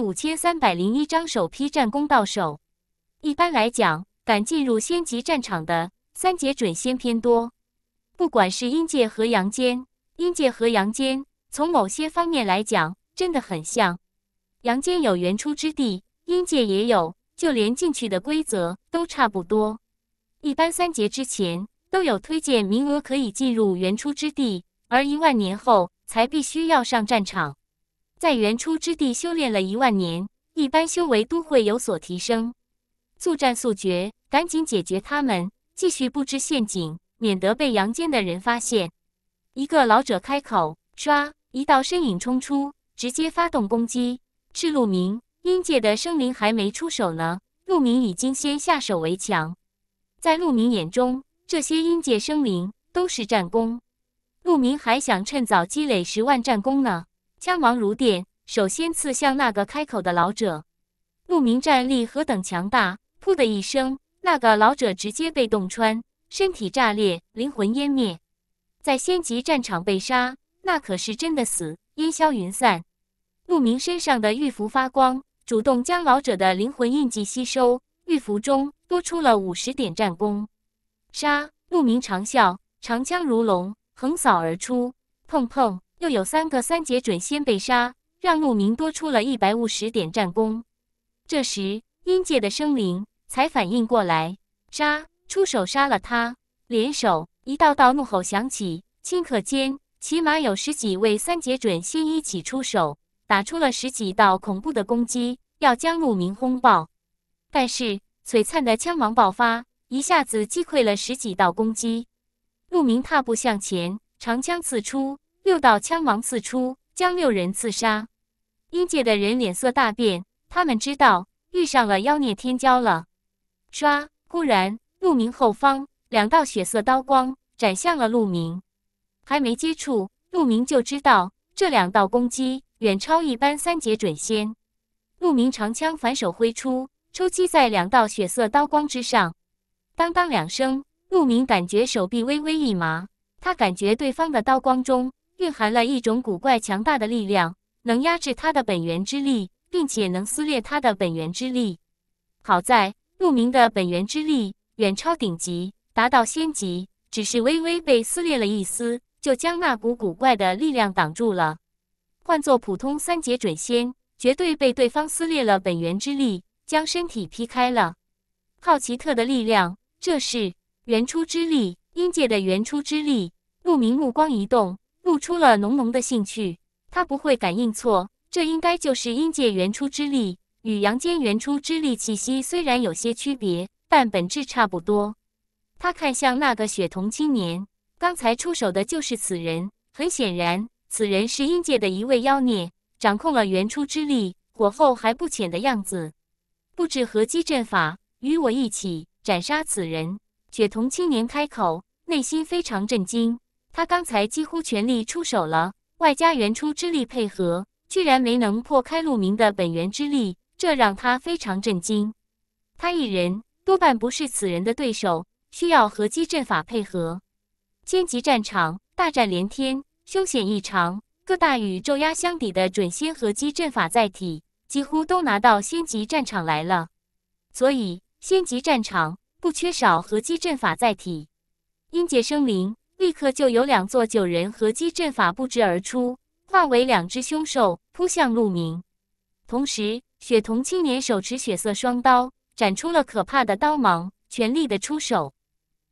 五千三百零一张首批战功到手。一般来讲，敢进入仙级战场的三杰准仙偏多。不管是阴界和阳间，阴界和阳间从某些方面来讲真的很像。阳间有原初之地，阴界也有，就连进去的规则都差不多。一般三杰之前都有推荐名额可以进入原初之地，而一万年后才必须要上战场。在原初之地修炼了一万年，一般修为都会有所提升。速战速决，赶紧解决他们，继续布置陷阱，免得被阳间的人发现。一个老者开口，唰，一道身影冲出，直接发动攻击。赤鹿明，阴界的生灵还没出手呢，鹿鸣已经先下手为强。在鹿鸣眼中，这些阴界生灵都是战功。鹿鸣还想趁早积累十万战功呢。枪芒如电，首先刺向那个开口的老者。陆明战力何等强大！噗的一声，那个老者直接被洞穿，身体炸裂，灵魂湮灭。在仙级战场被杀，那可是真的死，烟消云散。陆明身上的玉符发光，主动将老者的灵魂印记吸收。玉符中多出了五十点战功。杀！陆明长啸，长枪如龙，横扫而出。碰碰。又有三个三杰准先被杀，让陆明多出了一百五十点战功。这时，阴界的生灵才反应过来，杀，出手杀了他，联手，一道道怒吼响起，顷刻间，起码有十几位三杰准先一起出手，打出了十几道恐怖的攻击，要将陆明轰爆。但是，璀璨的枪芒爆发，一下子击溃了十几道攻击。陆明踏步向前，长枪刺出。六道枪芒刺出，将六人刺杀。阴界的人脸色大变，他们知道遇上了妖孽天骄了。唰！忽然，陆明后方两道血色刀光斩向了陆明，还没接触，陆明就知道这两道攻击远超一般三节准仙。陆明长枪反手挥出，抽击在两道血色刀光之上。当当两声，陆明感觉手臂微微一麻，他感觉对方的刀光中。蕴含了一种古怪强大的力量，能压制他的本源之力，并且能撕裂他的本源之力。好在陆明的本源之力远超顶级，达到仙级，只是微微被撕裂了一丝，就将那股古怪的力量挡住了。换做普通三阶准仙，绝对被对方撕裂了本源之力，将身体劈开了。好奇特的力量，这是原初之力，阴界的原初之力。陆明目光一动。露出了浓浓的兴趣，他不会感应错，这应该就是阴界原初之力与阳间原初之力气息虽然有些区别，但本质差不多。他看向那个血瞳青年，刚才出手的就是此人。很显然，此人是阴界的一位妖孽，掌控了原初之力，火候还不浅的样子。布置合击阵法，与我一起斩杀此人。血瞳青年开口，内心非常震惊。他刚才几乎全力出手了，外加原初之力配合，居然没能破开陆明的本源之力，这让他非常震惊。他一人多半不是此人的对手，需要合击阵法配合。仙级战场大战连天，凶险异常。各大宇宙压箱底的准仙合击阵法载体，几乎都拿到仙级战场来了，所以仙级战场不缺少合击阵法载体。阴界生灵。立刻就有两座九人合击阵法布置而出，化为两只凶兽扑向陆明。同时，血瞳青年手持血色双刀，展出了可怕的刀芒，全力的出手。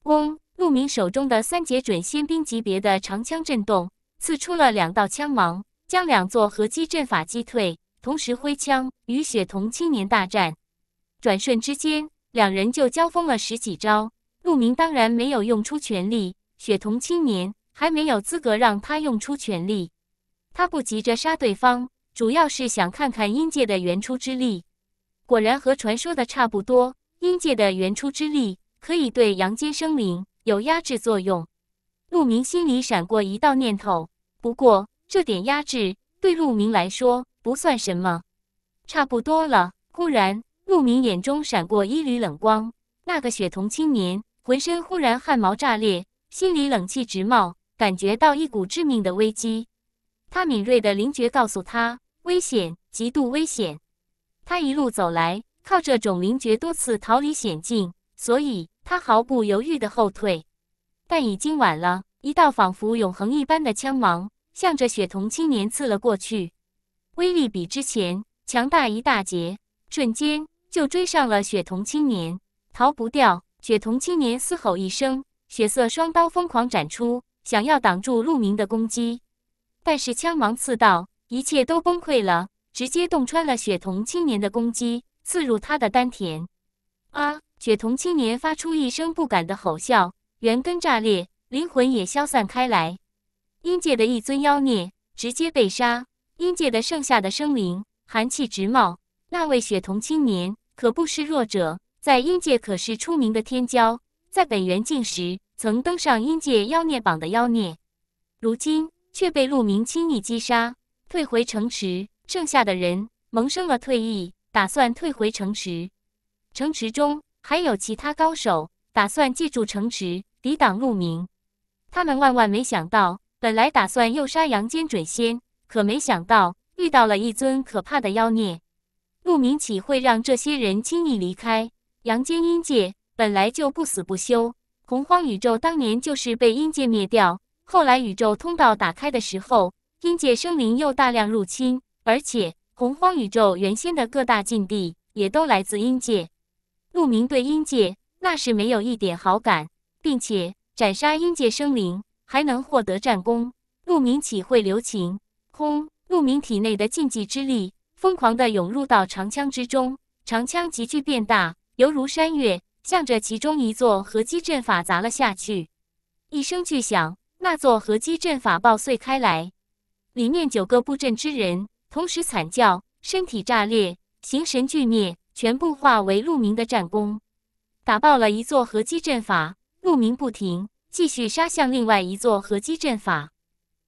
嗡！陆明手中的三节准仙兵级别的长枪震动，刺出了两道枪芒，将两座合击阵法击退。同时挥枪与血瞳青年大战，转瞬之间，两人就交锋了十几招。陆明当然没有用出全力。血瞳青年还没有资格让他用出全力，他不急着杀对方，主要是想看看阴界的原初之力。果然和传说的差不多，阴界的原初之力可以对阳间生灵有压制作用。陆明心里闪过一道念头，不过这点压制对陆明来说不算什么。差不多了，忽然，陆明眼中闪过一缕冷光，那个血瞳青年浑身忽然汗毛炸裂。心里冷气直冒，感觉到一股致命的危机。他敏锐的灵觉告诉他，危险，极度危险。他一路走来，靠着种灵觉多次逃离险境，所以他毫不犹豫的后退。但已经晚了，一道仿佛永恒一般的枪芒，向着血瞳青年刺了过去，威力比之前强大一大截，瞬间就追上了血瞳青年，逃不掉。血瞳青年嘶吼一声。血色双刀疯狂斩出，想要挡住陆明的攻击，但是枪芒刺到，一切都崩溃了，直接洞穿了血瞳青年的攻击，刺入他的丹田。啊！血瞳青年发出一声不敢的吼啸，元根炸裂，灵魂也消散开来。阴界的一尊妖孽直接被杀，阴界的剩下的生灵寒气直冒。那位血瞳青年可不是弱者，在阴界可是出名的天骄。在本源境时曾登上阴界妖孽榜的妖孽，如今却被陆明轻易击杀，退回城池。剩下的人萌生了退意，打算退回城池。城池中还有其他高手，打算借助城池抵挡陆明。他们万万没想到，本来打算诱杀阳间准仙，可没想到遇到了一尊可怕的妖孽。陆明岂会让这些人轻易离开？阳间阴界。本来就不死不休，洪荒宇宙当年就是被阴界灭掉。后来宇宙通道打开的时候，阴界生灵又大量入侵，而且洪荒宇宙原先的各大禁地也都来自阴界。陆明对阴界那是没有一点好感，并且斩杀阴界生灵还能获得战功，陆明岂会留情？轰！陆明体内的禁忌之力疯狂地涌入到长枪之中，长枪急剧变大，犹如山岳。向着其中一座合击阵法砸了下去，一声巨响，那座合击阵法爆碎开来，里面九个布阵之人同时惨叫，身体炸裂，形神俱灭，全部化为鹿鸣的战功。打爆了一座合击阵法，鹿鸣不停，继续杀向另外一座合击阵法，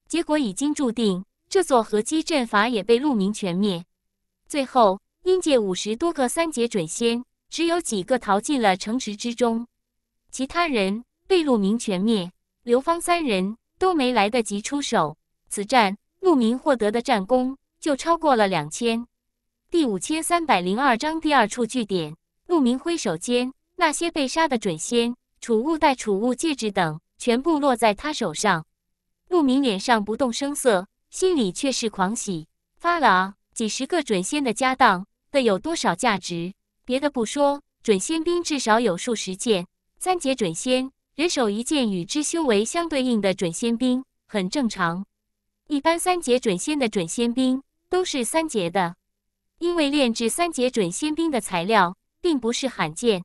结果已经注定，这座合击阵法也被鹿鸣全灭。最后，阴界五十多个三阶准仙。只有几个逃进了城池之中，其他人被陆明全灭。刘芳三人都没来得及出手，此战陆明获得的战功就超过了两千。第五千三百零二章第二处据点。陆明挥手间，那些被杀的准仙储物袋、储物戒指等全部落在他手上。陆明脸上不动声色，心里却是狂喜：发了啊！几十个准仙的家当，得有多少价值？别的不说，准仙兵至少有数十件。三节准仙人手一件与之修为相对应的准仙兵很正常。一般三节准仙的准仙兵都是三节的，因为炼制三节准仙兵的材料并不是罕见。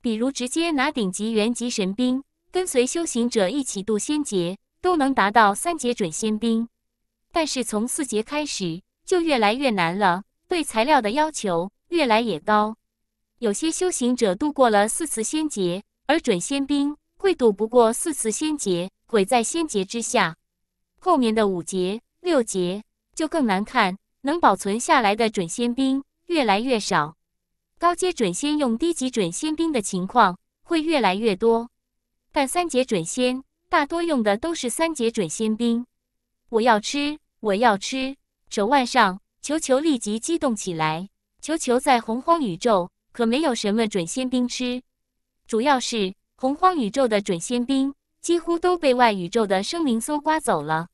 比如直接拿顶级元级神兵跟随修行者一起渡仙劫，都能达到三节准仙兵。但是从四节开始就越来越难了，对材料的要求越来越高。有些修行者度过了四次仙劫，而准仙兵会度不过四次仙劫，鬼在仙劫之下，后面的五劫、六劫就更难看，能保存下来的准仙兵越来越少。高阶准仙用低级准仙兵的情况会越来越多，但三阶准仙大多用的都是三阶准仙兵。我要吃，我要吃！手腕上，球球立即激动起来。球球在洪荒宇宙。可没有什么准仙兵吃，主要是洪荒宇宙的准仙兵几乎都被外宇宙的生灵搜刮走了，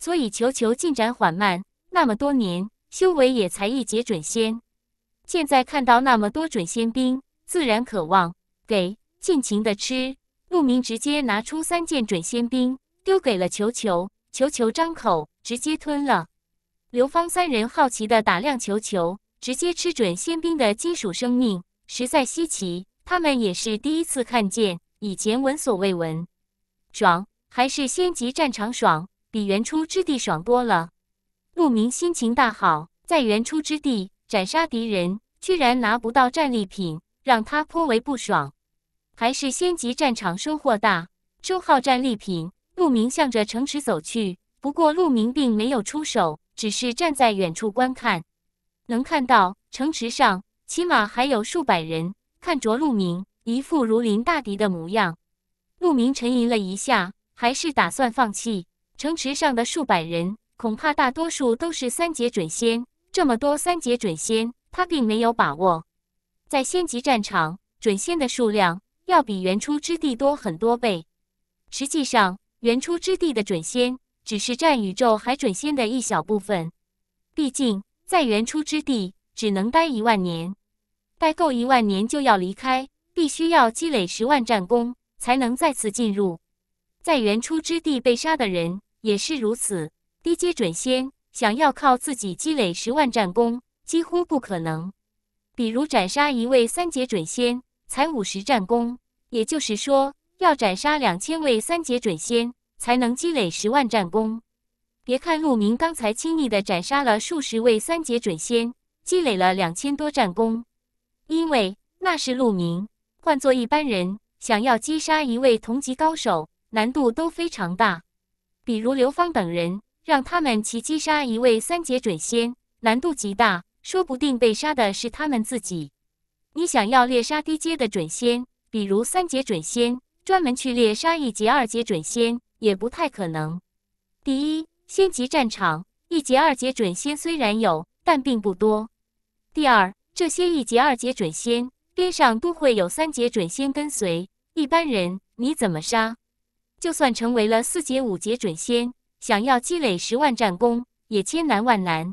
所以球球进展缓慢，那么多年修为也才一劫准仙。现在看到那么多准仙兵，自然渴望给尽情的吃。陆明直接拿出三件准仙兵，丢给了球球，球球张口直接吞了。刘芳三人好奇的打量球球。直接吃准仙兵的金属生命，实在稀奇。他们也是第一次看见，以前闻所未闻。爽，还是仙级战场爽，比原初之地爽多了。陆明心情大好，在原初之地斩杀敌人，居然拿不到战利品，让他颇为不爽。还是仙级战场收获大，收好战利品。陆明向着城池走去，不过陆明并没有出手，只是站在远处观看。能看到城池上起码还有数百人看着陆明，一副如临大敌的模样。陆明沉吟了一下，还是打算放弃。城池上的数百人，恐怕大多数都是三阶准仙。这么多三阶准仙，他并没有把握。在仙级战场，准仙的数量要比原初之地多很多倍。实际上，原初之地的准仙只是占宇宙海准仙的一小部分。毕竟。在原初之地只能待一万年，待够一万年就要离开，必须要积累十万战功才能再次进入。在原初之地被杀的人也是如此。低阶准仙想要靠自己积累十万战功，几乎不可能。比如斩杀一位三阶准仙才五十战功，也就是说要斩杀两千位三阶准仙才能积累十万战功。别看陆明刚才轻易地斩杀了数十位三阶准仙，积累了两千多战功，因为那是陆明。换做一般人，想要击杀一位同级高手，难度都非常大。比如刘芳等人，让他们去击杀一位三阶准仙，难度极大，说不定被杀的是他们自己。你想要猎杀低阶的准仙，比如三阶准仙，专门去猎杀一阶、二阶准仙，也不太可能。第一。先级战场，一节、二节准仙虽然有，但并不多。第二，这些一节、二节准仙边上都会有三节准仙跟随。一般人你怎么杀？就算成为了四节、五节准仙，想要积累十万战功也千难万难。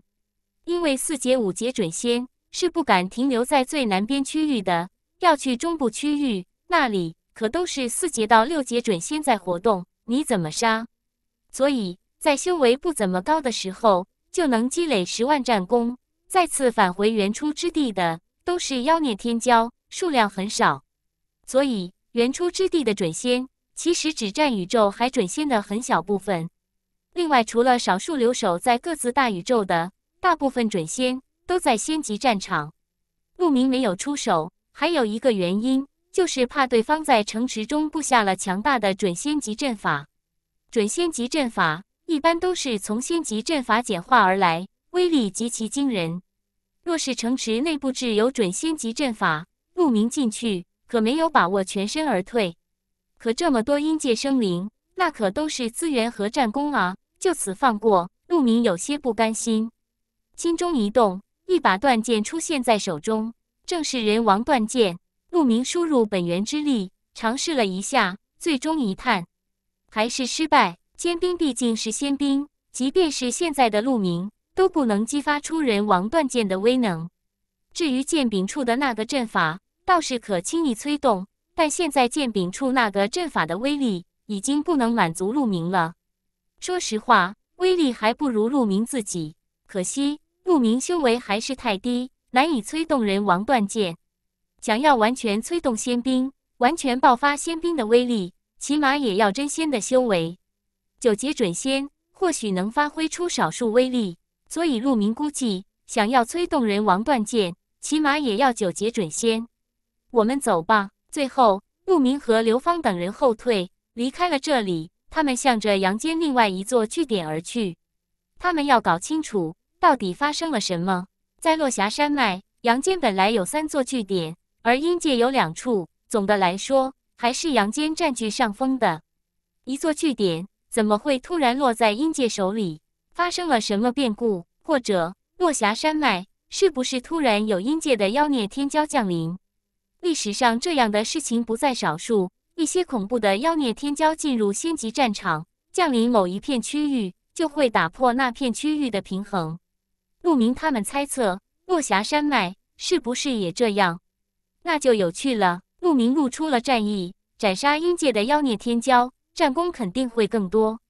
因为四节、五节准仙是不敢停留在最南边区域的，要去中部区域，那里可都是四节到六节准仙在活动，你怎么杀？所以。在修为不怎么高的时候，就能积累十万战功，再次返回原初之地的都是妖孽天骄，数量很少。所以，原初之地的准仙其实只占宇宙还准仙的很小部分。另外，除了少数留守在各自大宇宙的，大部分准仙都在仙级战场。陆明没有出手，还有一个原因，就是怕对方在城池中布下了强大的准仙级阵法。准仙级阵法。一般都是从仙级阵法简化而来，威力极其惊人。若是城池内布置有准仙级阵法，鹿鸣进去可没有把握全身而退。可这么多阴界生灵，那可都是资源和战功啊！就此放过鹿鸣，有些不甘心。心中一动，一把断剑出现在手中，正是人王断剑。鹿鸣输入本源之力，尝试了一下，最终一叹，还是失败。仙兵毕竟是仙兵，即便是现在的陆明都不能激发出人王断剑的威能。至于剑柄处的那个阵法，倒是可轻易催动。但现在剑柄处那个阵法的威力已经不能满足陆明了。说实话，威力还不如陆明自己。可惜陆明修为还是太低，难以催动人王断剑。想要完全催动仙兵，完全爆发仙兵的威力，起码也要真仙的修为。九节准仙或许能发挥出少数威力，所以陆明估计，想要催动人王断剑，起码也要九节准仙。我们走吧。最后，陆明和刘芳等人后退，离开了这里。他们向着阳间另外一座据点而去。他们要搞清楚到底发生了什么。在落霞山脉，阳间本来有三座据点，而阴界有两处。总的来说，还是阳间占据上风的一座据点。怎么会突然落在阴界手里？发生了什么变故？或者落霞山脉是不是突然有阴界的妖孽天骄降临？历史上这样的事情不在少数。一些恐怖的妖孽天骄进入仙级战场，降临某一片区域，就会打破那片区域的平衡。陆明他们猜测，落霞山脉是不是也这样？那就有趣了。陆明露出了战意，斩杀阴界的妖孽天骄。战功肯定会更多，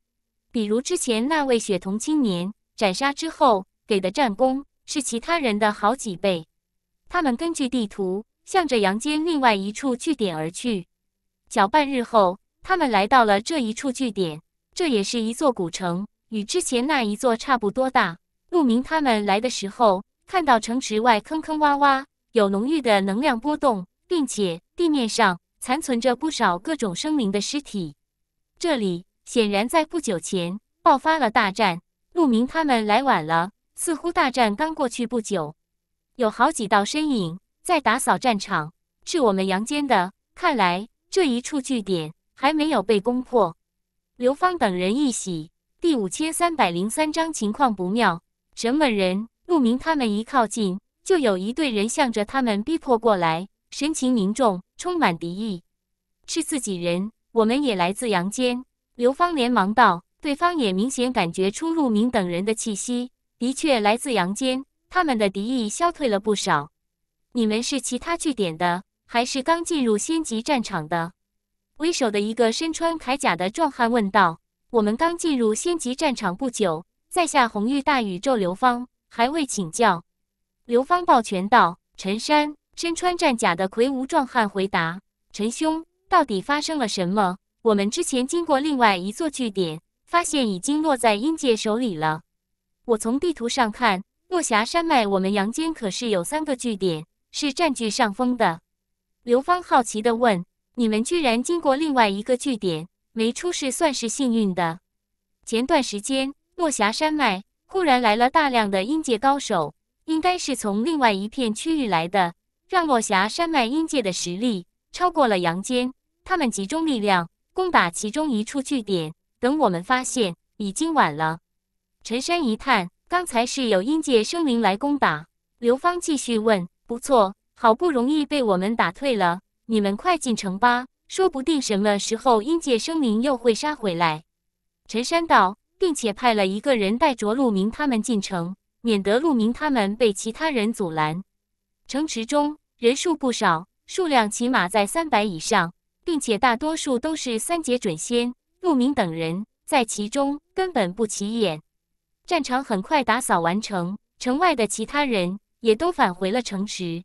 比如之前那位血瞳青年斩杀之后给的战功是其他人的好几倍。他们根据地图，向着阳间另外一处据点而去。小半日后，他们来到了这一处据点，这也是一座古城，与之前那一座差不多大。陆明他们来的时候，看到城池外坑坑洼洼，有浓郁的能量波动，并且地面上残存着不少各种生灵的尸体。这里显然在不久前爆发了大战，陆明他们来晚了，似乎大战刚过去不久。有好几道身影在打扫战场，是我们阳间的。看来这一处据点还没有被攻破。刘芳等人一喜。第五千三百零三章情况不妙，什么人？陆明他们一靠近，就有一队人向着他们逼迫过来，神情凝重，充满敌意。是自己人。我们也来自阳间，刘芳连忙道。对方也明显感觉出陆明等人的气息，的确来自阳间，他们的敌意消退了不少。你们是其他据点的，还是刚进入仙级战场的？为首的一个身穿铠甲的壮汉问道。我们刚进入仙级战场不久，在下红玉大宇宙刘芳，还未请教。刘芳抱拳道。陈山身穿战甲的魁梧壮汉回答：陈兄。到底发生了什么？我们之前经过另外一座据点，发现已经落在阴界手里了。我从地图上看，落霞山脉我们阳间可是有三个据点，是占据上风的。刘芳好奇地问：“你们居然经过另外一个据点没出事，算是幸运的。前段时间落霞山脉忽然来了大量的阴界高手，应该是从另外一片区域来的，让落霞山脉阴界的实力超过了阳间。”他们集中力量攻打其中一处据点，等我们发现已经晚了。陈山一叹：“刚才是有阴界生灵来攻打。”刘芳继续问：“不错，好不容易被我们打退了，你们快进城吧，说不定什么时候阴界生灵又会杀回来。”陈山道，并且派了一个人带着陆明他们进城，免得陆明他们被其他人阻拦。城池中人数不少，数量起码在三百以上。并且大多数都是三阶准仙，陆明等人在其中根本不起眼。战场很快打扫完成，城外的其他人也都返回了城池。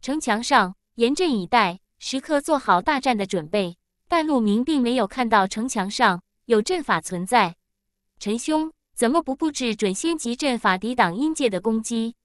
城墙上严阵以待，时刻做好大战的准备。但陆明并没有看到城墙上有阵法存在。陈兄，怎么不布置准仙级阵法抵挡阴界的攻击？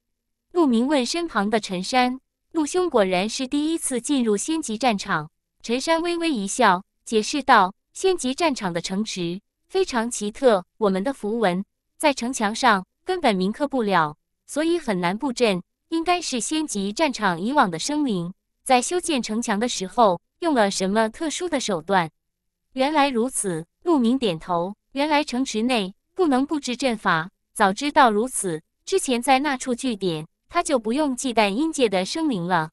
陆明问身旁的陈山。陆兄果然是第一次进入仙级战场。陈山微微一笑，解释道：“仙级战场的城池非常奇特，我们的符文在城墙上根本铭刻不了，所以很难布阵。应该是仙级战场以往的生灵在修建城墙的时候用了什么特殊的手段。”原来如此，陆明点头。原来城池内不能布置阵法，早知道如此，之前在那处据点他就不用忌惮阴界的生灵了。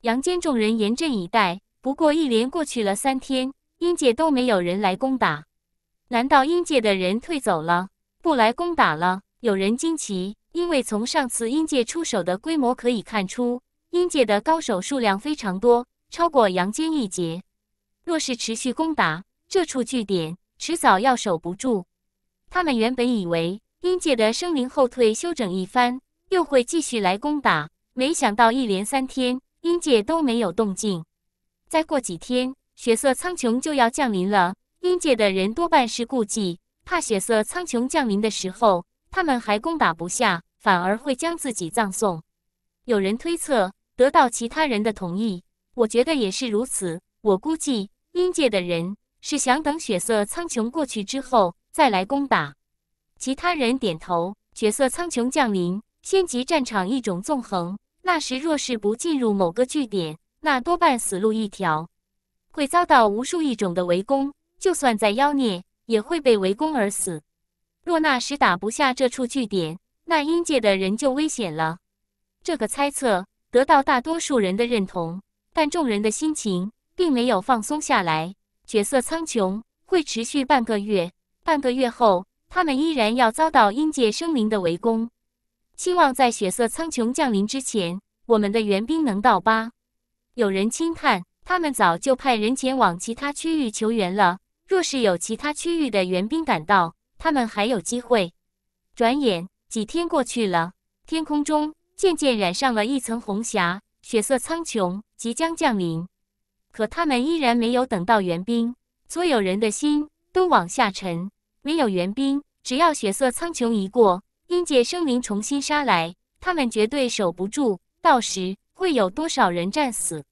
阳间众人严阵以待。不过，一连过去了三天，阴界都没有人来攻打。难道阴界的人退走了，不来攻打了？有人惊奇，因为从上次阴界出手的规模可以看出，阴界的高手数量非常多，超过阳间一截。若是持续攻打这处据点，迟早要守不住。他们原本以为阴界的生灵后退休整一番，又会继续来攻打，没想到一连三天，阴界都没有动静。再过几天，血色苍穹就要降临了。阴界的人多半是顾忌，怕血色苍穹降临的时候，他们还攻打不下，反而会将自己葬送。有人推测，得到其他人的同意，我觉得也是如此。我估计阴界的人是想等血色苍穹过去之后再来攻打。其他人点头。血色苍穹降临，仙级战场一种纵横，那时若是不进入某个据点。那多半死路一条，会遭到无数异种的围攻。就算再妖孽，也会被围攻而死。若那时打不下这处据点，那阴界的人就危险了。这个猜测得到大多数人的认同，但众人的心情并没有放松下来。血色苍穹会持续半个月，半个月后他们依然要遭到阴界生灵的围攻。希望在血色苍穹降临之前，我们的援兵能到吧。有人轻叹：“他们早就派人前往其他区域求援了。若是有其他区域的援兵赶到，他们还有机会。”转眼几天过去了，天空中渐渐染上了一层红霞，血色苍穹即将降临。可他们依然没有等到援兵，所有人的心都往下沉。没有援兵，只要血色苍穹一过，阴界生灵重新杀来，他们绝对守不住。到时，会有多少人战死？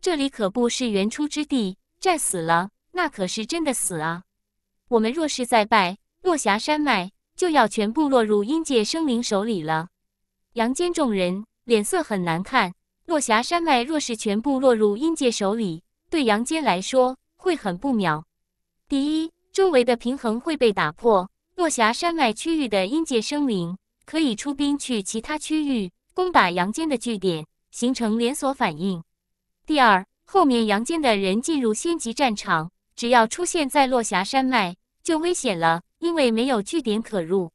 这里可不是原初之地，战死了那可是真的死啊！我们若是再败，落霞山脉就要全部落入阴界生灵手里了。阳间众人脸色很难看，落霞山脉若是全部落入阴界手里，对阳间来说会很不妙。第一，周围的平衡会被打破，落霞山脉区域的阴界生灵可以出兵去其他区域攻打阳间的据点。形成连锁反应。第二，后面阳间的人进入仙级战场，只要出现在落霞山脉，就危险了，因为没有据点可入。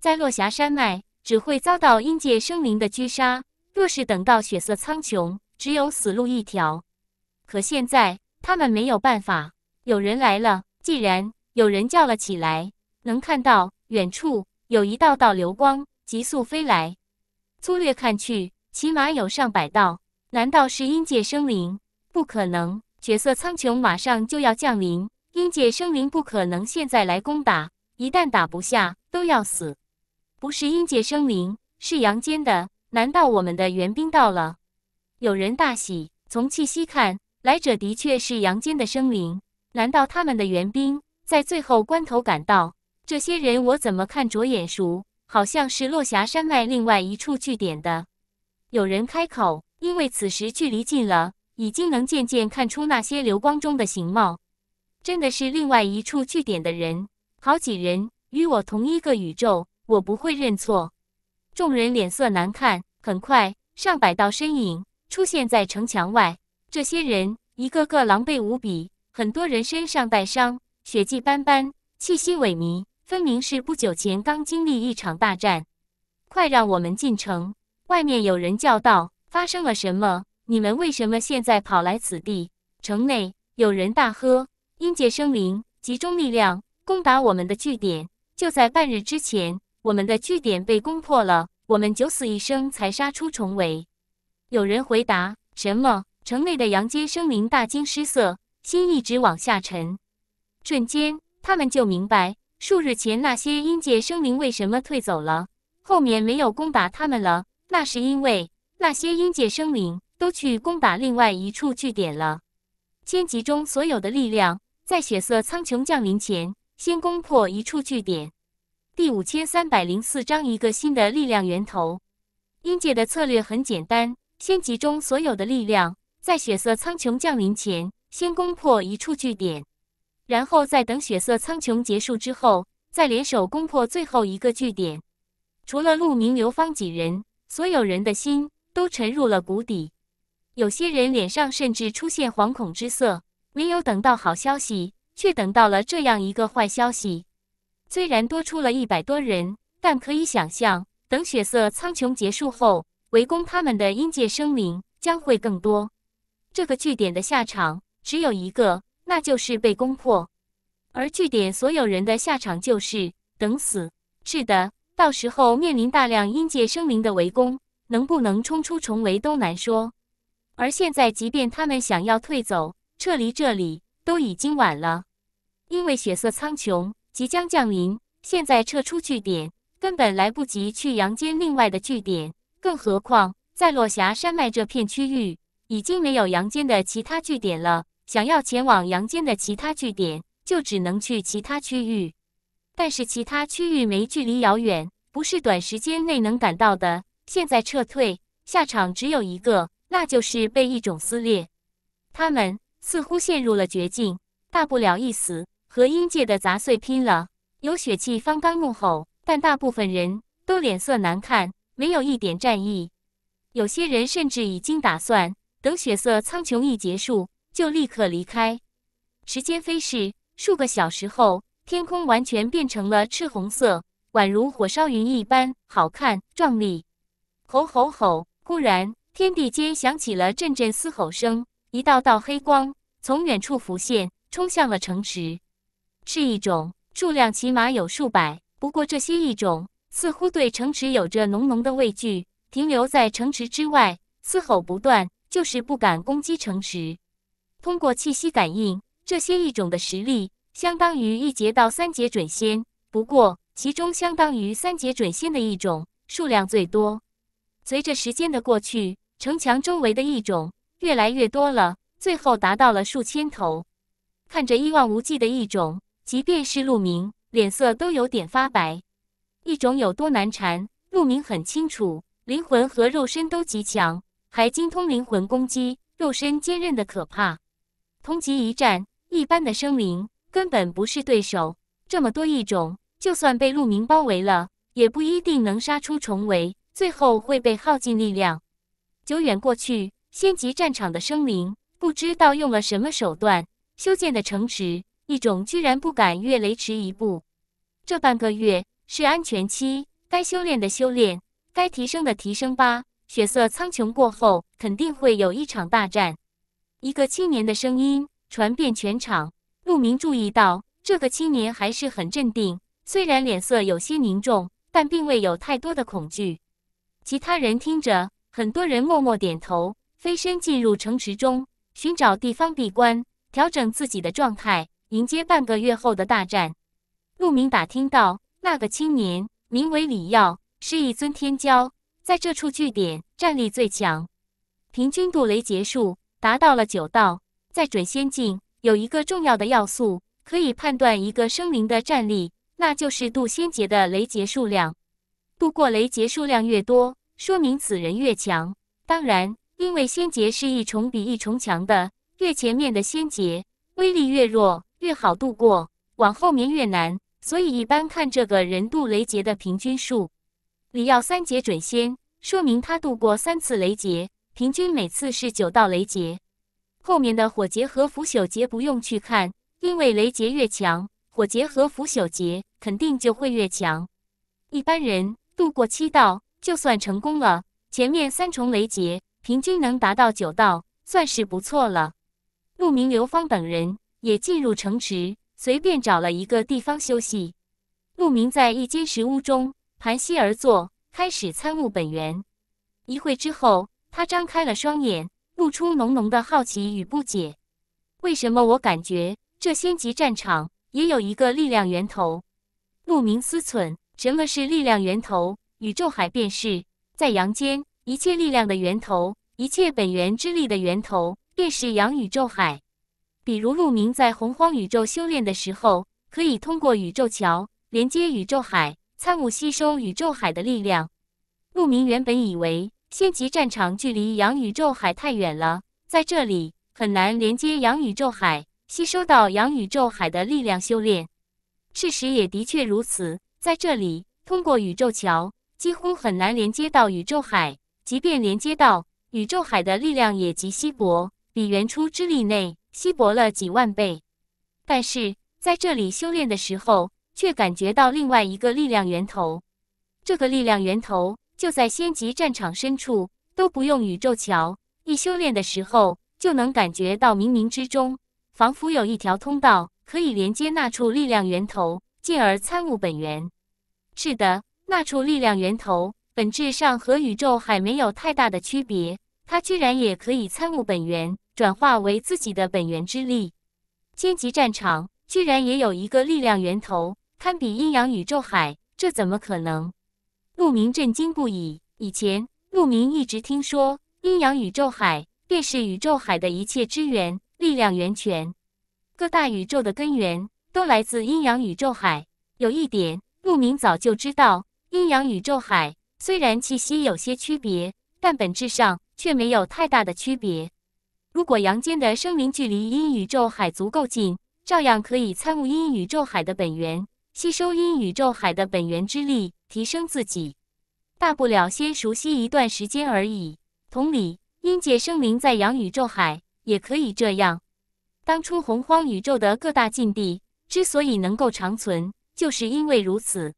在落霞山脉，只会遭到阴界生灵的狙杀。若是等到血色苍穹，只有死路一条。可现在他们没有办法，有人来了。既然有人叫了起来，能看到远处有一道道流光急速飞来，粗略看去。起码有上百道，难道是阴界生灵？不可能，绝色苍穹马上就要降临，阴界生灵不可能现在来攻打。一旦打不下，都要死。不是阴界生灵，是阳间的。难道我们的援兵到了？有人大喜，从气息看来，者的确是阳间的生灵。难道他们的援兵在最后关头赶到？这些人我怎么看着眼熟？好像是落霞山脉另外一处据点的。有人开口，因为此时距离近了，已经能渐渐看出那些流光中的形貌，真的是另外一处据点的人，好几人与我同一个宇宙，我不会认错。众人脸色难看，很快上百道身影出现在城墙外，这些人一个个狼狈无比，很多人身上带伤，血迹斑斑，气息萎靡，分明是不久前刚经历一场大战。快让我们进城！外面有人叫道：“发生了什么？你们为什么现在跑来此地？”城内有人大喝：“阴界生灵，集中力量攻打我们的据点！就在半日之前，我们的据点被攻破了，我们九死一生才杀出重围。”有人回答：“什么？”城内的阳间生灵大惊失色，心一直往下沉。瞬间，他们就明白数日前那些阴界生灵为什么退走了，后面没有攻打他们了。那是因为那些阴界生灵都去攻打另外一处据点了，先集中所有的力量，在血色苍穹降临前先攻破一处据点。第五千三百零四章一个新的力量源头。阴界的策略很简单：先集中所有的力量，在血色苍穹降临前先攻破一处据点，然后再等血色苍穹结束之后，再联手攻破最后一个据点。除了陆明、刘芳几人。所有人的心都沉入了谷底，有些人脸上甚至出现惶恐之色。没有等到好消息，却等到了这样一个坏消息。虽然多出了一百多人，但可以想象，等血色苍穹结束后，围攻他们的阴界生灵将会更多。这个据点的下场只有一个，那就是被攻破。而据点所有人的下场就是等死。是的。到时候面临大量阴界生灵的围攻，能不能冲出重围都难说。而现在，即便他们想要退走、撤离这里，都已经晚了。因为血色苍穹即将降临，现在撤出据点根本来不及去阳间另外的据点。更何况，在落霞山脉这片区域已经没有阳间的其他据点了，想要前往阳间的其他据点，就只能去其他区域。但是其他区域没距离遥远，不是短时间内能赶到的。现在撤退，下场只有一个，那就是被一种撕裂。他们似乎陷入了绝境，大不了一死，和阴界的杂碎拼了。有血气方刚怒吼，但大部分人都脸色难看，没有一点战意。有些人甚至已经打算等血色苍穹一结束，就立刻离开。时间飞逝，数个小时后。天空完全变成了赤红色，宛如火烧云一般，好看壮丽。吼吼吼！忽然，天地间响起了阵阵嘶吼声，一道道黑光从远处浮现，冲向了城池。是一种数量起码有数百，不过这些异种似乎对城池有着浓浓的畏惧，停留在城池之外，嘶吼不断，就是不敢攻击城池。通过气息感应，这些异种的实力。相当于一节到三节准仙，不过其中相当于三节准仙的一种数量最多。随着时间的过去，城墙周围的一种越来越多了，最后达到了数千头。看着一望无际的一种，即便是陆明脸色都有点发白。一种有多难缠，陆明很清楚，灵魂和肉身都极强，还精通灵魂攻击，肉身坚韧的可怕，同级一战一般的生灵。根本不是对手。这么多异种，就算被鹿鸣包围了，也不一定能杀出重围，最后会被耗尽力量。久远过去，仙级战场的生灵不知道用了什么手段修建的城池，异种居然不敢越雷池一步。这半个月是安全期，该修炼的修炼，该提升的提升吧。血色苍穹过后，肯定会有一场大战。一个青年的声音传遍全场。陆明注意到，这个青年还是很镇定，虽然脸色有些凝重，但并未有太多的恐惧。其他人听着，很多人默默点头，飞身进入城池中，寻找地方闭关，调整自己的状态，迎接半个月后的大战。陆明打听到，那个青年名为李耀，是一尊天骄，在这处据点战力最强，平均渡雷劫数达到了九道，在准仙境。有一个重要的要素可以判断一个生灵的战力，那就是渡仙劫的雷劫数量。渡过雷劫数量越多，说明此人越强。当然，因为仙劫是一重比一重强的，越前面的仙劫威力越弱，越好渡过，往后面越难。所以一般看这个人渡雷劫的平均数。你要三劫准仙，说明他渡过三次雷劫，平均每次是九道雷劫。后面的火劫和腐朽劫不用去看，因为雷劫越强，火劫和腐朽劫肯定就会越强。一般人度过七道就算成功了，前面三重雷劫平均能达到九道，算是不错了。陆明、刘芳等人也进入城池，随便找了一个地方休息。陆明在一间石屋中盘膝而坐，开始参悟本源。一会之后，他张开了双眼。露出浓浓的好奇与不解，为什么我感觉这仙级战场也有一个力量源头？陆明思忖：什么是力量源头？宇宙海便是，在阳间一切力量的源头，一切本源之力的源头便是阳宇宙海。比如陆明在洪荒宇宙修炼的时候，可以通过宇宙桥连接宇宙海，参悟吸收宇宙海的力量。陆明原本以为。仙级战场距离洋宇宙海太远了，在这里很难连接洋宇宙海，吸收到洋宇宙海的力量修炼。事实也的确如此，在这里通过宇宙桥几乎很难连接到宇宙海，即便连接到宇宙海的力量也极稀薄，比原初之力内稀薄了几万倍。但是在这里修炼的时候，却感觉到另外一个力量源头，这个力量源头。就在仙级战场深处，都不用宇宙桥，一修炼的时候，就能感觉到冥冥之中，仿佛有一条通道可以连接那处力量源头，进而参悟本源。是的，那处力量源头本质上和宇宙海没有太大的区别，它居然也可以参悟本源，转化为自己的本源之力。仙级战场居然也有一个力量源头，堪比阴阳宇宙海，这怎么可能？陆明震惊不已。以前，陆明一直听说阴阳宇宙海便是宇宙海的一切之源、力量源泉，各大宇宙的根源都来自阴阳宇宙海。有一点，陆明早就知道，阴阳宇宙海虽然气息有些区别，但本质上却没有太大的区别。如果阳间的生灵距离阴宇宙海足够近，照样可以参悟阴宇宙海的本源。吸收阴宇宙海的本源之力，提升自己，大不了先熟悉一段时间而已。同理，阴界生灵在阳宇宙海也可以这样。当初洪荒宇宙的各大禁地之所以能够长存，就是因为如此。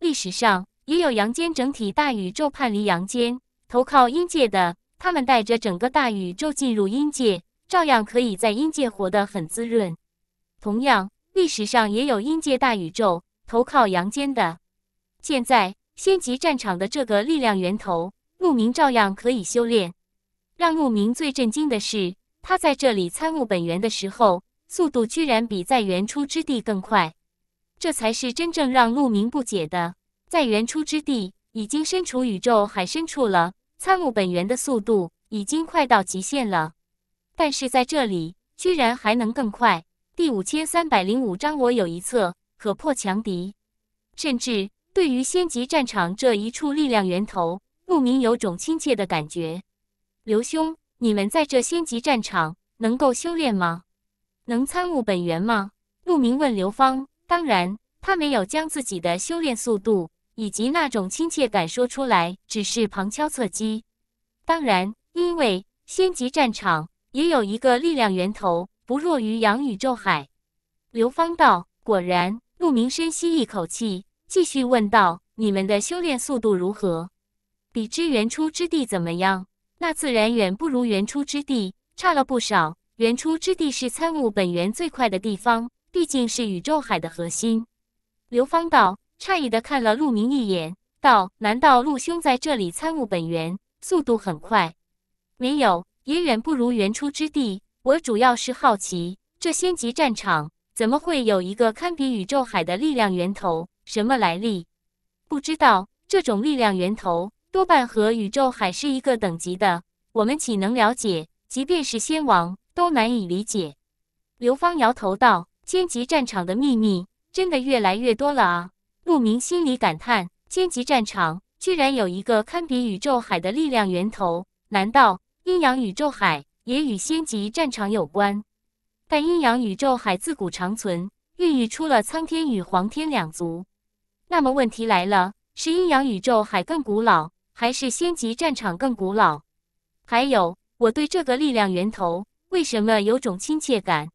历史上也有阳间整体大宇宙叛离阳间，投靠阴界的，他们带着整个大宇宙进入阴界，照样可以在阴界活得很滋润。同样。历史上也有阴界大宇宙投靠阳间的。现在仙级战场的这个力量源头，陆明照样可以修炼。让陆明最震惊的是，他在这里参悟本源的时候，速度居然比在原初之地更快。这才是真正让陆明不解的。在原初之地，已经身处宇宙海深处了，参悟本源的速度已经快到极限了，但是在这里居然还能更快。第五千三百零五章，我有一策可破强敌，甚至对于仙级战场这一处力量源头，陆明有种亲切的感觉。刘兄，你们在这仙级战场能够修炼吗？能参悟本源吗？陆明问刘芳。当然，他没有将自己的修炼速度以及那种亲切感说出来，只是旁敲侧击。当然，因为仙级战场也有一个力量源头。不弱于阳宇宙海，刘方道。果然，陆明深吸一口气，继续问道：“你们的修炼速度如何？比之原初之地怎么样？”那自然远不如原初之地，差了不少。原初之地是参悟本源最快的地方，毕竟是宇宙海的核心。刘方道诧异的看了陆明一眼，道：“难道陆兄在这里参悟本源速度很快？”“没有，也远不如原初之地。”我主要是好奇，这仙级战场怎么会有一个堪比宇宙海的力量源头？什么来历？不知道，这种力量源头多半和宇宙海是一个等级的，我们岂能了解？即便是仙王，都难以理解。刘芳摇头道：“天级战场的秘密真的越来越多了啊！”陆明心里感叹：天级战场居然有一个堪比宇宙海的力量源头，难道阴阳宇宙海？也与仙级战场有关，但阴阳宇宙海自古长存，孕育出了苍天与黄天两族。那么问题来了：是阴阳宇宙海更古老，还是仙级战场更古老？还有，我对这个力量源头为什么有种亲切感？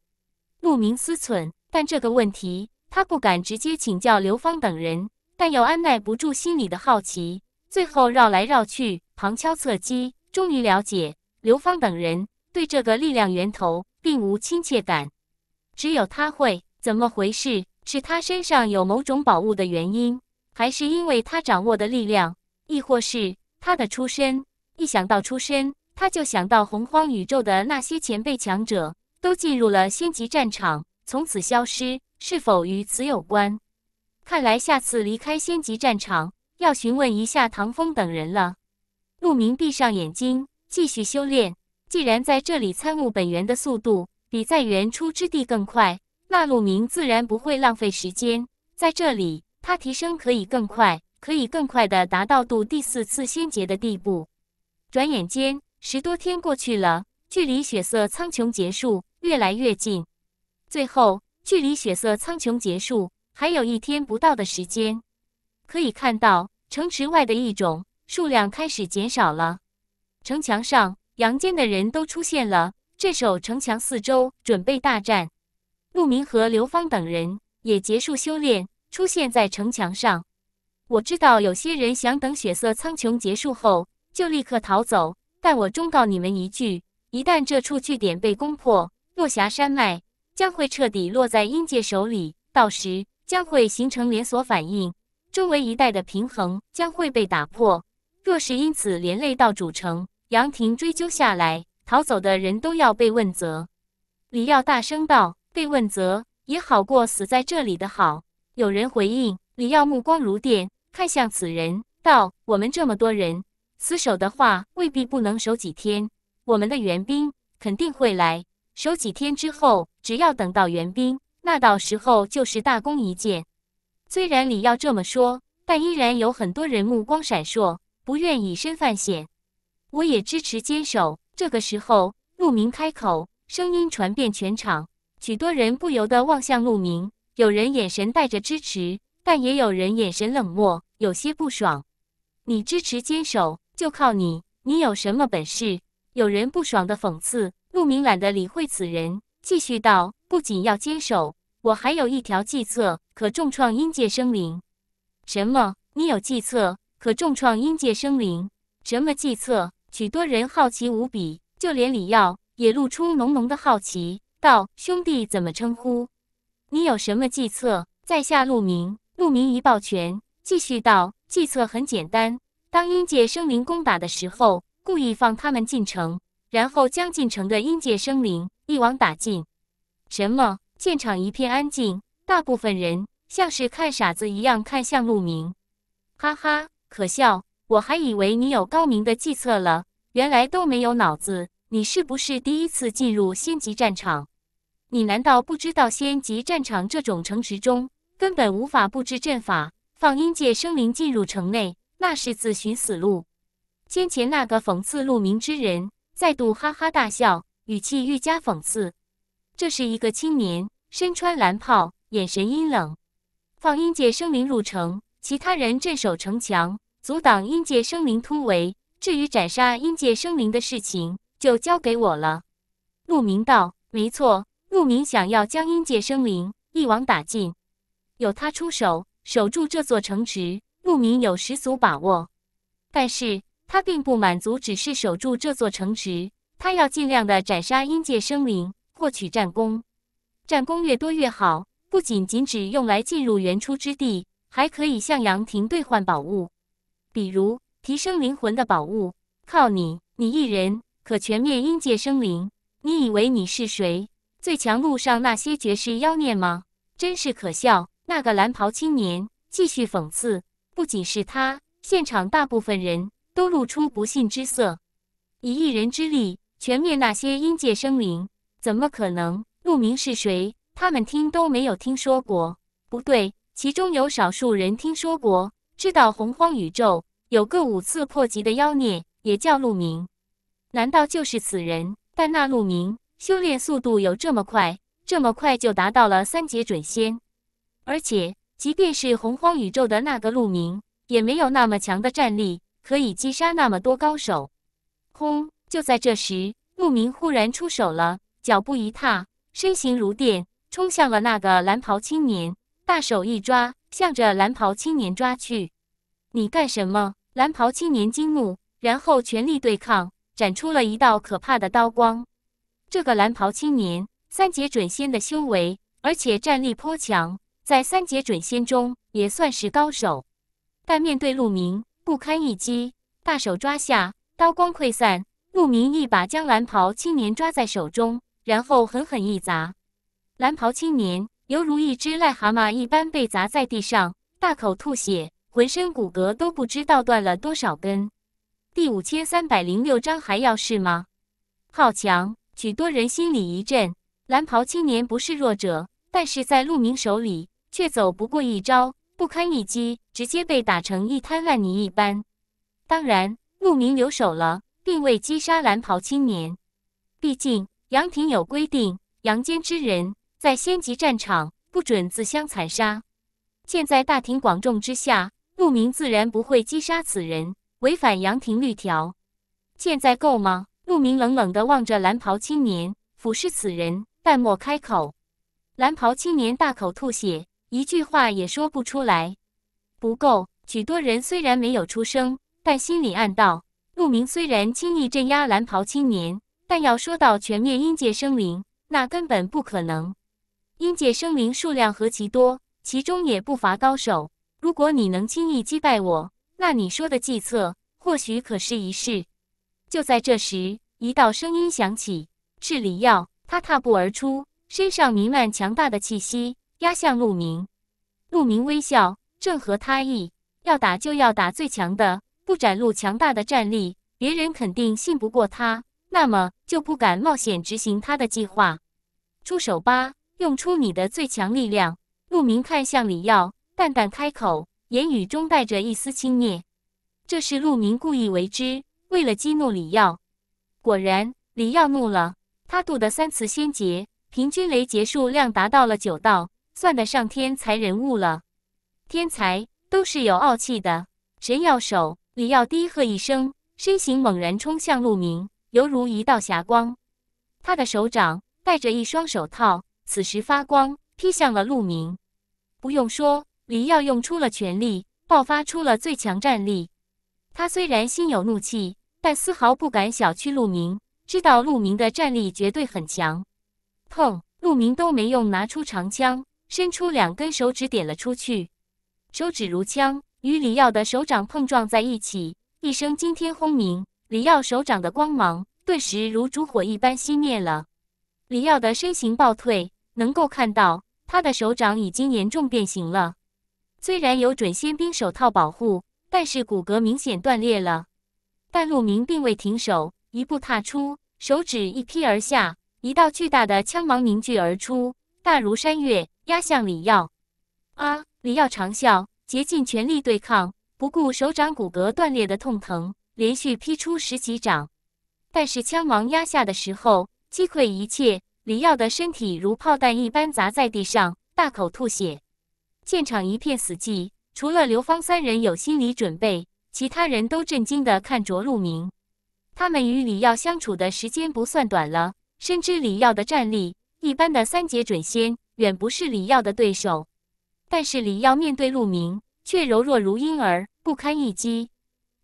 陆明思忖，但这个问题他不敢直接请教刘芳等人，但又按耐不住心里的好奇，最后绕来绕去，旁敲侧击，终于了解刘芳等人。对这个力量源头并无亲切感，只有他会。怎么回事？是他身上有某种宝物的原因，还是因为他掌握的力量，亦或是他的出身？一想到出身，他就想到洪荒宇宙的那些前辈强者都进入了仙级战场，从此消失，是否与此有关？看来下次离开仙级战场，要询问一下唐风等人了。陆明闭上眼睛，继续修炼。既然在这里参悟本源的速度比在原初之地更快，那陆明自然不会浪费时间在这里。他提升可以更快，可以更快的达到度第四次仙劫的地步。转眼间，十多天过去了，距离血色苍穹结束越来越近。最后，距离血色苍穹结束还有一天不到的时间。可以看到，城池外的一种数量开始减少了，城墙上。阳间的人都出现了，镇守城墙四周，准备大战。陆明和刘芳等人也结束修炼，出现在城墙上。我知道有些人想等血色苍穹结束后就立刻逃走，但我忠告你们一句：一旦这处据点被攻破，落霞山脉将会彻底落在阴界手里，到时将会形成连锁反应，周围一带的平衡将会被打破。若是因此连累到主城，杨庭追究下来，逃走的人都要被问责。李耀大声道：“被问责也好过死在这里的好。”有人回应。李耀目光如电，看向此人道：“我们这么多人，死守的话，未必不能守几天。我们的援兵肯定会来。守几天之后，只要等到援兵，那到时候就是大功一件。”虽然李耀这么说，但依然有很多人目光闪烁，不愿以身犯险。我也支持坚守。这个时候，陆明开口，声音传遍全场，许多人不由得望向陆明。有人眼神带着支持，但也有人眼神冷漠，有些不爽。你支持坚守，就靠你，你有什么本事？有人不爽的讽刺。陆明懒得理会此人，继续道：“不仅要坚守，我还有一条计策，可重创阴界生灵。”什么？你有计策，可重创阴界生灵？什么计策？许多人好奇无比，就连李耀也露出浓浓的好奇，道：“兄弟怎么称呼？你有什么计策？”在下陆明。陆明一抱拳，继续道：“计策很简单，当阴界生灵攻打的时候，故意放他们进城，然后将进城的阴界生灵一网打尽。”什么？现场一片安静，大部分人像是看傻子一样看向陆明。哈哈，可笑！我还以为你有高明的计策了。原来都没有脑子！你是不是第一次进入仙级战场？你难道不知道仙级战场这种城池中根本无法布置阵法，放阴界生灵进入城内那是自寻死路？先前那个讽刺鹿鸣之人再度哈哈大笑，语气愈加讽刺。这是一个青年，身穿蓝袍，眼神阴冷，放阴界生灵入城，其他人镇守城墙，阻挡阴界生灵突围。至于斩杀阴界生灵的事情，就交给我了。陆明道：“没错，陆明想要将阴界生灵一网打尽。有他出手，守住这座城池，陆明有十足把握。但是他并不满足，只是守住这座城池，他要尽量的斩杀阴界生灵，获取战功。战功越多越好，不仅仅只用来进入原初之地，还可以向杨庭兑换宝物，比如。”提升灵魂的宝物，靠你，你一人可全灭阴界生灵。你以为你是谁？最强路上那些绝世妖孽吗？真是可笑。那个蓝袍青年继续讽刺。不仅是他，现场大部分人都露出不信之色。以一人之力全灭那些阴界生灵，怎么可能？陆明是谁？他们听都没有听说过。不对，其中有少数人听说过，知道洪荒宇宙。有个五次破级的妖孽，也叫陆明，难道就是此人？但那陆明修炼速度有这么快？这么快就达到了三阶准仙？而且，即便是洪荒宇宙的那个陆明，也没有那么强的战力，可以击杀那么多高手。轰！就在这时，陆明忽然出手了，脚步一踏，身形如电，冲向了那个蓝袍青年，大手一抓，向着蓝袍青年抓去。你干什么？蓝袍青年惊怒，然后全力对抗，展出了一道可怕的刀光。这个蓝袍青年三阶准仙的修为，而且战力颇强，在三阶准仙中也算是高手。但面对陆明，不堪一击。大手抓下，刀光溃散。陆明一把将蓝袍青年抓在手中，然后狠狠一砸。蓝袍青年犹如一只癞蛤蟆一般被砸在地上，大口吐血。浑身骨骼都不知道断了多少根。第五千三百零六章还要试吗？好强！许多人心里一震。蓝袍青年不是弱者，但是在陆明手里却走不过一招，不堪一击，直接被打成一滩烂泥一般。当然，陆明留手了，并未击杀蓝袍青年。毕竟杨庭有规定，阳间之人在仙级战场不准自相残杀。现在大庭广众之下。陆明自然不会击杀此人，违反杨庭律条。现在够吗？陆明冷冷的望着蓝袍青年，俯视此人，淡漠开口。蓝袍青年大口吐血，一句话也说不出来。不够。许多人虽然没有出声，但心里暗道：陆明虽然轻易镇压蓝袍青年，但要说到全面灭阴界生灵，那根本不可能。阴界生灵数量何其多，其中也不乏高手。如果你能轻易击败我，那你说的计策或许可试一试。就在这时，一道声音响起，是李耀。他踏步而出，身上弥漫强大的气息，压向陆明。陆明微笑，正合他意。要打就要打最强的，不展露强大的战力，别人肯定信不过他，那么就不敢冒险执行他的计划。出手吧，用出你的最强力量。陆明看向李耀。淡淡开口，言语中带着一丝轻蔑。这是陆明故意为之，为了激怒李耀。果然，李耀怒了。他渡的三次仙劫，平均雷劫数量达到了九道，算得上天才人物了。天才都是有傲气的，神要手？李耀低喝一声，身形猛然冲向陆明，犹如一道霞光。他的手掌带着一双手套，此时发光，劈向了陆明。不用说。李耀用出了全力，爆发出了最强战力。他虽然心有怒气，但丝毫不敢小觑陆明，知道陆明的战力绝对很强。砰！陆明都没用拿出长枪，伸出两根手指点了出去，手指如枪，与李耀的手掌碰撞在一起，一声惊天轰鸣。李耀手掌的光芒顿时如烛火一般熄灭了。李耀的身形暴退，能够看到他的手掌已经严重变形了。虽然有准先兵手套保护，但是骨骼明显断裂了。但陆明并未停手，一步踏出，手指一劈而下，一道巨大的枪芒凝聚而出，大如山岳，压向李耀。啊！李耀长啸，竭尽全力对抗，不顾手掌骨骼断裂的痛疼，连续劈出十几掌。但是枪芒压下的时候，击溃一切，李耀的身体如炮弹一般砸在地上，大口吐血。现场一片死寂，除了刘芳三人有心理准备，其他人都震惊地看着陆明。他们与李耀相处的时间不算短了，深知李耀的战力，一般的三阶准仙远不是李耀的对手。但是李耀面对陆明，却柔弱如婴儿，不堪一击。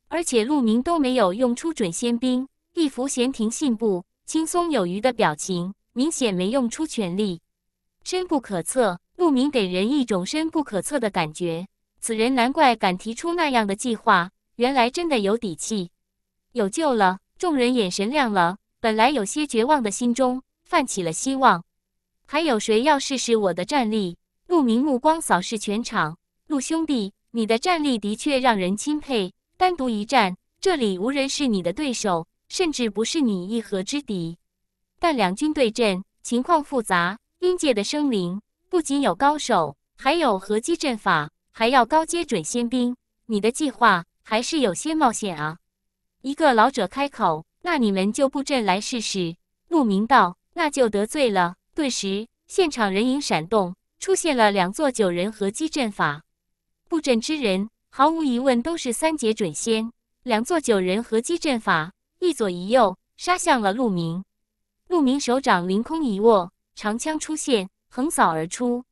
而且陆明都没有用出准仙兵，一副闲庭信步、轻松有余的表情，明显没用出全力，深不可测。陆明给人一种深不可测的感觉，此人难怪敢提出那样的计划，原来真的有底气，有救了！众人眼神亮了，本来有些绝望的心中泛起了希望。还有谁要试试我的战力？陆明目光扫视全场：“陆兄弟，你的战力的确让人钦佩，单独一战，这里无人是你的对手，甚至不是你一合之敌。但两军对阵，情况复杂，阴界的生灵……”不仅有高手，还有合击阵法，还要高阶准仙兵。你的计划还是有些冒险啊！一个老者开口：“那你们就布阵来试试。”陆明道：“那就得罪了。”顿时，现场人影闪动，出现了两座九人合击阵法。布阵之人毫无疑问都是三阶准仙。两座九人合击阵法，一左一右杀向了陆明。陆明手掌凌空一握，长枪出现。横扫而出，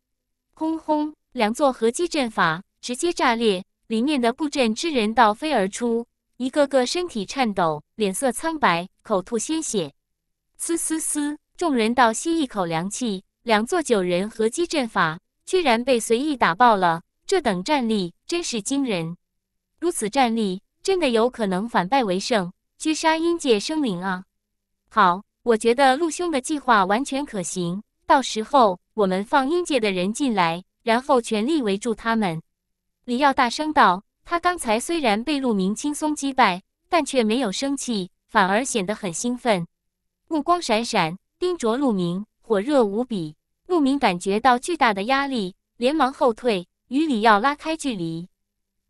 轰轰！两座合击阵法直接炸裂，里面的布阵之人倒飞而出，一个个身体颤抖，脸色苍白，口吐鲜血。嘶嘶嘶！众人倒吸一口凉气，两座九人合击阵法居然被随意打爆了，这等战力真是惊人！如此战力，真的有可能反败为胜，狙杀阴界生灵啊！好，我觉得陆兄的计划完全可行，到时候。我们放阴界的人进来，然后全力围住他们。”李耀大声道。他刚才虽然被陆明轻松击败，但却没有生气，反而显得很兴奋，目光闪闪盯着陆明，火热无比。陆明感觉到巨大的压力，连忙后退，与李耀拉开距离。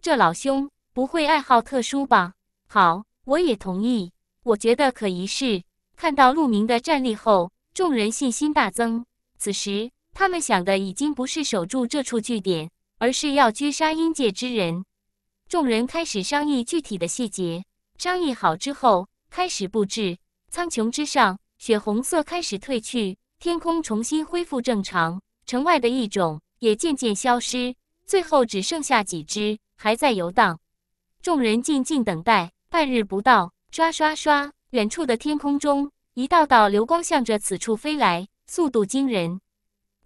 这老兄不会爱好特殊吧？好，我也同意，我觉得可一试。看到陆明的战力后，众人信心大增。此时。他们想的已经不是守住这处据点，而是要狙杀阴界之人。众人开始商议具体的细节，商议好之后开始布置。苍穹之上，血红色开始褪去，天空重新恢复正常，城外的异种也渐渐消失，最后只剩下几只还在游荡。众人静静等待，半日不到，刷刷刷，远处的天空中一道道流光向着此处飞来，速度惊人。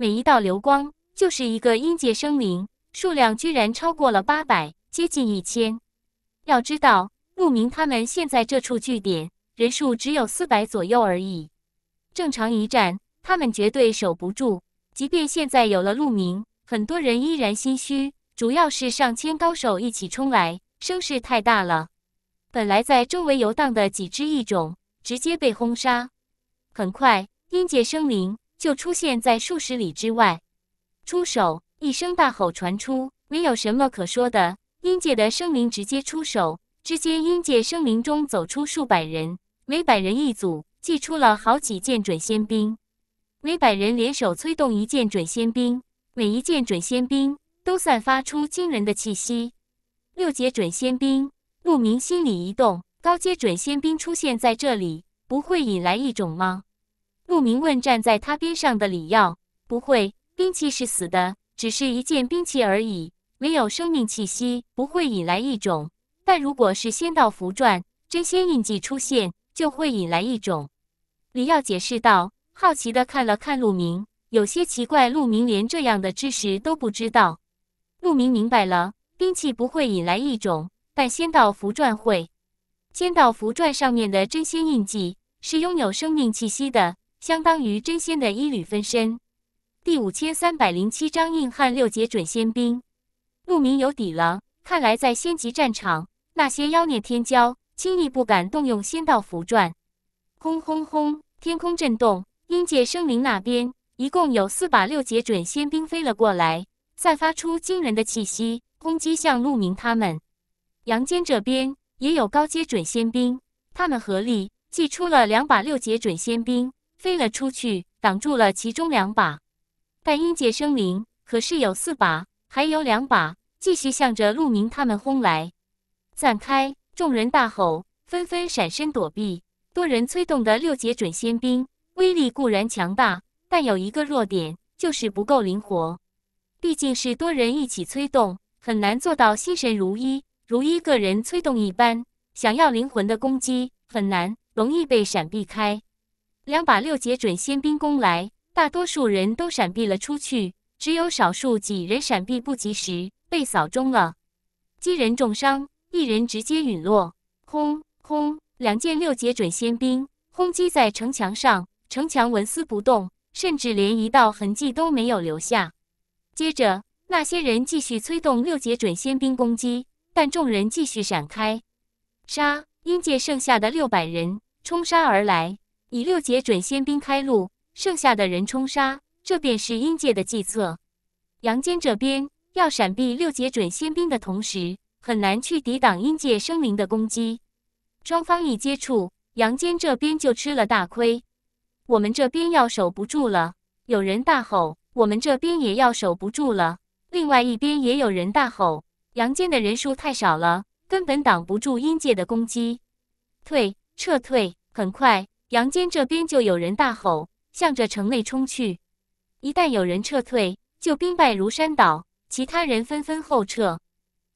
每一道流光就是一个阴界生灵，数量居然超过了八百，接近一千。要知道，陆明他们现在这处据点人数只有四百左右而已，正常一战他们绝对守不住。即便现在有了陆明，很多人依然心虚，主要是上千高手一起冲来，声势太大了。本来在周围游荡的几只异种，直接被轰杀。很快，阴界生灵。就出现在数十里之外，出手一声大吼传出，没有什么可说的。阴界的生灵直接出手，只见阴界生灵中走出数百人，每百人一组，祭出了好几件准仙兵。每百人联手催动一件准仙兵，每一件准仙兵都散发出惊人的气息。六阶准仙兵，陆明心里一动，高阶准仙兵出现在这里，不会引来异种吗？陆明问站在他边上的李耀：“不会，兵器是死的，只是一件兵器而已，没有生命气息，不会引来异种。但如果是仙道符篆，真仙印记出现，就会引来异种。”李耀解释道，好奇的看了看陆明，有些奇怪，陆明连这样的知识都不知道。陆明明白了，兵器不会引来异种，但仙道符篆会。仙道符篆上面的真仙印记是拥有生命气息的。相当于真仙的一缕分身。第五千三百零七章：硬汉六阶准仙兵。陆明有底了，看来在仙级战场，那些妖孽天骄轻易不敢动用仙道符篆。轰轰轰！天空震动，阴界生灵那边一共有四把六阶准仙兵飞了过来，散发出惊人的气息，攻击向陆明他们。阳间这边也有高阶准仙兵，他们合力祭出了两把六阶准仙兵。飞了出去，挡住了其中两把，但阴界生灵可是有四把，还有两把继续向着陆明他们轰来。散开，众人大吼，纷纷闪身躲避。多人催动的六阶准仙兵威力固然强大，但有一个弱点，就是不够灵活。毕竟是多人一起催动，很难做到心神如一，如一个人催动一般。想要灵魂的攻击很难，容易被闪避开。两把六节准仙兵攻来，大多数人都闪避了出去，只有少数几人闪避不及时，被扫中了，几人重伤，一人直接陨落。轰轰，两件六节准仙兵轰击在城墙上，城墙纹丝不动，甚至连一道痕迹都没有留下。接着，那些人继续催动六节准仙兵攻击，但众人继续闪开。杀，阴界剩下的六百人冲杀而来。以六节准仙兵开路，剩下的人冲杀，这便是阴界的计策。阳间这边要闪避六节准仙兵的同时，很难去抵挡阴界生灵的攻击。双方一接触，阳间这边就吃了大亏。我们这边要守不住了，有人大吼：“我们这边也要守不住了。”另外一边也有人大吼：“阳间的人数太少了，根本挡不住阴界的攻击。”退，撤退，很快。杨坚这边就有人大吼，向着城内冲去。一旦有人撤退，就兵败如山倒。其他人纷纷后撤，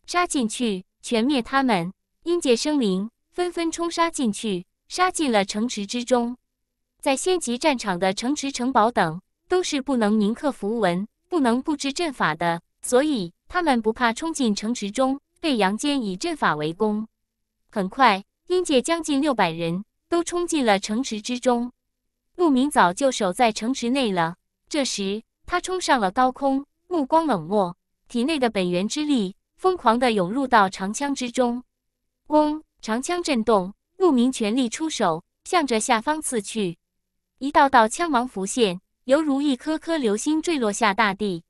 杀进去，全灭他们。阴界生灵纷纷冲杀进去，杀进了城池之中。在仙级战场的城池、城堡等，都是不能铭刻符文、不能布置阵法的，所以他们不怕冲进城池中，被杨坚以阵法围攻。很快，阴界将近六百人。都冲进了城池之中，陆明早就守在城池内了。这时，他冲上了高空，目光冷漠，体内的本源之力疯狂地涌入到长枪之中。嗡，长枪震动，陆明全力出手，向着下方刺去。一道道枪芒浮现，犹如一颗颗流星坠落下大地。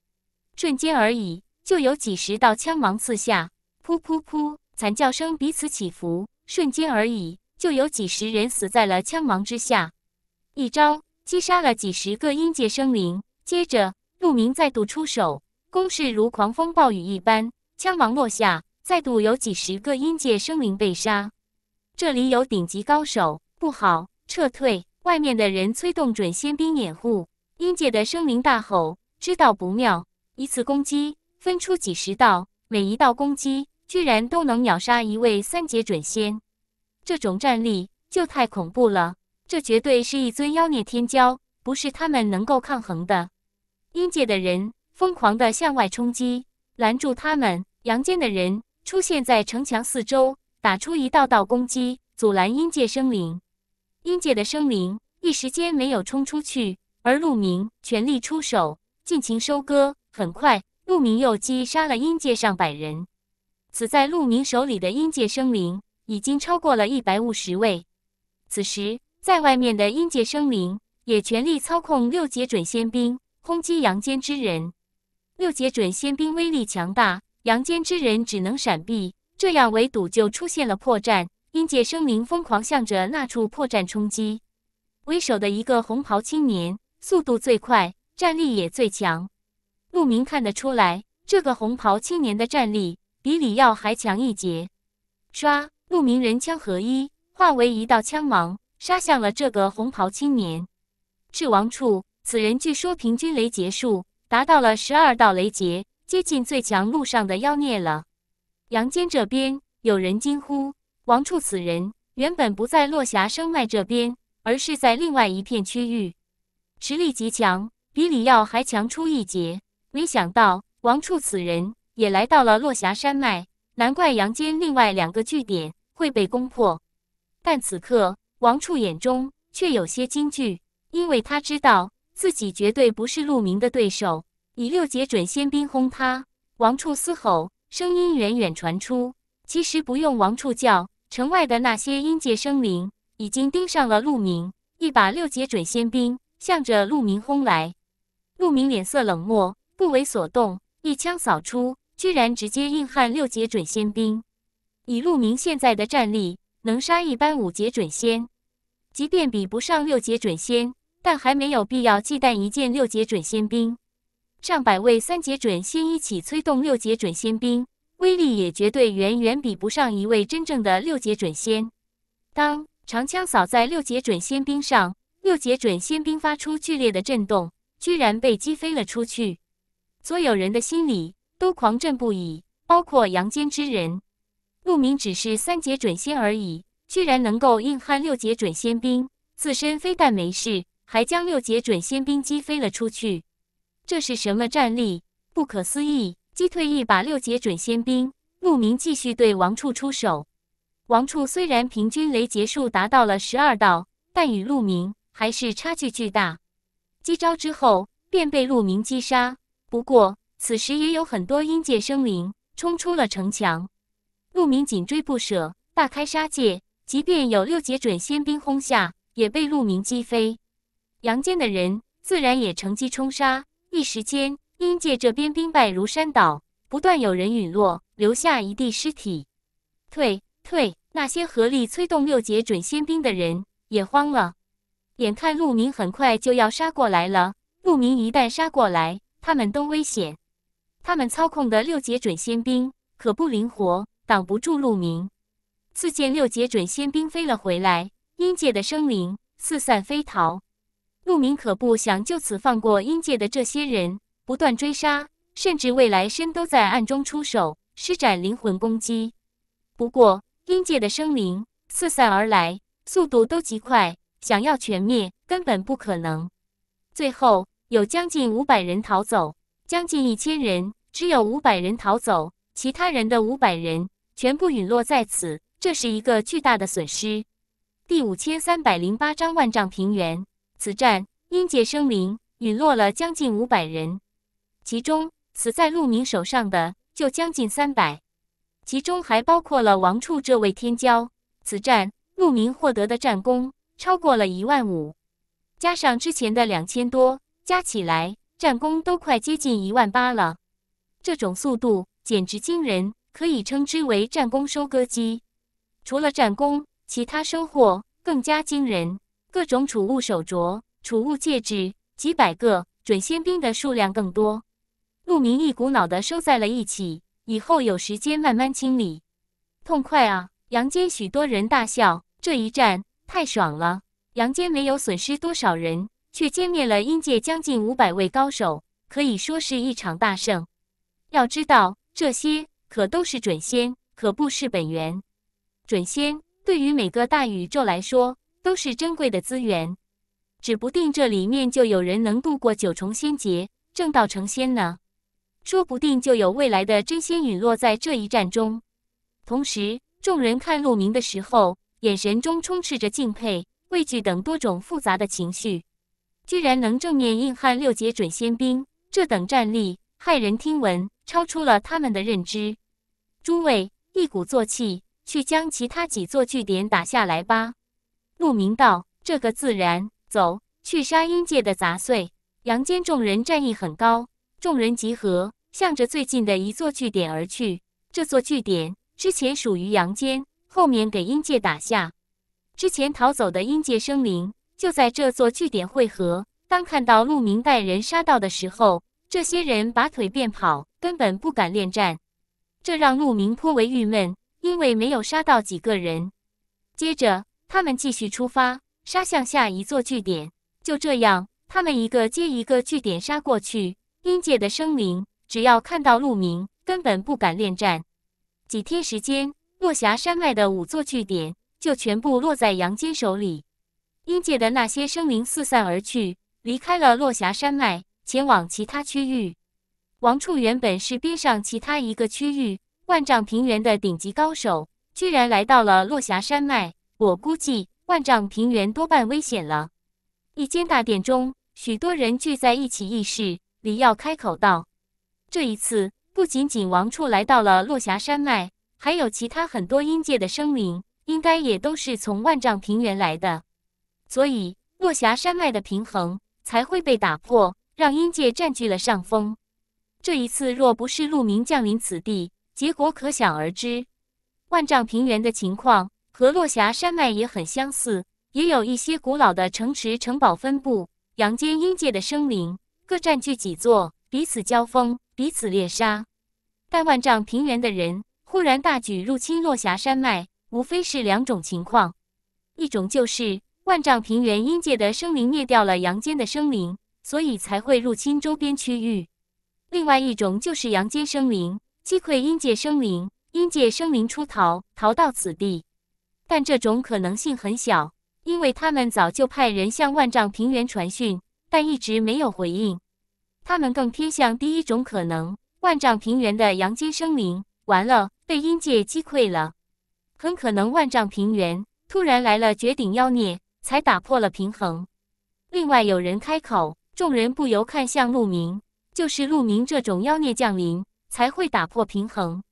瞬间而已，就有几十道枪芒刺下，噗噗噗，惨叫声彼此起伏。瞬间而已。就有几十人死在了枪芒之下，一招击杀了几十个阴界生灵。接着，陆明再度出手，攻势如狂风暴雨一般，枪芒落下，再度有几十个阴界生灵被杀。这里有顶级高手，不好，撤退！外面的人催动准仙兵掩护，阴界的生灵大吼，知道不妙，一次攻击分出几十道，每一道攻击居然都能秒杀一位三阶准仙。这种战力就太恐怖了，这绝对是一尊妖孽天骄，不是他们能够抗衡的。阴界的人疯狂地向外冲击，拦住他们；阳间的人出现在城墙四周，打出一道道攻击，阻拦阴界生灵。阴界的生灵一时间没有冲出去，而陆明全力出手，尽情收割。很快，陆明又击杀了阴界上百人。死在陆明手里的阴界生灵。已经超过了一百五十位。此时，在外面的阴界生灵也全力操控六阶准仙兵轰击阳间之人。六阶准仙兵威力强大，阳间之人只能闪避，这样围堵就出现了破绽。阴界生灵疯狂向着那处破绽冲击。为首的一个红袍青年，速度最快，战力也最强。陆明看得出来，这个红袍青年的战力比李耀还强一截。唰！陆名人枪合一，化为一道枪芒，杀向了这个红袍青年。赤王处此人据说平均雷劫数达到了十二道雷劫，接近最强路上的妖孽了。杨坚这边有人惊呼：“王处此人原本不在落霞山脉这边，而是在另外一片区域，实力极强，比李耀还强出一截。没想到王处此人也来到了落霞山脉，难怪杨坚另外两个据点。”会被攻破，但此刻王处眼中却有些惊惧，因为他知道自己绝对不是陆明的对手。以六节准仙兵轰他，王处嘶吼，声音远远传出。其实不用王处叫，城外的那些阴界生灵已经盯上了陆明。一把六节准仙兵向着陆明轰来，陆明脸色冷漠，不为所动，一枪扫出，居然直接硬撼六节准仙兵。以陆明现在的战力，能杀一般五阶准仙，即便比不上六阶准仙，但还没有必要忌惮一件六阶准仙兵。上百位三阶准仙一起催动六阶准仙兵，威力也绝对远远比不上一位真正的六阶准仙。当长枪扫在六阶准仙兵上，六阶准仙兵发出剧烈的震动，居然被击飞了出去。所有人的心里都狂震不已，包括阳间之人。陆明只是三阶准仙而已，居然能够硬撼六阶准仙兵，自身非但没事，还将六阶准仙兵击飞了出去。这是什么战力？不可思议！击退一把六阶准仙兵，陆明继续对王处出手。王处虽然平均雷劫数达到了十二道，但与陆明还是差距巨大。几招之后便被陆明击杀。不过此时也有很多阴界生灵冲出了城墙。陆明紧追不舍，大开杀戒。即便有六节准仙兵轰下，也被陆明击飞。阳间的人自然也乘机冲杀，一时间阴界这边兵败如山倒，不断有人陨落，留下一地尸体。退退！那些合力催动六节准仙兵的人也慌了，眼看陆明很快就要杀过来了。陆明一旦杀过来，他们都危险。他们操控的六节准仙兵可不灵活。挡不住陆明。四剑六节准仙兵飞了回来，阴界的生灵四散飞逃。陆明可不想就此放过阴界的这些人，不断追杀，甚至未来身都在暗中出手施展灵魂攻击。不过阴界的生灵四散而来，速度都极快，想要全灭根本不可能。最后有将近五百人逃走，将近一千人，只有五百人逃走，其他人的五百人。全部陨落在此，这是一个巨大的损失。第五千三百零八章万丈平原。此战，阴界生灵陨落了将近五百人，其中死在陆明手上的就将近三百，其中还包括了王处这位天骄。此战，陆明获得的战功超过了一万五，加上之前的两千多，加起来战功都快接近一万八了。这种速度简直惊人。可以称之为战功收割机。除了战功，其他收获更加惊人。各种储物手镯、储物戒指，几百个准仙兵的数量更多。陆明一股脑的收在了一起，以后有时间慢慢清理。痛快啊！阳间许多人大笑，这一战太爽了。阳间没有损失多少人，却歼灭了阴界将近五百位高手，可以说是一场大胜。要知道这些。可都是准仙，可不是本源。准仙对于每个大宇宙来说都是珍贵的资源，指不定这里面就有人能度过九重仙劫，正道成仙呢。说不定就有未来的真仙陨落在这一战中。同时，众人看陆明的时候，眼神中充斥着敬佩、畏惧等多种复杂的情绪。居然能正面硬撼六阶准仙兵，这等战力骇人听闻，超出了他们的认知。诸位，一鼓作气去将其他几座据点打下来吧。陆明道：“这个自然，走去杀阴界的杂碎。”阳间众人战意很高，众人集合，向着最近的一座据点而去。这座据点之前属于阳间，后面给阴界打下。之前逃走的阴界生灵就在这座据点汇合。当看到陆明带人杀到的时候，这些人拔腿便跑，根本不敢恋战。这让陆明颇为郁闷，因为没有杀到几个人。接着，他们继续出发，杀向下一座据点。就这样，他们一个接一个据点杀过去。阴界的生灵只要看到陆明，根本不敢恋战。几天时间，落霞山脉的五座据点就全部落在阳间手里。阴界的那些生灵四散而去，离开了落霞山脉，前往其他区域。王处原本是边上其他一个区域万丈平原的顶级高手，居然来到了落霞山脉。我估计万丈平原多半危险了。一间大殿中，许多人聚在一起议事。李耀开口道：“这一次，不仅仅王处来到了落霞山脉，还有其他很多阴界的生灵，应该也都是从万丈平原来的。所以，落霞山脉的平衡才会被打破，让阴界占据了上风。”这一次若不是鹿鸣降临此地，结果可想而知。万丈平原的情况和落霞山脉也很相似，也有一些古老的城池、城堡分布。阳间、阴界的生灵各占据几座，彼此交锋，彼此猎杀。但万丈平原的人忽然大举入侵落霞山脉，无非是两种情况：一种就是万丈平原阴界的生灵灭掉了阳间的生灵，所以才会入侵周边区域。另外一种就是阳间生灵击溃阴界生灵，阴界生灵出逃，逃到此地。但这种可能性很小，因为他们早就派人向万丈平原传讯，但一直没有回应。他们更偏向第一种可能：万丈平原的阳间生灵完了，被阴界击溃了。很可能万丈平原突然来了绝顶妖孽，才打破了平衡。另外有人开口，众人不由看向陆明。就是陆明这种妖孽降临才会打破平衡，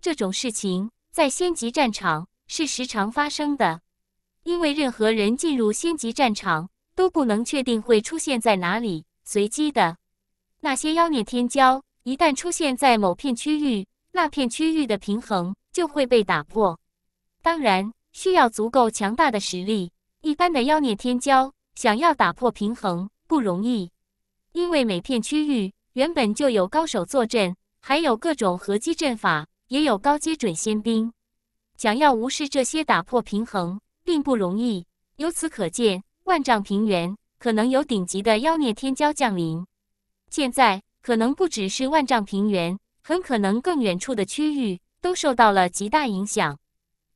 这种事情在仙级战场是时常发生的。因为任何人进入仙级战场都不能确定会出现在哪里，随机的。那些妖孽天骄一旦出现在某片区域，那片区域的平衡就会被打破。当然，需要足够强大的实力。一般的妖孽天骄想要打破平衡不容易，因为每片区域。原本就有高手坐镇，还有各种合击阵法，也有高阶准仙兵。想要无视这些打破平衡，并不容易。由此可见，万丈平原可能有顶级的妖孽天骄降临。现在可能不只是万丈平原，很可能更远处的区域都受到了极大影响。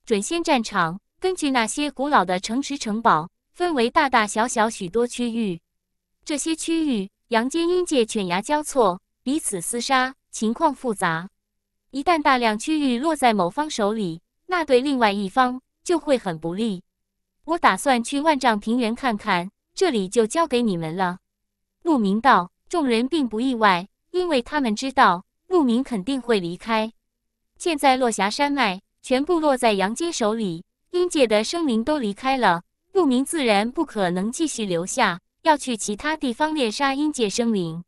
准仙战场根据那些古老的城池城堡，分为大大小小许多区域。这些区域。阳间、阴界犬牙交错，彼此厮杀，情况复杂。一旦大量区域落在某方手里，那对另外一方就会很不利。我打算去万丈平原看看，这里就交给你们了。陆明道，众人并不意外，因为他们知道陆明肯定会离开。现在落霞山脉全部落在阳间手里，阴界的生灵都离开了，陆明自然不可能继续留下。要去其他地方猎杀阴界生灵。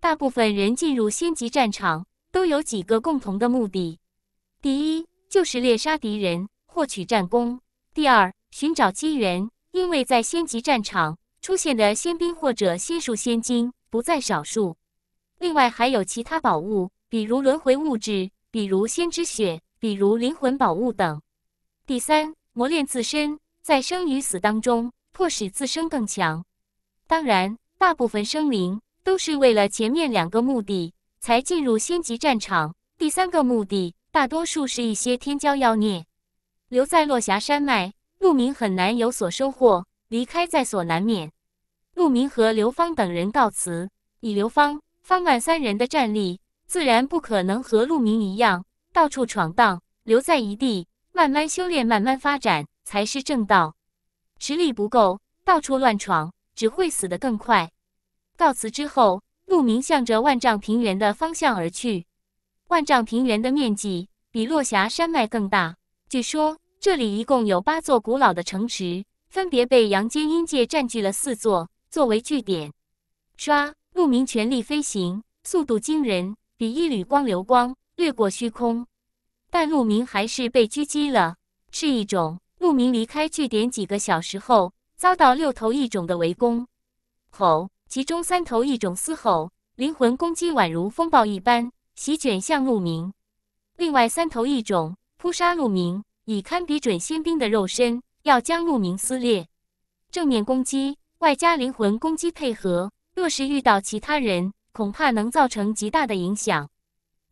大部分人进入仙级战场都有几个共同的目的：第一，就是猎杀敌人，获取战功；第二，寻找机缘，因为在仙级战场出现的仙兵或者仙术、仙金不在少数。另外还有其他宝物，比如轮回物质，比如仙之血，比如灵魂宝物等。第三，磨练自身，在生与死当中，迫使自身更强。当然，大部分生灵都是为了前面两个目的才进入仙级战场。第三个目的，大多数是一些天骄妖孽留在落霞山脉，陆明很难有所收获。离开在所难免。陆明和刘芳等人告辞。以刘芳、方万三人的战力，自然不可能和陆明一样到处闯荡，留在一地慢慢修炼、慢慢发展才是正道。实力不够，到处乱闯。只会死得更快。告辞之后，鹿鸣向着万丈平原的方向而去。万丈平原的面积比落霞山脉更大，据说这里一共有八座古老的城池，分别被阳间、阴界占据了四座，作为据点。刷，鹿鸣全力飞行，速度惊人，比一缕光流光掠过虚空。但鹿鸣还是被狙击了。是一种鹿鸣离开据点几个小时后。遭到六头异种的围攻，吼！其中三头异种嘶吼，灵魂攻击宛如风暴一般席卷向鹿鸣。另外三头异种扑杀鹿鸣，以堪比准仙兵的肉身要将鹿鸣撕裂。正面攻击外加灵魂攻击配合，若是遇到其他人，恐怕能造成极大的影响。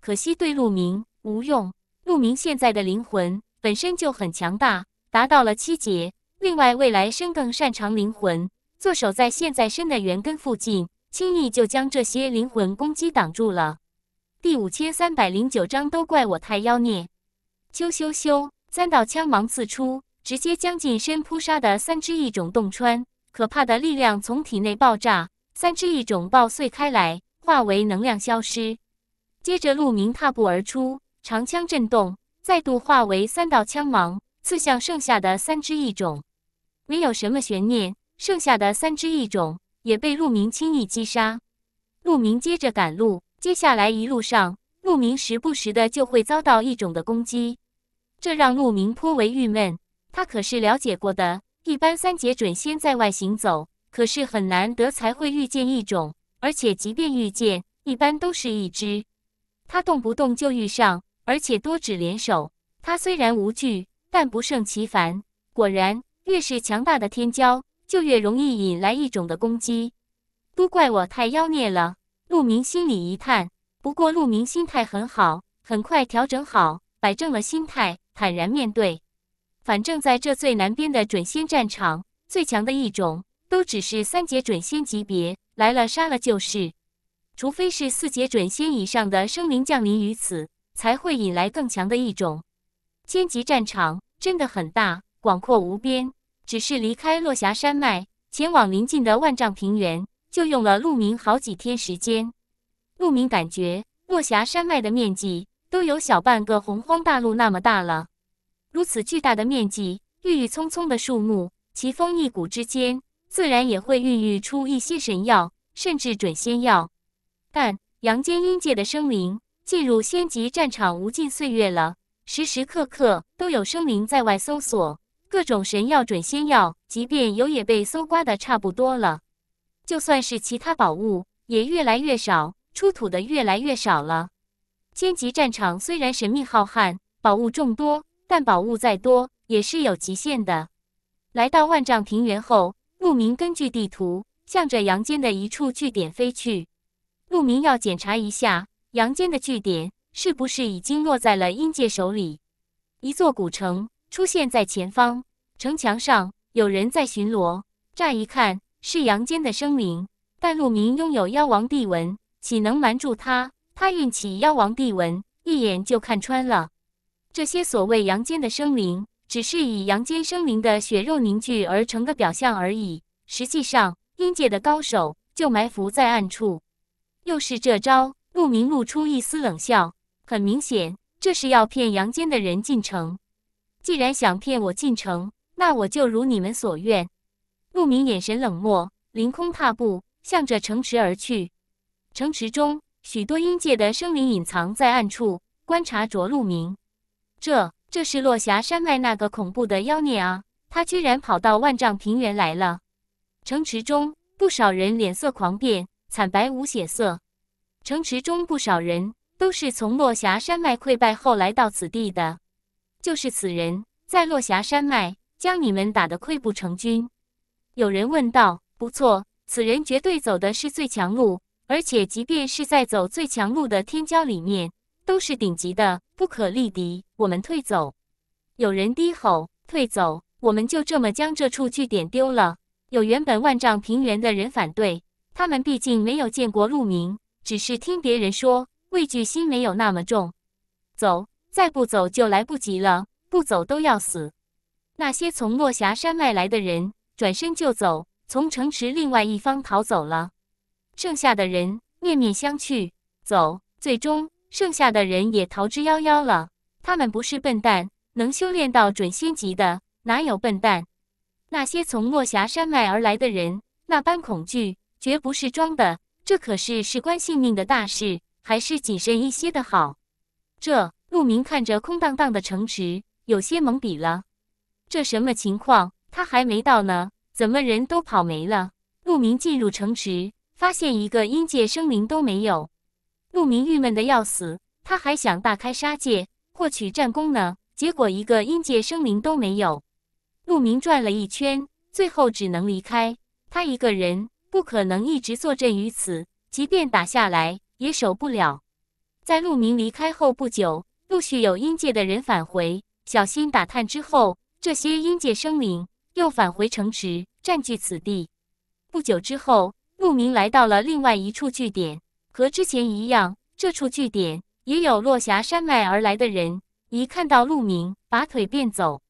可惜对鹿鸣无用，鹿鸣现在的灵魂本身就很强大，达到了七阶。另外，未来生更擅长灵魂，坐守在现在生的原根附近，轻易就将这些灵魂攻击挡住了。第五千三百零九章，都怪我太妖孽！咻咻咻，三道枪芒刺出，直接将近身扑杀的三只异种洞穿，可怕的力量从体内爆炸，三只异种爆碎开来，化为能量消失。接着，陆明踏步而出，长枪震动，再度化为三道枪芒，刺向剩下的三只异种。没有什么悬念，剩下的三只异种也被鹿鸣轻易击杀。鹿鸣接着赶路，接下来一路上，鹿鸣时不时的就会遭到异种的攻击，这让鹿鸣颇为郁闷。他可是了解过的，一般三节准仙在外行走，可是很难得才会遇见异种，而且即便遇见，一般都是一只。他动不动就遇上，而且多指联手。他虽然无惧，但不胜其烦。果然。越是强大的天骄，就越容易引来异种的攻击。都怪我太妖孽了，陆明心里一叹。不过，陆明心态很好，很快调整好，摆正了心态，坦然面对。反正在这最南边的准仙战场，最强的一种都只是三阶准仙级别，来了杀了就是。除非是四阶准仙以上的生灵降临于此，才会引来更强的一种。天级战场真的很大。广阔无边，只是离开落霞山脉，前往临近的万丈平原，就用了鹿鸣好几天时间。鹿鸣感觉落霞山脉的面积都有小半个洪荒大陆那么大了。如此巨大的面积，郁郁葱葱的树木，奇峰异谷之间，自然也会孕育出一些神药，甚至准仙药。但阳间阴界的生灵进入仙级战场无尽岁月了，时时刻刻都有生灵在外搜索。各种神药、准仙药，即便有，也被搜刮的差不多了。就算是其他宝物，也越来越少，出土的越来越少了。千级战场虽然神秘浩瀚，宝物众多，但宝物再多也是有极限的。来到万丈平原后，陆明根据地图，向着阳间的一处据点飞去。陆明要检查一下阳间的据点是不是已经落在了阴界手里。一座古城。出现在前方城墙上，有人在巡逻。乍一看是阳间的生灵，但陆明拥有妖王帝文，岂能瞒住他？他运起妖王帝文，一眼就看穿了这些所谓阳间的生灵，只是以阳间生灵的血肉凝聚而成的表象而已。实际上，阴界的高手就埋伏在暗处。又是这招，陆明露出一丝冷笑。很明显，这是要骗阳间的人进城。既然想骗我进城，那我就如你们所愿。陆明眼神冷漠，凌空踏步，向着城池而去。城池中，许多阴界的生灵隐藏在暗处，观察着陆明。这，这是落霞山脉那个恐怖的妖孽啊！他居然跑到万丈平原来了。城池中，不少人脸色狂变，惨白无血色。城池中不少人都是从落霞山脉溃败后来到此地的。就是此人，在落霞山脉将你们打得溃不成军。有人问道：“不错，此人绝对走的是最强路，而且即便是在走最强路的天骄里面，都是顶级的，不可力敌。”我们退走。有人低吼：“退走！我们就这么将这处据点丢了？”有原本万丈平原的人反对，他们毕竟没有见过鹿鸣，只是听别人说，畏惧心没有那么重。走。再不走就来不及了，不走都要死。那些从落霞山脉来的人转身就走，从城池另外一方逃走了。剩下的人面面相觑，走。最终，剩下的人也逃之夭夭了。他们不是笨蛋，能修炼到准仙级的哪有笨蛋？那些从落霞山脉而来的人那般恐惧，绝不是装的。这可是事关性命的大事，还是谨慎一些的好。这。陆明看着空荡荡的城池，有些懵逼了。这什么情况？他还没到呢，怎么人都跑没了？陆明进入城池，发现一个阴界生灵都没有。陆明郁闷的要死，他还想大开杀戒，获取战功呢。结果一个阴界生灵都没有。陆明转了一圈，最后只能离开。他一个人不可能一直坐镇于此，即便打下来也守不了。在陆明离开后不久。陆续有阴界的人返回，小心打探之后，这些阴界生灵又返回城池，占据此地。不久之后，陆明来到了另外一处据点，和之前一样，这处据点也有落霞山脉而来的人。一看到陆明，拔腿便走。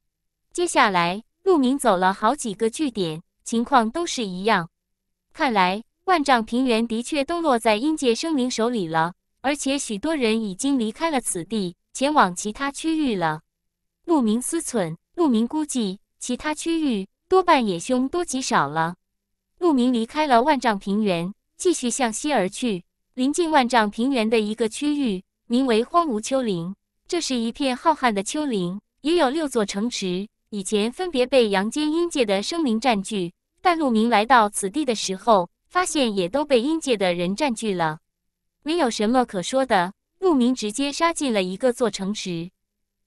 接下来，陆明走了好几个据点，情况都是一样。看来万丈平原的确都落在阴界生灵手里了，而且许多人已经离开了此地。前往其他区域了，鹿明思忖，鹿明估计其他区域多半也凶多吉少了。鹿明离开了万丈平原，继续向西而去。临近万丈平原的一个区域名为荒芜丘陵，这是一片浩瀚的丘陵，也有六座城池，以前分别被阳间、阴界的生灵占据，但鹿明来到此地的时候，发现也都被阴界的人占据了，没有什么可说的。陆明直接杀进了一个座城池，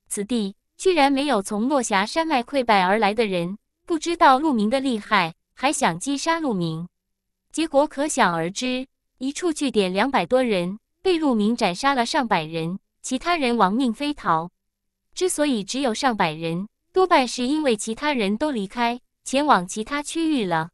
此地居然没有从落霞山脉溃败而来的人，不知道陆明的厉害，还想击杀陆明，结果可想而知。一处据点两百多人被陆明斩杀了上百人，其他人亡命飞逃。之所以只有上百人，多半是因为其他人都离开前往其他区域了。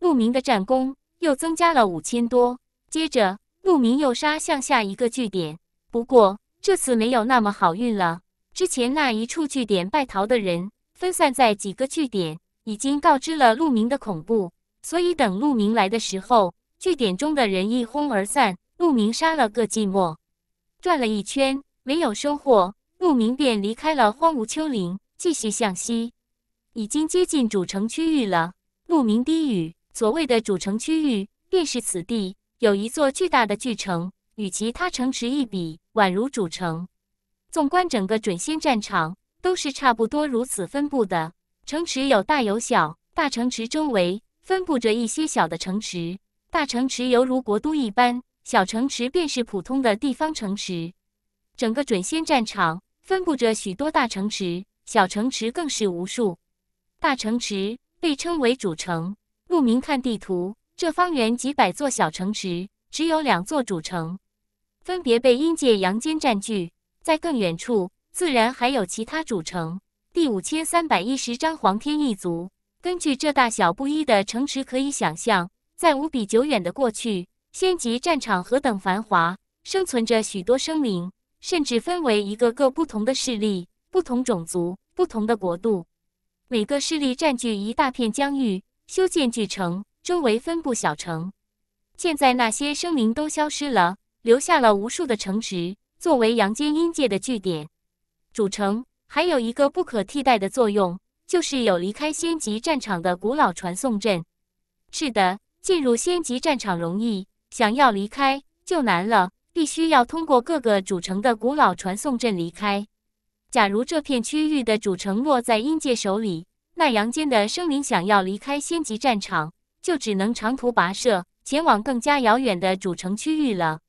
陆明的战功又增加了五千多，接着陆明又杀向下一个据点。不过这次没有那么好运了。之前那一处据点败逃的人分散在几个据点，已经告知了陆明的恐怖，所以等陆明来的时候，据点中的人一哄而散。陆明杀了个寂寞，转了一圈没有收获，陆明便离开了荒芜丘陵，继续向西。已经接近主城区域了，陆明低语：“所谓的主城区域，便是此地，有一座巨大的巨城。”与其他城池一比，宛如主城。纵观整个准仙战场，都是差不多如此分布的。城池有大有小，大城池周围分布着一些小的城池，大城池犹如国都一般，小城池便是普通的地方城池。整个准仙战场分布着许多大城池，小城池更是无数。大城池被称为主城。陆明看地图，这方圆几百座小城池，只有两座主城。分别被阴界、阳间占据，在更远处，自然还有其他主城。第五千三百一十章黄天一族。根据这大小不一的城池，可以想象，在无比久远的过去，仙级战场何等繁华，生存着许多生灵，甚至分为一个个不同的势力、不同种族、不同的国度。每个势力占据一大片疆域，修建巨城，周围分布小城。现在那些生灵都消失了。留下了无数的城池，作为阳间阴界的据点。主城还有一个不可替代的作用，就是有离开仙级战场的古老传送阵。是的，进入仙级战场容易，想要离开就难了，必须要通过各个主城的古老传送阵离开。假如这片区域的主城落在阴界手里，那阳间的生灵想要离开仙级战场，就只能长途跋涉，前往更加遥远的主城区域了。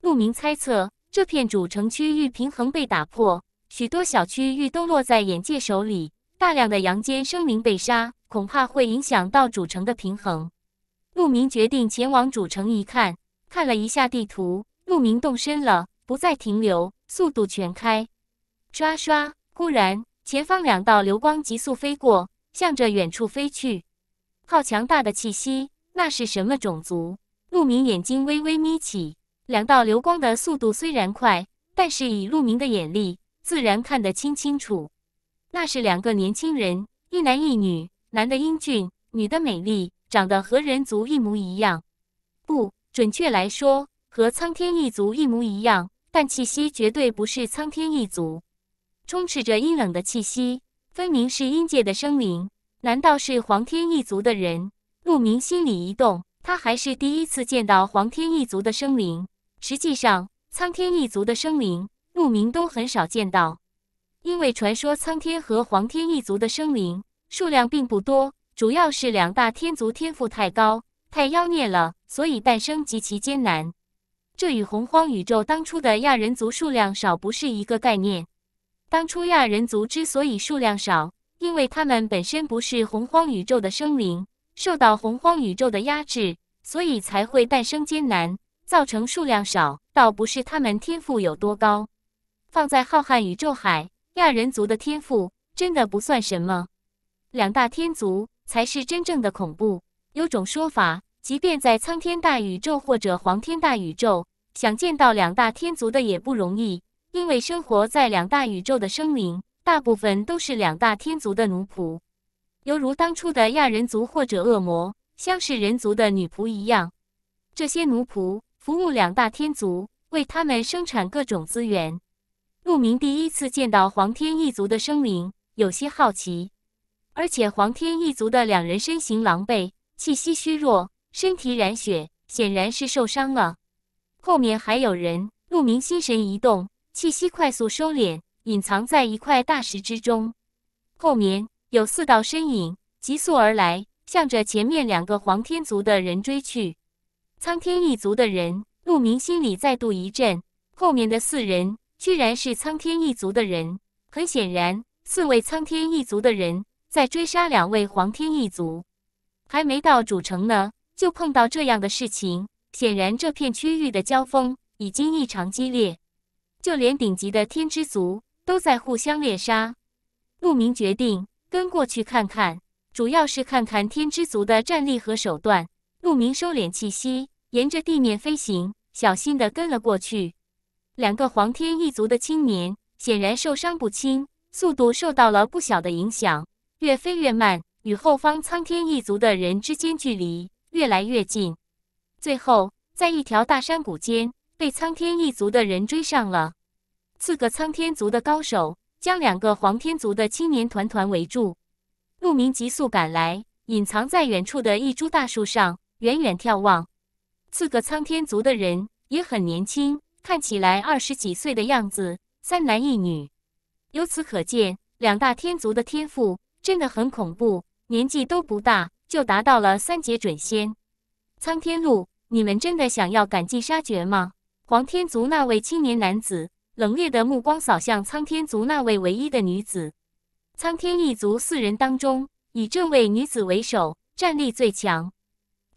鹿明猜测，这片主城区域平衡被打破，许多小区域都落在眼界手里，大量的阳间生灵被杀，恐怕会影响到主城的平衡。鹿明决定前往主城一看，看了一下地图，鹿明动身了，不再停留，速度全开，刷刷！忽然，前方两道流光急速飞过，向着远处飞去。好强大的气息！那是什么种族？鹿明眼睛微微眯起。两道流光的速度虽然快，但是以陆明的眼力，自然看得清清楚。那是两个年轻人，一男一女，男的英俊，女的美丽，长得和人族一模一样。不准确来说，和苍天一族一模一样，但气息绝对不是苍天一族，充斥着阴冷的气息，分明是阴界的生灵。难道是黄天一族的人？陆明心里一动，他还是第一次见到黄天一族的生灵。实际上，苍天一族的生灵陆明都很少见到，因为传说苍天和黄天一族的生灵数量并不多，主要是两大天族天赋太高、太妖孽了，所以诞生极其艰难。这与洪荒宇宙当初的亚人族数量少不是一个概念。当初亚人族之所以数量少，因为他们本身不是洪荒宇宙的生灵，受到洪荒宇宙的压制，所以才会诞生艰难。造成数量少，倒不是他们天赋有多高。放在浩瀚宇宙海，亚人族的天赋真的不算什么。两大天族才是真正的恐怖。有种说法，即便在苍天大宇宙或者黄天大宇宙，想见到两大天族的也不容易，因为生活在两大宇宙的生灵，大部分都是两大天族的奴仆，犹如当初的亚人族或者恶魔，像是人族的女仆一样。这些奴仆。服务两大天族，为他们生产各种资源。陆明第一次见到黄天一族的生灵，有些好奇。而且黄天一族的两人身形狼狈，气息虚弱，身体染血，显然是受伤了。后面还有人，陆明心神一动，气息快速收敛，隐藏在一块大石之中。后面有四道身影急速而来，向着前面两个黄天族的人追去。苍天一族的人，陆明心里再度一震。后面的四人居然是苍天一族的人。很显然，四位苍天一族的人在追杀两位黄天一族。还没到主城呢，就碰到这样的事情。显然，这片区域的交锋已经异常激烈，就连顶级的天之族都在互相猎杀。陆明决定跟过去看看，主要是看看天之族的战力和手段。鹿鸣收敛气息，沿着地面飞行，小心的跟了过去。两个黄天一族的青年显然受伤不轻，速度受到了不小的影响，越飞越慢，与后方苍天一族的人之间距离越来越近。最后，在一条大山谷间，被苍天一族的人追上了。四个苍天族的高手将两个黄天族的青年团团围住。鹿鸣急速赶来，隐藏在远处的一株大树上。远远眺望，四个苍天族的人也很年轻，看起来二十几岁的样子。三男一女，由此可见，两大天族的天赋真的很恐怖，年纪都不大就达到了三阶准仙。苍天路，你们真的想要赶尽杀绝吗？黄天族那位青年男子冷冽的目光扫向苍天族那位唯一的女子。苍天一族四人当中，以这位女子为首，战力最强。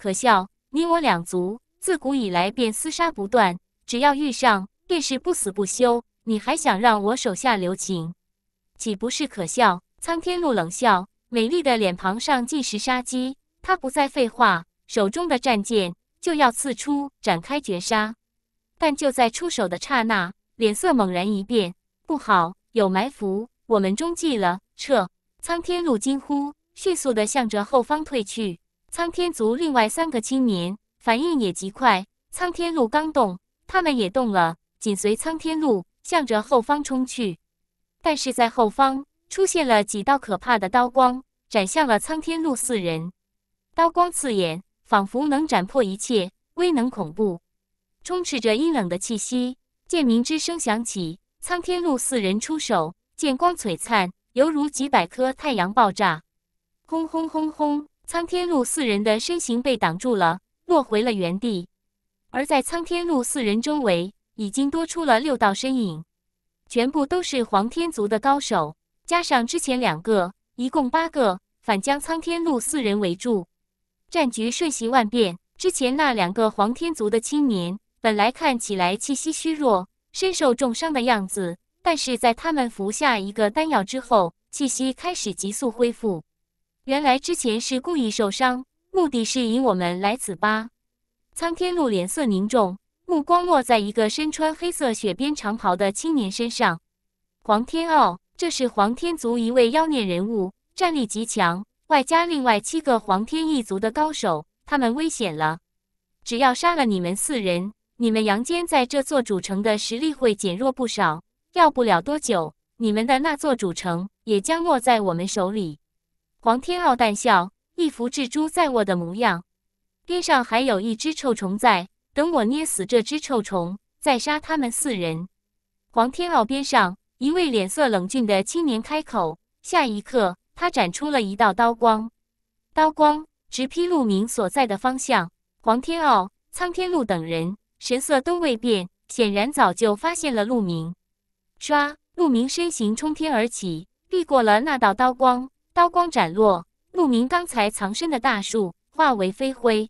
可笑！你我两族自古以来便厮杀不断，只要遇上便是不死不休。你还想让我手下留情？岂不是可笑？苍天怒冷笑，美丽的脸庞上尽是杀机。他不再废话，手中的战剑就要刺出，展开绝杀。但就在出手的刹那，脸色猛然一变，不好，有埋伏，我们中计了，撤！苍天怒惊呼，迅速的向着后方退去。苍天族另外三个青年反应也极快，苍天鹿刚动，他们也动了，紧随苍天鹿向着后方冲去。但是，在后方出现了几道可怕的刀光，斩向了苍天鹿四人。刀光刺眼，仿佛能斩破一切，威能恐怖，充斥着阴冷的气息。剑鸣之声响起，苍天鹿四人出手，剑光璀璨，犹如几百颗太阳爆炸。轰轰轰轰！苍天路四人的身形被挡住了，落回了原地。而在苍天路四人周围，已经多出了六道身影，全部都是黄天族的高手，加上之前两个，一共八个，反将苍天路四人围住。战局瞬息万变，之前那两个黄天族的青年本来看起来气息虚弱、身受重伤的样子，但是在他们服下一个丹药之后，气息开始急速恢复。原来之前是故意受伤，目的是引我们来此吧？苍天鹿脸色凝重，目光落在一个身穿黑色雪边长袍的青年身上。黄天傲，这是黄天族一位妖孽人物，战力极强，外加另外七个黄天一族的高手，他们危险了。只要杀了你们四人，你们阳间在这座主城的实力会减弱不少，要不了多久，你们的那座主城也将落在我们手里。黄天傲淡笑，一副智珠在握的模样。边上还有一只臭虫在，等我捏死这只臭虫，再杀他们四人。黄天傲边上一位脸色冷峻的青年开口。下一刻，他展出了一道刀光，刀光直劈陆明所在的方向。黄天傲、苍天鹿等人神色都未变，显然早就发现了陆明。唰，陆明身形冲天而起，避过了那道刀光。刀光斩落，陆明刚才藏身的大树化为飞灰。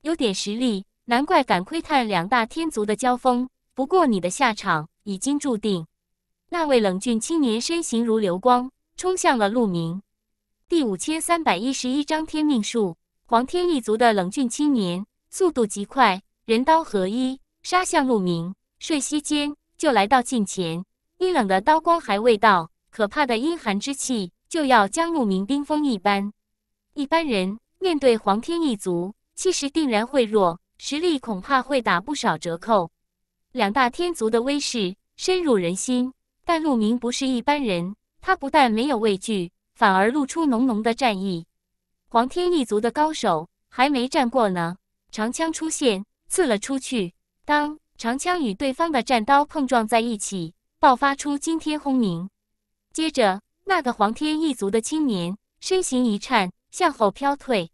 有点实力，难怪敢窥探两大天族的交锋。不过你的下场已经注定。那位冷峻青年身形如流光，冲向了陆明。第五千三百一十一章天命术。黄天一族的冷峻青年速度极快，人刀合一，杀向陆明。瞬息间就来到近前，冰冷的刀光还未到，可怕的阴寒之气。就要将鹿明冰封一般，一般人面对黄天一族，气势定然会弱，实力恐怕会打不少折扣。两大天族的威势深入人心，但陆明不是一般人，他不但没有畏惧，反而露出浓浓的战意。黄天一族的高手还没战过呢，长枪出现，刺了出去。当长枪与对方的战刀碰撞在一起，爆发出惊天轰鸣，接着。那个黄天一族的青年身形一颤，向后飘退。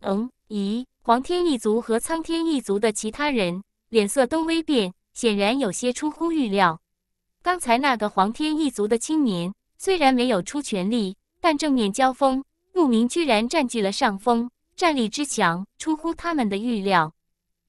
嗯？咦！黄天一族和苍天一族的其他人脸色都微变，显然有些出乎预料。刚才那个黄天一族的青年虽然没有出全力，但正面交锋，陆明居然占据了上风，战力之强出乎他们的预料。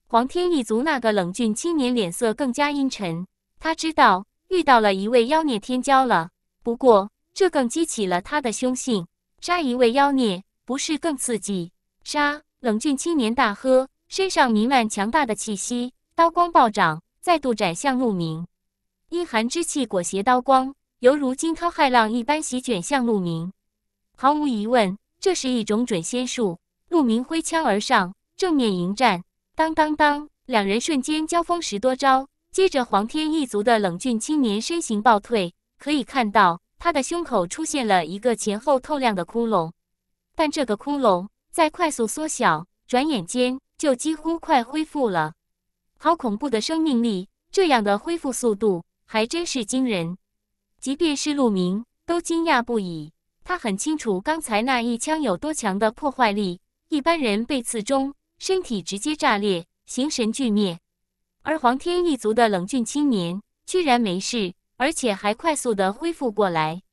黄天一族那个冷峻青年脸色更加阴沉，他知道遇到了一位妖孽天骄了。不过。这更激起了他的凶性，杀一位妖孽不是更刺激？杀！冷峻青年大喝，身上弥漫强大的气息，刀光暴涨，再度斩向陆明。阴寒之气裹挟刀光，犹如惊涛骇浪一般席卷向陆明。毫无疑问，这是一种准仙术。陆明挥枪而上，正面迎战。当当当，两人瞬间交锋十多招，接着黄天一族的冷峻青年身形暴退。可以看到。他的胸口出现了一个前后透亮的窟窿，但这个窟窿在快速缩小，转眼间就几乎快恢复了。好恐怖的生命力！这样的恢复速度还真是惊人，即便是陆明都惊讶不已。他很清楚刚才那一枪有多强的破坏力，一般人被刺中，身体直接炸裂，形神俱灭，而黄天一族的冷峻青年居然没事。而且还快速的恢复过来，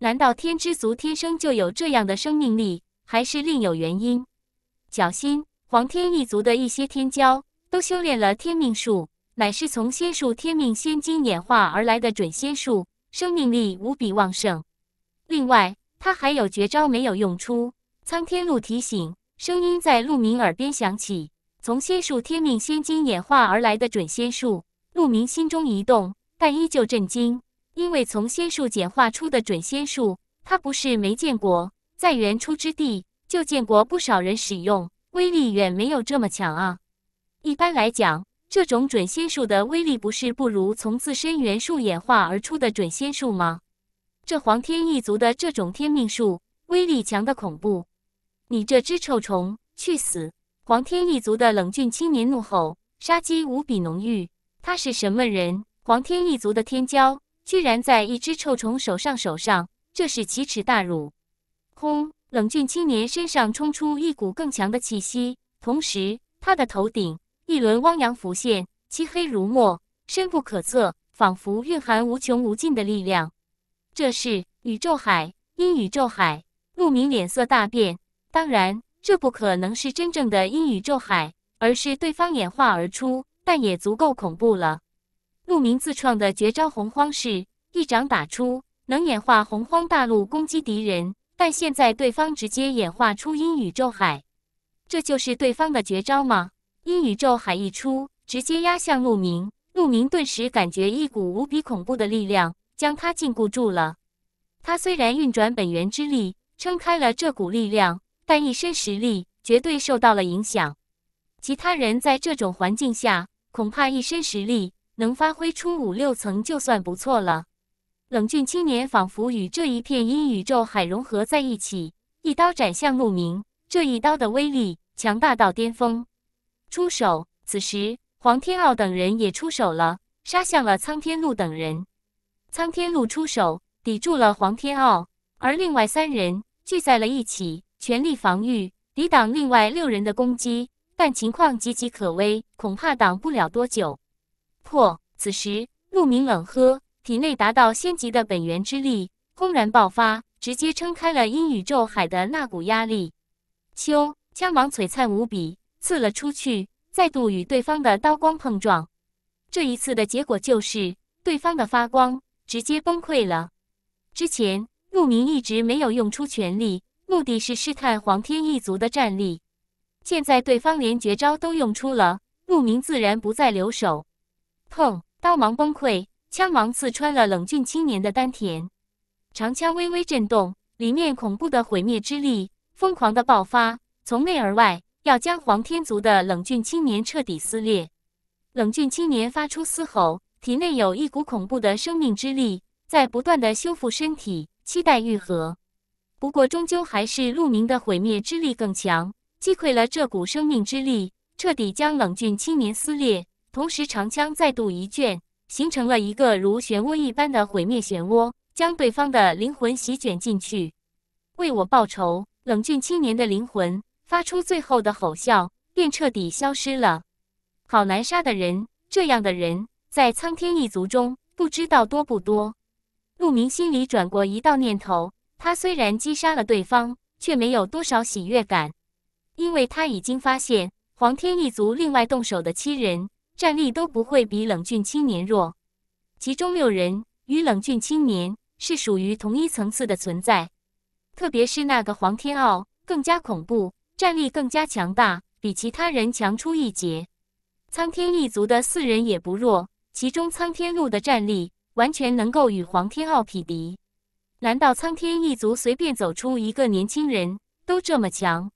难道天之族天生就有这样的生命力，还是另有原因？小心，黄天一族的一些天骄都修炼了天命术，乃是从仙术天命仙经演化而来的准仙术，生命力无比旺盛。另外，他还有绝招没有用出。苍天鹿提醒，声音在鹿明耳边响起：“从仙术天命仙经演化而来的准仙术。”鹿明心中一动。但依旧震惊，因为从仙术简化出的准仙术，他不是没见过，在原初之地就见过不少人使用，威力远没有这么强啊！一般来讲，这种准仙术的威力不是不如从自身元素演化而出的准仙术吗？这黄天一族的这种天命术，威力强的恐怖！你这只臭虫，去死！黄天一族的冷峻青年怒吼，杀机无比浓郁。他是什么人？皇天一族的天骄，居然在一只臭虫手上手上，这是奇耻大辱！轰！冷峻青年身上冲出一股更强的气息，同时他的头顶一轮汪洋浮现，漆黑如墨，深不可测，仿佛蕴含无穷无尽的力量。这是宇宙海，阴宇宙海！陆明脸色大变。当然，这不可能是真正的阴宇宙海，而是对方演化而出，但也足够恐怖了。陆明自创的绝招洪荒式一掌打出，能演化洪荒大陆攻击敌人。但现在对方直接演化出阴宇宙海，这就是对方的绝招吗？阴宇宙海一出，直接压向陆明。陆明顿时感觉一股无比恐怖的力量将他禁锢住了。他虽然运转本源之力撑开了这股力量，但一身实力绝对受到了影响。其他人在这种环境下，恐怕一身实力。能发挥出五六层就算不错了。冷峻青年仿佛与这一片阴宇宙海融合在一起，一刀斩向陆明。这一刀的威力强大到巅峰。出手，此时黄天傲等人也出手了，杀向了苍天鹿等人。苍天鹿出手抵住了黄天傲，而另外三人聚在了一起，全力防御，抵挡另外六人的攻击。但情况岌岌可危，恐怕挡不了多久。破！此时，陆明冷喝，体内达到仙级的本源之力轰然爆发，直接撑开了阴宇宙海的那股压力。秋枪芒璀璨无比，刺了出去，再度与对方的刀光碰撞。这一次的结果就是，对方的发光直接崩溃了。之前，陆明一直没有用出全力，目的是试探黄天一族的战力。现在对方连绝招都用出了，陆明自然不再留手。砰！刀芒崩溃，枪芒刺穿了冷峻青年的丹田。长枪微微震动，里面恐怖的毁灭之力疯狂的爆发，从内而外，要将黄天族的冷峻青年彻底撕裂。冷峻青年发出嘶吼，体内有一股恐怖的生命之力在不断的修复身体，期待愈合。不过终究还是陆明的毁灭之力更强，击溃了这股生命之力，彻底将冷峻青年撕裂。同时，长枪再度一卷，形成了一个如漩涡一般的毁灭漩涡，将对方的灵魂席卷进去。为我报仇！冷峻青年的灵魂发出最后的吼叫，便彻底消失了。好难杀的人，这样的人在苍天一族中不知道多不多。陆明心里转过一道念头：他虽然击杀了对方，却没有多少喜悦感，因为他已经发现黄天一族另外动手的七人。战力都不会比冷峻青年弱，其中六人与冷峻青年是属于同一层次的存在，特别是那个黄天傲更加恐怖，战力更加强大，比其他人强出一截。苍天一族的四人也不弱，其中苍天路的战力完全能够与黄天傲匹敌。难道苍天一族随便走出一个年轻人都这么强？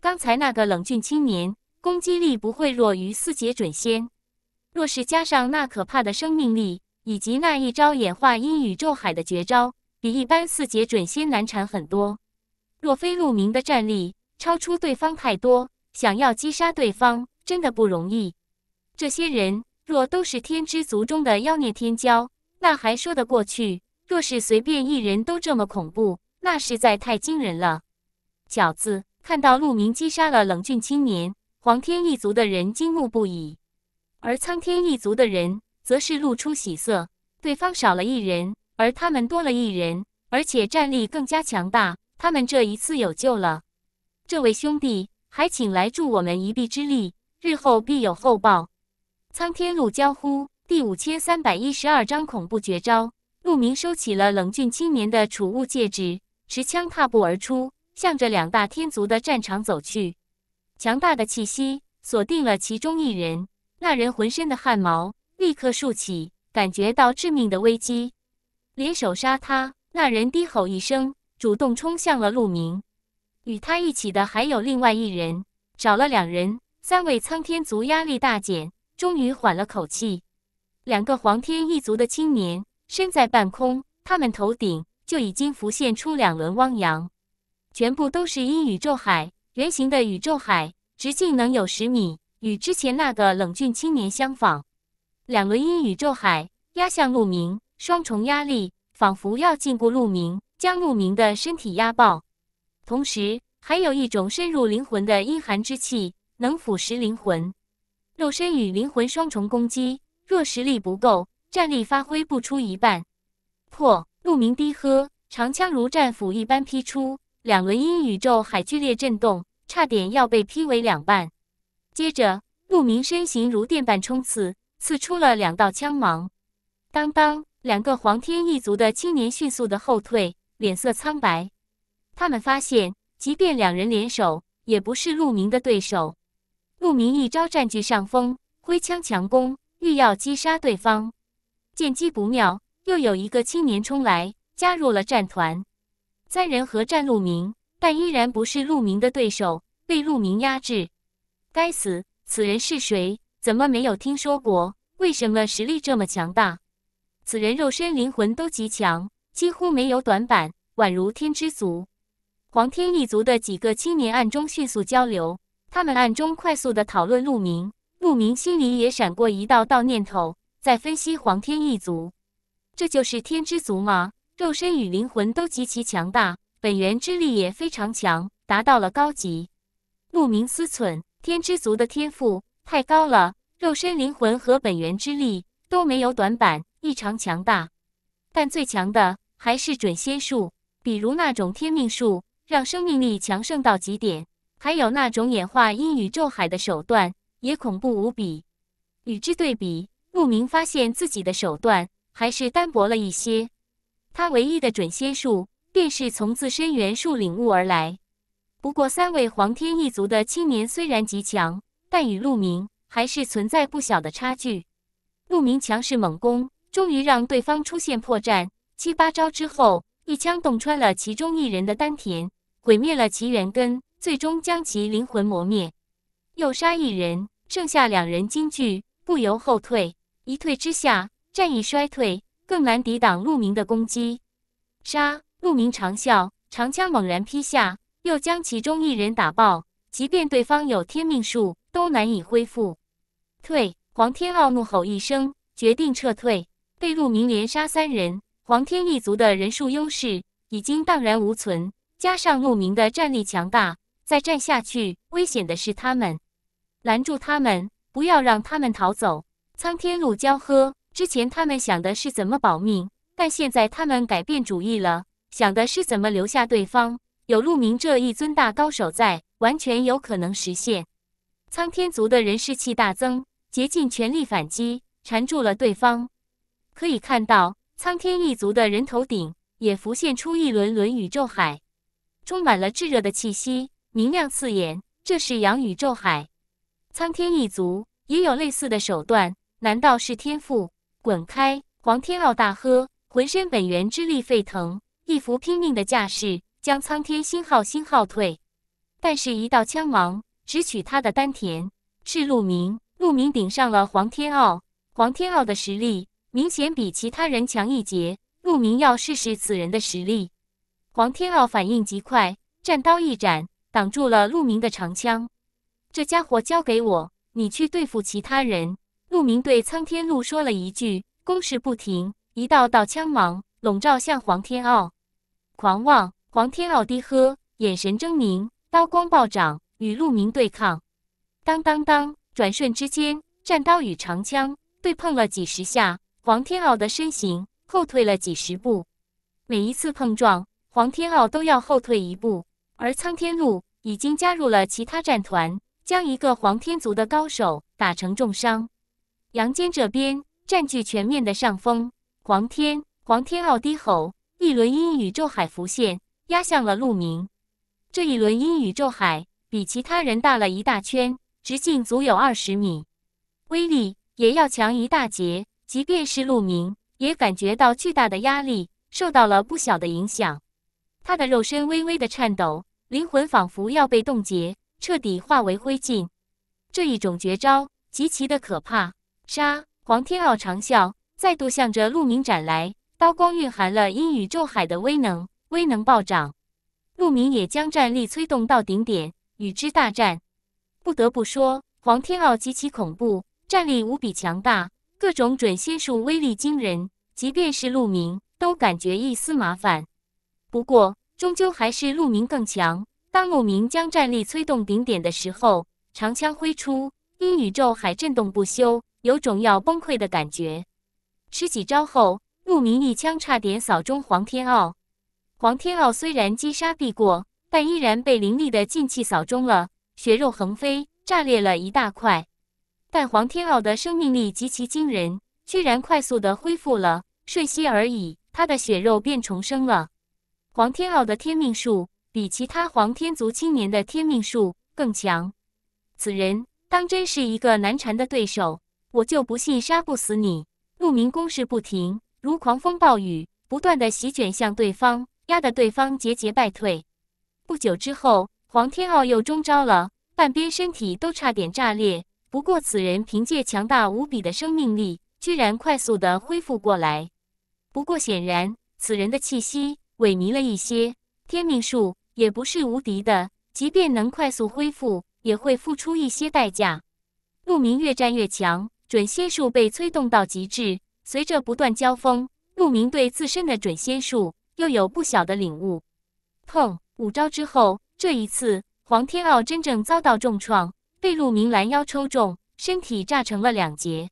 刚才那个冷峻青年攻击力不会弱于四阶准仙。若是加上那可怕的生命力，以及那一招演化阴宇宙海的绝招，比一般四阶准仙难缠很多。若非陆明的战力超出对方太多，想要击杀对方真的不容易。这些人若都是天之族中的妖孽天骄，那还说得过去；若是随便一人都这么恐怖，那实在太惊人了。饺子，看到陆明击杀了冷峻青年黄天一族的人，惊怒不已。而苍天一族的人则是露出喜色，对方少了一人，而他们多了一人，而且战力更加强大。他们这一次有救了。这位兄弟，还请来助我们一臂之力，日后必有厚报。苍天路交呼，第五千三百一十二章恐怖绝招。陆明收起了冷峻青年的储物戒指，持枪踏步而出，向着两大天族的战场走去。强大的气息锁定了其中一人。那人浑身的汗毛立刻竖起，感觉到致命的危机，联手杀他。那人低吼一声，主动冲向了陆明。与他一起的还有另外一人，少了两人，三位苍天族压力大减，终于缓了口气。两个黄天一族的青年身在半空，他们头顶就已经浮现出两轮汪洋，全部都是阴宇宙海，圆形的宇宙海，直径能有十米。与之前那个冷峻青年相仿，两轮阴宇宙海压向陆明，双重压力仿佛要禁锢陆明，将陆明的身体压爆。同时，还有一种深入灵魂的阴寒之气，能腐蚀灵魂、肉身与灵魂双重攻击。若实力不够，战力发挥不出一半。破！鹿鸣低喝，长枪如战斧一般劈出，两轮阴宇宙海剧烈震动，差点要被劈为两半。接着，鹿鸣身形如电般冲刺，刺出了两道枪芒。当当，两个黄天一族的青年迅速的后退，脸色苍白。他们发现，即便两人联手，也不是鹿鸣的对手。鹿鸣一招占据上风，挥枪强攻，欲要击杀对方。见机不妙，又有一个青年冲来，加入了战团。三人合战鹿鸣，但依然不是鹿鸣的对手，被鹿鸣压制。该死！此人是谁？怎么没有听说过？为什么实力这么强大？此人肉身、灵魂都极强，几乎没有短板，宛如天之族。黄天一族的几个青年暗中迅速交流，他们暗中快速的讨论陆明。陆明心里也闪过一道道念头，在分析黄天一族。这就是天之族吗？肉身与灵魂都极其强大，本源之力也非常强，达到了高级。陆明思忖。天之族的天赋太高了，肉身、灵魂和本源之力都没有短板，异常强大。但最强的还是准仙术，比如那种天命术，让生命力强盛到极点；还有那种演化阴宇宙海的手段，也恐怖无比。与之对比，陆明发现自己的手段还是单薄了一些。他唯一的准仙术，便是从自身元素领悟而来。不过，三位黄天一族的青年虽然极强，但与陆明还是存在不小的差距。陆明强势猛攻，终于让对方出现破绽。七八招之后，一枪洞穿了其中一人的丹田，毁灭了其元根，最终将其灵魂磨灭。又杀一人，剩下两人惊惧，不由后退。一退之下，战意衰退，更难抵挡陆明的攻击。杀！陆明长啸，长枪猛然劈下。又将其中一人打爆，即便对方有天命术，都难以恢复。退！黄天傲怒吼一声，决定撤退。被陆明连杀三人，黄天一族的人数优势已经荡然无存。加上陆明的战力强大，再战下去，危险的是他们。拦住他们，不要让他们逃走！苍天鹿娇喝：“之前他们想的是怎么保命，但现在他们改变主意了，想的是怎么留下对方。”有陆明这一尊大高手在，完全有可能实现。苍天族的人士气大增，竭尽全力反击，缠住了对方。可以看到，苍天一族的人头顶也浮现出一轮轮宇宙海，充满了炙热的气息，明亮刺眼。这是阳宇宙海。苍天一族也有类似的手段，难道是天赋？滚开！黄天傲大喝，浑身本源之力沸腾，一副拼命的架势。将苍天星号星号退，但是，一道枪芒直取他的丹田。赤鹿鸣，鹿鸣顶上了黄天傲。黄天傲的实力明显比其他人强一截。鹿鸣要试试此人的实力。黄天傲反应极快，战刀一斩，挡住了鹿鸣的长枪。这家伙交给我，你去对付其他人。鹿鸣对苍天鹿说了一句，攻势不停，一道道枪芒笼罩向黄天傲。狂妄。黄天傲低喝，眼神狰狞，刀光暴涨，与陆明对抗。当当当！转瞬之间，战刀与长枪对碰了几十下，黄天傲的身形后退了几十步。每一次碰撞，黄天傲都要后退一步。而苍天路已经加入了其他战团，将一个黄天族的高手打成重伤。杨坚这边占据全面的上风。黄天，黄天傲低吼，一轮阴宇宙海浮现。压向了陆明，这一轮阴宇宙海比其他人大了一大圈，直径足有二十米，威力也要强一大截。即便是陆明，也感觉到巨大的压力，受到了不小的影响。他的肉身微微的颤抖，灵魂仿佛要被冻结，彻底化为灰烬。这一种绝招极其的可怕。杀！黄天傲长啸，再度向着陆明斩来，刀光蕴含了阴宇宙海的威能。威能暴涨，陆明也将战力催动到顶点，与之大战。不得不说，黄天傲极其恐怖，战力无比强大，各种准仙术威力惊人，即便是陆明都感觉一丝麻烦。不过，终究还是陆明更强。当陆明将战力催动顶点的时候，长枪挥出，因宇宙海震动不休，有种要崩溃的感觉。十几招后，陆明一枪差点扫中黄天傲。黄天傲虽然击杀必过，但依然被凌厉的劲气扫中了，血肉横飞，炸裂了一大块。但黄天傲的生命力极其惊人，居然快速的恢复了，瞬息而已，他的血肉便重生了。黄天傲的天命术比其他黄天族青年的天命术更强，此人当真是一个难缠的对手，我就不信杀不死你。陆明攻势不停，如狂风暴雨，不断的席卷向对方。压得对方节节败退。不久之后，黄天傲又中招了，半边身体都差点炸裂。不过此人凭借强大无比的生命力，居然快速的恢复过来。不过显然，此人的气息萎靡了一些。天命术也不是无敌的，即便能快速恢复，也会付出一些代价。陆明越战越强，准仙术被催动到极致。随着不断交锋，陆明对自身的准仙术。又有不小的领悟。砰！五招之后，这一次黄天傲真正遭到重创，被陆明拦腰抽中，身体炸成了两截。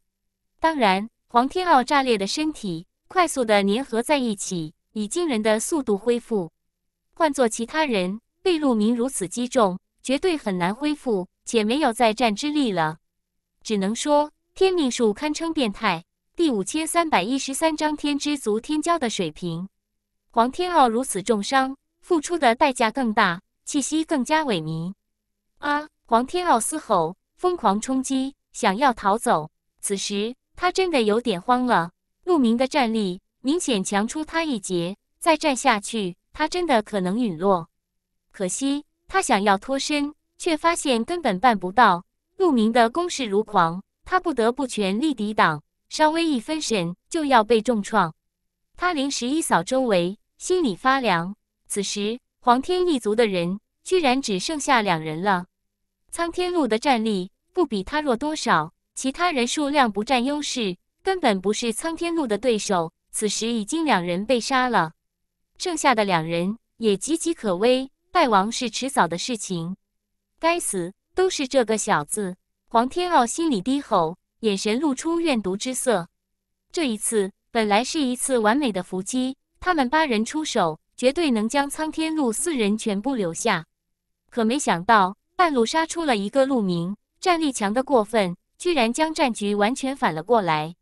当然，黄天傲炸裂的身体快速的粘合在一起，以惊人的速度恢复。换做其他人被陆明如此击中，绝对很难恢复，且没有再战之力了。只能说，天命术堪称变态。第五千三百一十三章：天之族天骄的水平。黄天傲如此重伤，付出的代价更大，气息更加萎靡。啊！黄天傲嘶吼，疯狂冲击，想要逃走。此时他真的有点慌了。鹿鸣的战力明显强出他一截，再战下去，他真的可能陨落。可惜他想要脱身，却发现根本办不到。鹿鸣的攻势如狂，他不得不全力抵挡，稍微一分神就要被重创。他临时一扫周围。心里发凉。此时，黄天一族的人居然只剩下两人了。苍天路的战力不比他弱多少，其他人数量不占优势，根本不是苍天路的对手。此时已经两人被杀了，剩下的两人也岌岌可危，败亡是迟早的事情。该死，都是这个小子！黄天傲心里低吼，眼神露出怨毒之色。这一次本来是一次完美的伏击。他们八人出手，绝对能将苍天鹿四人全部留下。可没想到，半路杀出了一个鹿鸣，战力强的过分，居然将战局完全反了过来。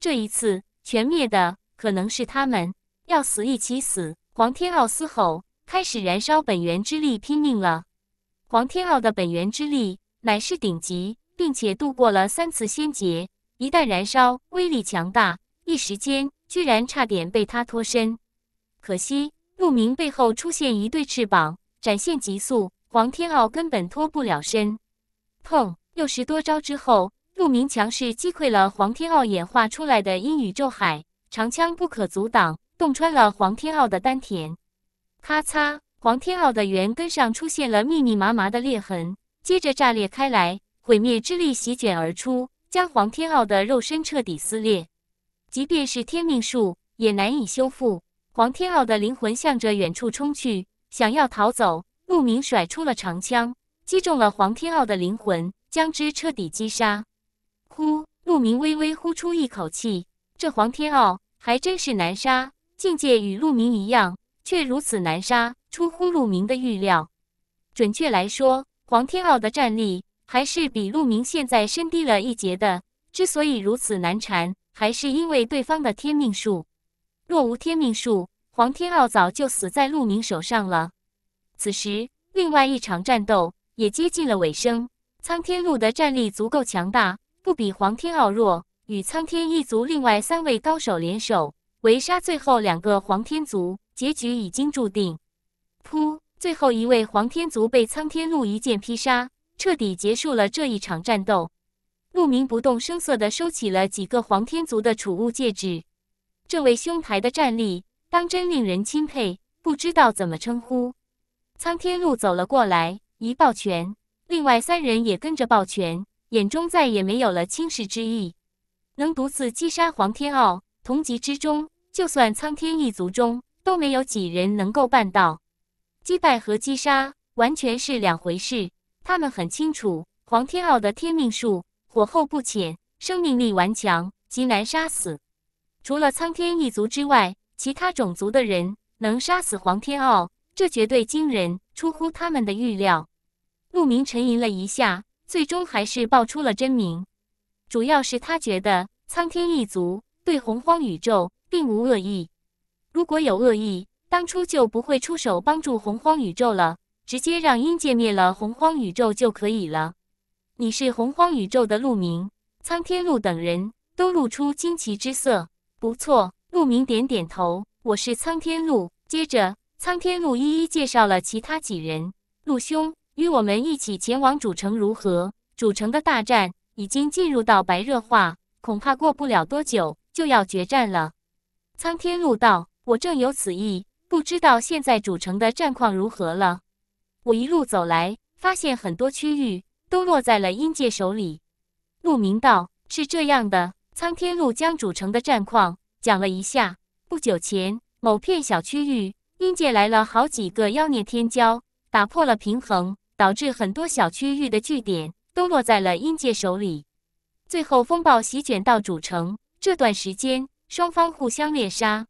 这一次，全灭的可能是他们，要死一起死！黄天傲嘶吼，开始燃烧本源之力，拼命了。黄天傲的本源之力乃是顶级，并且度过了三次仙劫，一旦燃烧，威力强大。一时间。居然差点被他脱身，可惜陆明背后出现一对翅膀，展现极速，黄天傲根本脱不了身。砰！六十多招之后，陆明强势击溃了黄天傲演化出来的阴宇宙海，长枪不可阻挡，洞穿了黄天傲的丹田。咔嚓！黄天傲的元根上出现了密密麻麻的裂痕，接着炸裂开来，毁灭之力席卷而出，将黄天傲的肉身彻底撕裂。即便是天命术也难以修复。黄天傲的灵魂向着远处冲去，想要逃走。陆明甩出了长枪，击中了黄天傲的灵魂，将之彻底击杀。呼，陆明微微呼出一口气，这黄天傲还真是难杀。境界与陆明一样，却如此难杀，出乎陆明的预料。准确来说，黄天傲的战力还是比陆明现在深低了一截的。之所以如此难缠。还是因为对方的天命术。若无天命术，黄天傲早就死在陆明手上了。此时，另外一场战斗也接近了尾声。苍天鹿的战力足够强大，不比黄天傲弱。与苍天一族另外三位高手联手围杀最后两个黄天族，结局已经注定。噗！最后一位黄天族被苍天鹿一剑劈杀，彻底结束了这一场战斗。陆明不动声色地收起了几个黄天族的储物戒指。这位兄台的战力当真令人钦佩，不知道怎么称呼。苍天路走了过来，一抱拳，另外三人也跟着抱拳，眼中再也没有了轻视之意。能独自击杀黄天傲，同级之中，就算苍天一族中都没有几人能够办到。击败和击杀完全是两回事，他们很清楚黄天傲的天命术。火候不浅，生命力顽强，极难杀死。除了苍天一族之外，其他种族的人能杀死黄天傲，这绝对惊人，出乎他们的预料。陆明沉吟了一下，最终还是报出了真名。主要是他觉得苍天一族对洪荒宇宙并无恶意，如果有恶意，当初就不会出手帮助洪荒宇宙了，直接让阴界灭了洪荒宇宙就可以了。你是洪荒宇宙的鹿鸣，苍天鹿等人都露出惊奇之色。不错，鹿鸣点点头。我是苍天鹿。接着，苍天鹿一一介绍了其他几人。鹿兄，与我们一起前往主城如何？主城的大战已经进入到白热化，恐怕过不了多久就要决战了。苍天鹿道：“我正有此意，不知道现在主城的战况如何了？我一路走来，发现很多区域。”都落在了阴界手里。陆明道是这样的：苍天路将主城的战况讲了一下。不久前，某片小区域阴界来了好几个妖孽天骄，打破了平衡，导致很多小区域的据点都落在了阴界手里。最后，风暴席卷到主城这段时间，双方互相猎杀。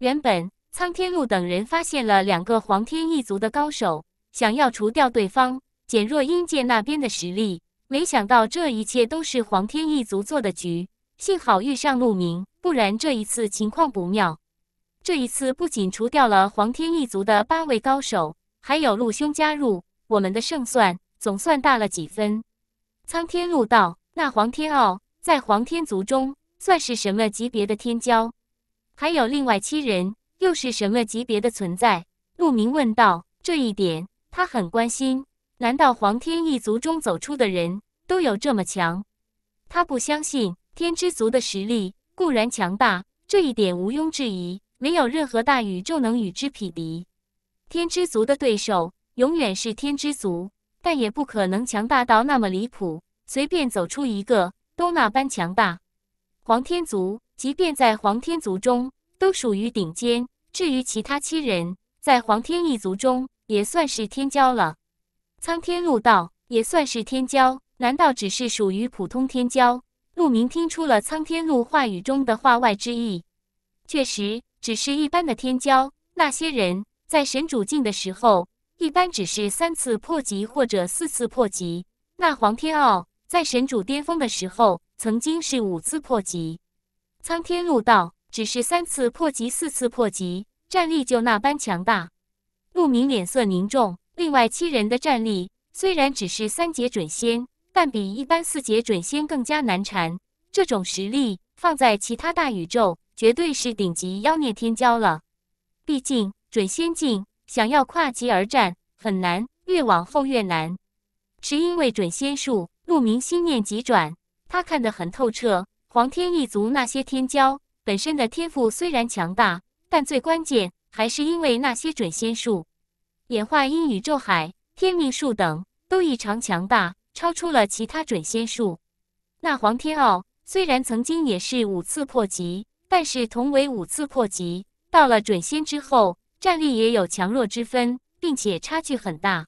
原本，苍天路等人发现了两个黄天一族的高手，想要除掉对方。减弱阴界那边的实力，没想到这一切都是黄天一族做的局。幸好遇上陆明，不然这一次情况不妙。这一次不仅除掉了黄天一族的八位高手，还有陆兄加入，我们的胜算总算大了几分。苍天怒道：“那黄天傲在黄天族中算是什么级别的天骄？还有另外七人又是什么级别的存在？”陆明问道，这一点他很关心。难道黄天一族中走出的人都有这么强？他不相信天之族的实力固然强大，这一点毋庸置疑，没有任何大宇宙能与之匹敌。天之族的对手永远是天之族，但也不可能强大到那么离谱，随便走出一个都那般强大。黄天族即便在黄天族中都属于顶尖，至于其他七人，在黄天一族中也算是天骄了。苍天怒道也算是天骄，难道只是属于普通天骄？陆明听出了苍天怒话语中的话外之意，确实只是一般的天骄。那些人在神主境的时候，一般只是三次破级或者四次破级。那黄天傲在神主巅峰的时候，曾经是五次破级。苍天怒道只是三次破级、四次破级，战力就那般强大。陆明脸色凝重。另外七人的战力虽然只是三阶准仙，但比一般四阶准仙更加难缠。这种实力放在其他大宇宙，绝对是顶级妖孽天骄了。毕竟准仙境想要跨级而战很难，越往后越难。是因为准仙术，陆明心念急转，他看得很透彻。黄天一族那些天骄本身的天赋虽然强大，但最关键还是因为那些准仙术。演化因宇宙海天命术等都异常强大，超出了其他准仙术。那黄天傲虽然曾经也是五次破级，但是同为五次破级，到了准仙之后，战力也有强弱之分，并且差距很大。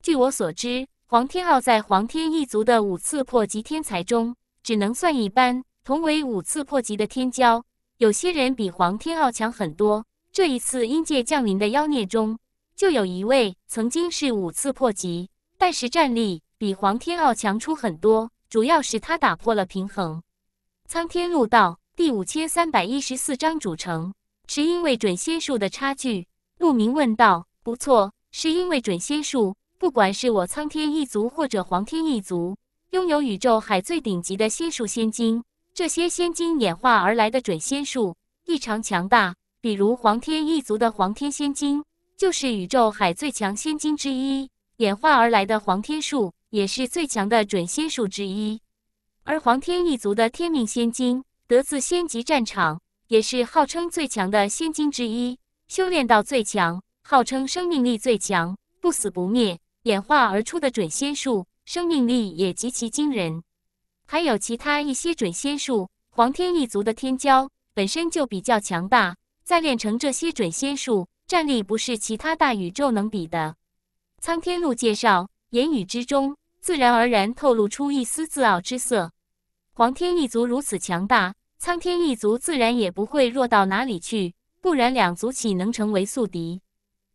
据我所知，黄天傲在黄天一族的五次破级天才中，只能算一般。同为五次破级的天骄，有些人比黄天傲强很多。这一次阴界降临的妖孽中，就有一位曾经是五次破级，但是战力比黄天傲强出很多，主要是他打破了平衡。苍天入道第五千三百一十四章主城，是因为准仙术的差距。陆明问道：“不错，是因为准仙术，不管是我苍天一族或者黄天一族，拥有宇宙海最顶级的仙术仙晶，这些仙晶演化而来的准仙术异常强大，比如黄天一族的黄天仙晶，就是宇宙海最强仙金之一演化而来的黄天术，也是最强的准仙术之一。而黄天一族的天命仙金得自仙级战场，也是号称最强的仙金之一。修炼到最强，号称生命力最强，不死不灭，演化而出的准仙术，生命力也极其惊人。还有其他一些准仙术，黄天一族的天骄本身就比较强大，再练成这些准仙术。战力不是其他大宇宙能比的。苍天路介绍，言语之中自然而然透露出一丝自傲之色。黄天一族如此强大，苍天一族自然也不会弱到哪里去，不然两族岂能成为宿敌？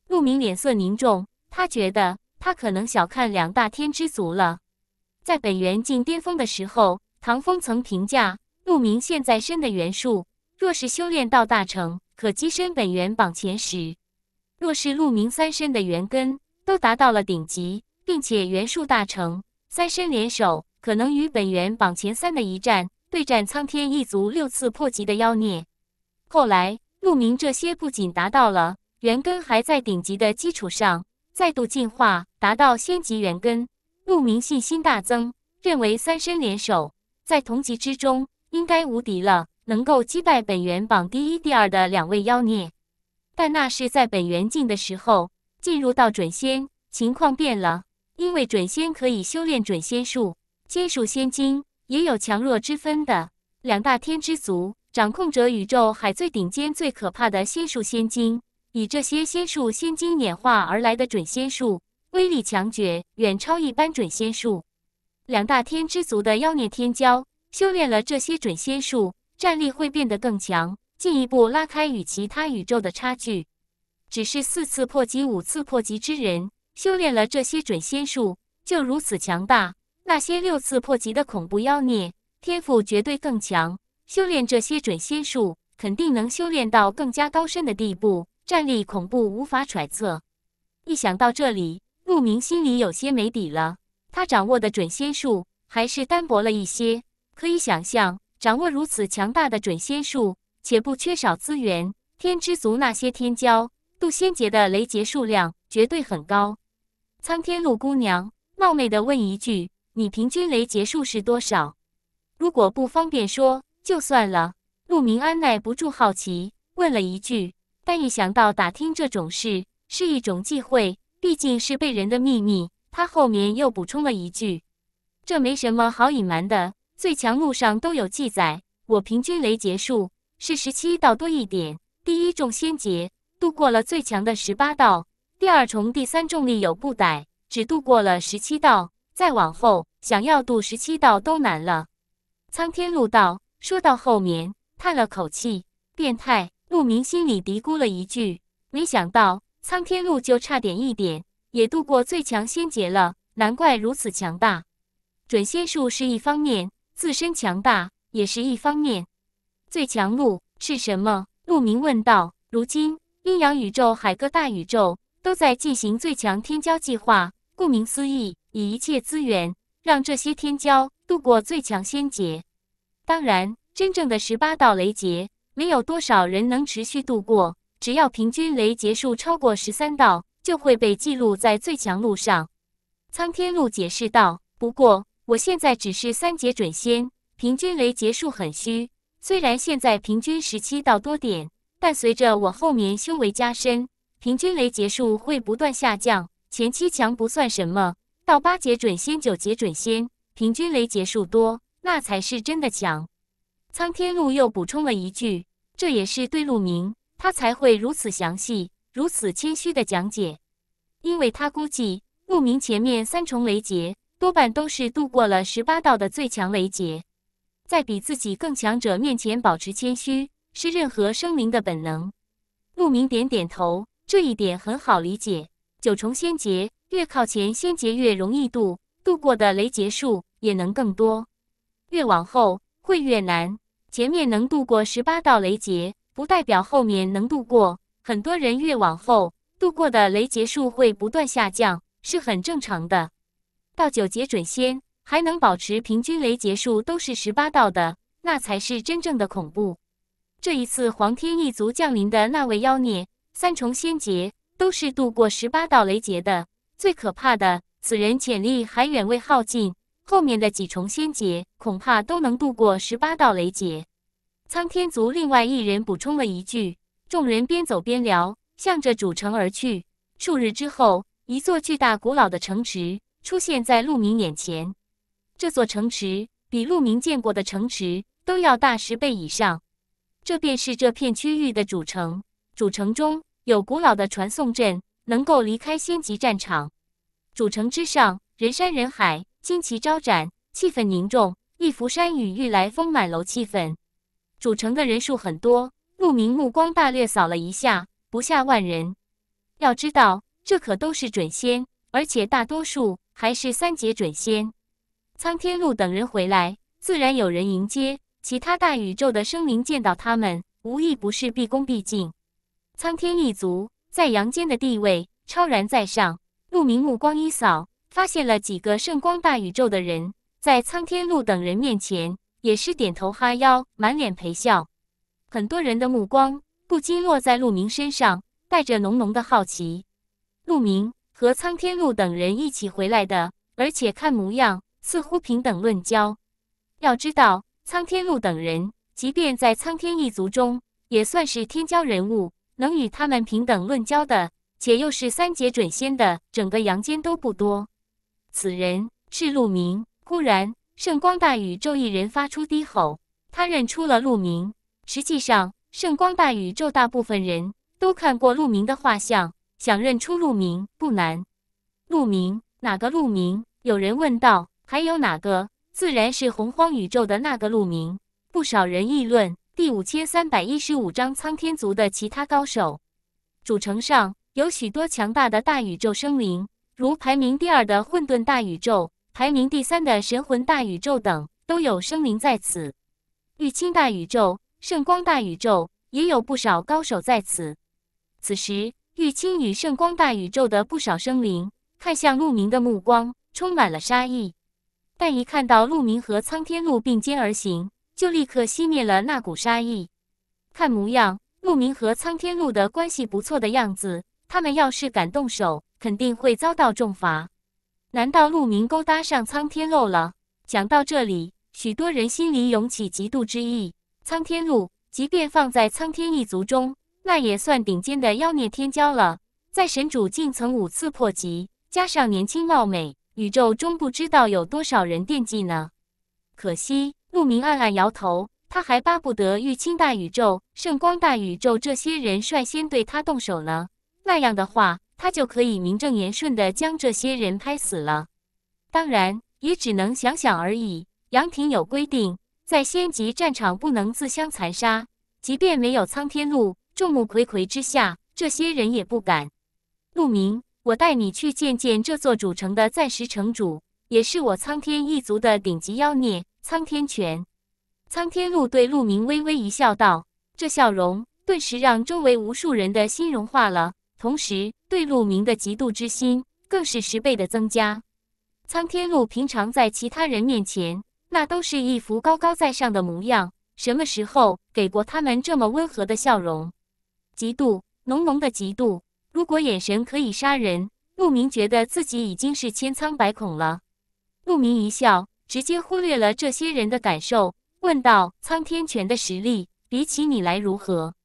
陆明脸色凝重，他觉得他可能小看两大天之族了。在本源境巅峰的时候，唐风曾评价陆明现在身的元术，若是修炼到大成，可跻身本源榜前十。若是鹿鸣三身的元根都达到了顶级，并且元术大成，三身联手，可能与本源榜前三的一战对战苍天一族六次破级的妖孽。后来，鹿鸣这些不仅达到了元根，还在顶级的基础上再度进化，达到仙级元根。鹿鸣信心大增，认为三身联手在同级之中应该无敌了，能够击败本源榜第一、第二的两位妖孽。但那是在本源境的时候，进入到准仙，情况变了。因为准仙可以修炼准仙术，仙术仙经也有强弱之分的。两大天之族掌控着宇宙海最顶尖、最可怕的仙术仙经，以这些仙术仙经演化而来的准仙术，威力强绝，远超一般准仙术。两大天之族的妖孽天骄修炼了这些准仙术，战力会变得更强。进一步拉开与其他宇宙的差距，只是四次破级、五次破级之人修炼了这些准仙术就如此强大，那些六次破级的恐怖妖孽天赋绝对更强，修炼这些准仙术肯定能修炼到更加高深的地步，战力恐怖无法揣测。一想到这里，陆明心里有些没底了，他掌握的准仙术还是单薄了一些，可以想象掌握如此强大的准仙术。且不缺少资源，天之族那些天骄渡仙劫的雷劫数量绝对很高。苍天鹿姑娘，冒昧的问一句，你平均雷劫数是多少？如果不方便说，就算了。陆明安耐不住好奇，问了一句，但一想到打听这种事是一种忌讳，毕竟是被人的秘密，他后面又补充了一句：“这没什么好隐瞒的，最强路上都有记载，我平均雷劫数。”是十七道多一点，第一重仙劫渡过了最强的十八道，第二重、第三重力有不逮，只渡过了十七道。再往后，想要渡十七道都难了。苍天怒道说到后面，叹了口气，变态陆明心里嘀咕了一句：“没想到苍天怒就差点一点，也渡过最强仙劫了，难怪如此强大。准仙术是一方面，自身强大也是一方面。”最强路是什么？陆明问道。如今阴阳宇宙、海各大宇宙都在进行最强天骄计划，顾名思义，以一切资源让这些天骄度过最强仙劫。当然，真正的十八道雷劫没有多少人能持续度过，只要平均雷劫数超过十三道，就会被记录在最强路上。苍天路解释道：“不过我现在只是三劫准仙，平均雷劫数很虚。”虽然现在平均十七到多点，但随着我后面修为加深，平均雷劫数会不断下降。前期强不算什么，到八劫准仙、九劫准仙，平均雷劫数多，那才是真的强。苍天路又补充了一句：“这也是对陆明，他才会如此详细、如此谦虚的讲解，因为他估计陆明前面三重雷劫多半都是度过了十八道的最强雷劫。”在比自己更强者面前保持谦虚，是任何生灵的本能。陆明点点头，这一点很好理解。九重仙劫，越靠前仙劫越容易度，度过的雷劫数也能更多。越往后会越难。前面能度过十八道雷劫，不代表后面能度过。很多人越往后度过的雷劫数会不断下降，是很正常的。到九劫准仙。还能保持平均雷劫数都是十八道的，那才是真正的恐怖。这一次黄天一族降临的那位妖孽，三重仙劫都是度过十八道雷劫的。最可怕的，此人潜力还远未耗尽，后面的几重仙劫恐怕都能度过十八道雷劫。苍天族另外一人补充了一句。众人边走边聊，向着主城而去。数日之后，一座巨大古老的城池出现在陆明眼前。这座城池比陆明见过的城池都要大十倍以上，这便是这片区域的主城。主城中有古老的传送阵，能够离开仙级战场。主城之上，人山人海，旌旗招展，气氛凝重，一幅“山雨欲来风满楼”气氛。主城的人数很多，陆明目光大略扫了一下，不下万人。要知道，这可都是准仙，而且大多数还是三阶准仙。苍天鹿等人回来，自然有人迎接。其他大宇宙的生灵见到他们，无一不是毕恭毕敬。苍天一族在阳间的地位超然在上。陆明目光一扫，发现了几个圣光大宇宙的人，在苍天鹿等人面前也是点头哈腰，满脸陪笑。很多人的目光不禁落在陆明身上，带着浓浓的好奇。陆明和苍天鹿等人一起回来的，而且看模样。似乎平等论交，要知道苍天鹿等人，即便在苍天一族中，也算是天骄人物，能与他们平等论交的，且又是三杰准仙的，整个阳间都不多。此人是鹿鸣，忽然圣光大宇宙一人发出低吼，他认出了鹿鸣。实际上，圣光大宇宙大部分人都看过鹿鸣的画像，想认出鹿鸣不难。鹿鸣，哪个鹿鸣？有人问道。还有哪个？自然是洪荒宇宙的那个陆明。不少人议论。第五千三百一十五章苍天族的其他高手。主城上有许多强大的大宇宙生灵，如排名第二的混沌大宇宙、排名第三的神魂大宇宙等，都有生灵在此。玉清大宇宙、圣光大宇宙也有不少高手在此。此时，玉清与圣光大宇宙的不少生灵看向陆明的目光，充满了杀意。但一看到陆明和苍天鹿并肩而行，就立刻熄灭了那股杀意。看模样，陆明和苍天鹿的关系不错的样子。他们要是敢动手，肯定会遭到重罚。难道陆明勾搭上苍天鹿了？讲到这里，许多人心里涌起嫉妒之意。苍天鹿，即便放在苍天一族中，那也算顶尖的妖孽天骄了。在神主境曾五次破级，加上年轻貌美。宇宙中不知道有多少人惦记呢，可惜陆明暗暗摇头，他还巴不得玉清大宇宙、圣光大宇宙这些人率先对他动手呢，那样的话，他就可以名正言顺地将这些人拍死了。当然，也只能想想而已。杨廷有规定，在仙级战场不能自相残杀，即便没有苍天路，众目睽睽之下，这些人也不敢。陆明。我带你去见见这座主城的暂时城主，也是我苍天一族的顶级妖孽苍天泉。苍天鹿对陆明微微一笑，道：“这笑容顿时让周围无数人的心融化了，同时对陆明的嫉妒之心更是十倍的增加。”苍天鹿平常在其他人面前那都是一副高高在上的模样，什么时候给过他们这么温和的笑容？嫉妒，浓浓的嫉妒。如果眼神可以杀人，陆明觉得自己已经是千疮百孔了。陆明一笑，直接忽略了这些人的感受，问道：“苍天拳的实力比起你来如何？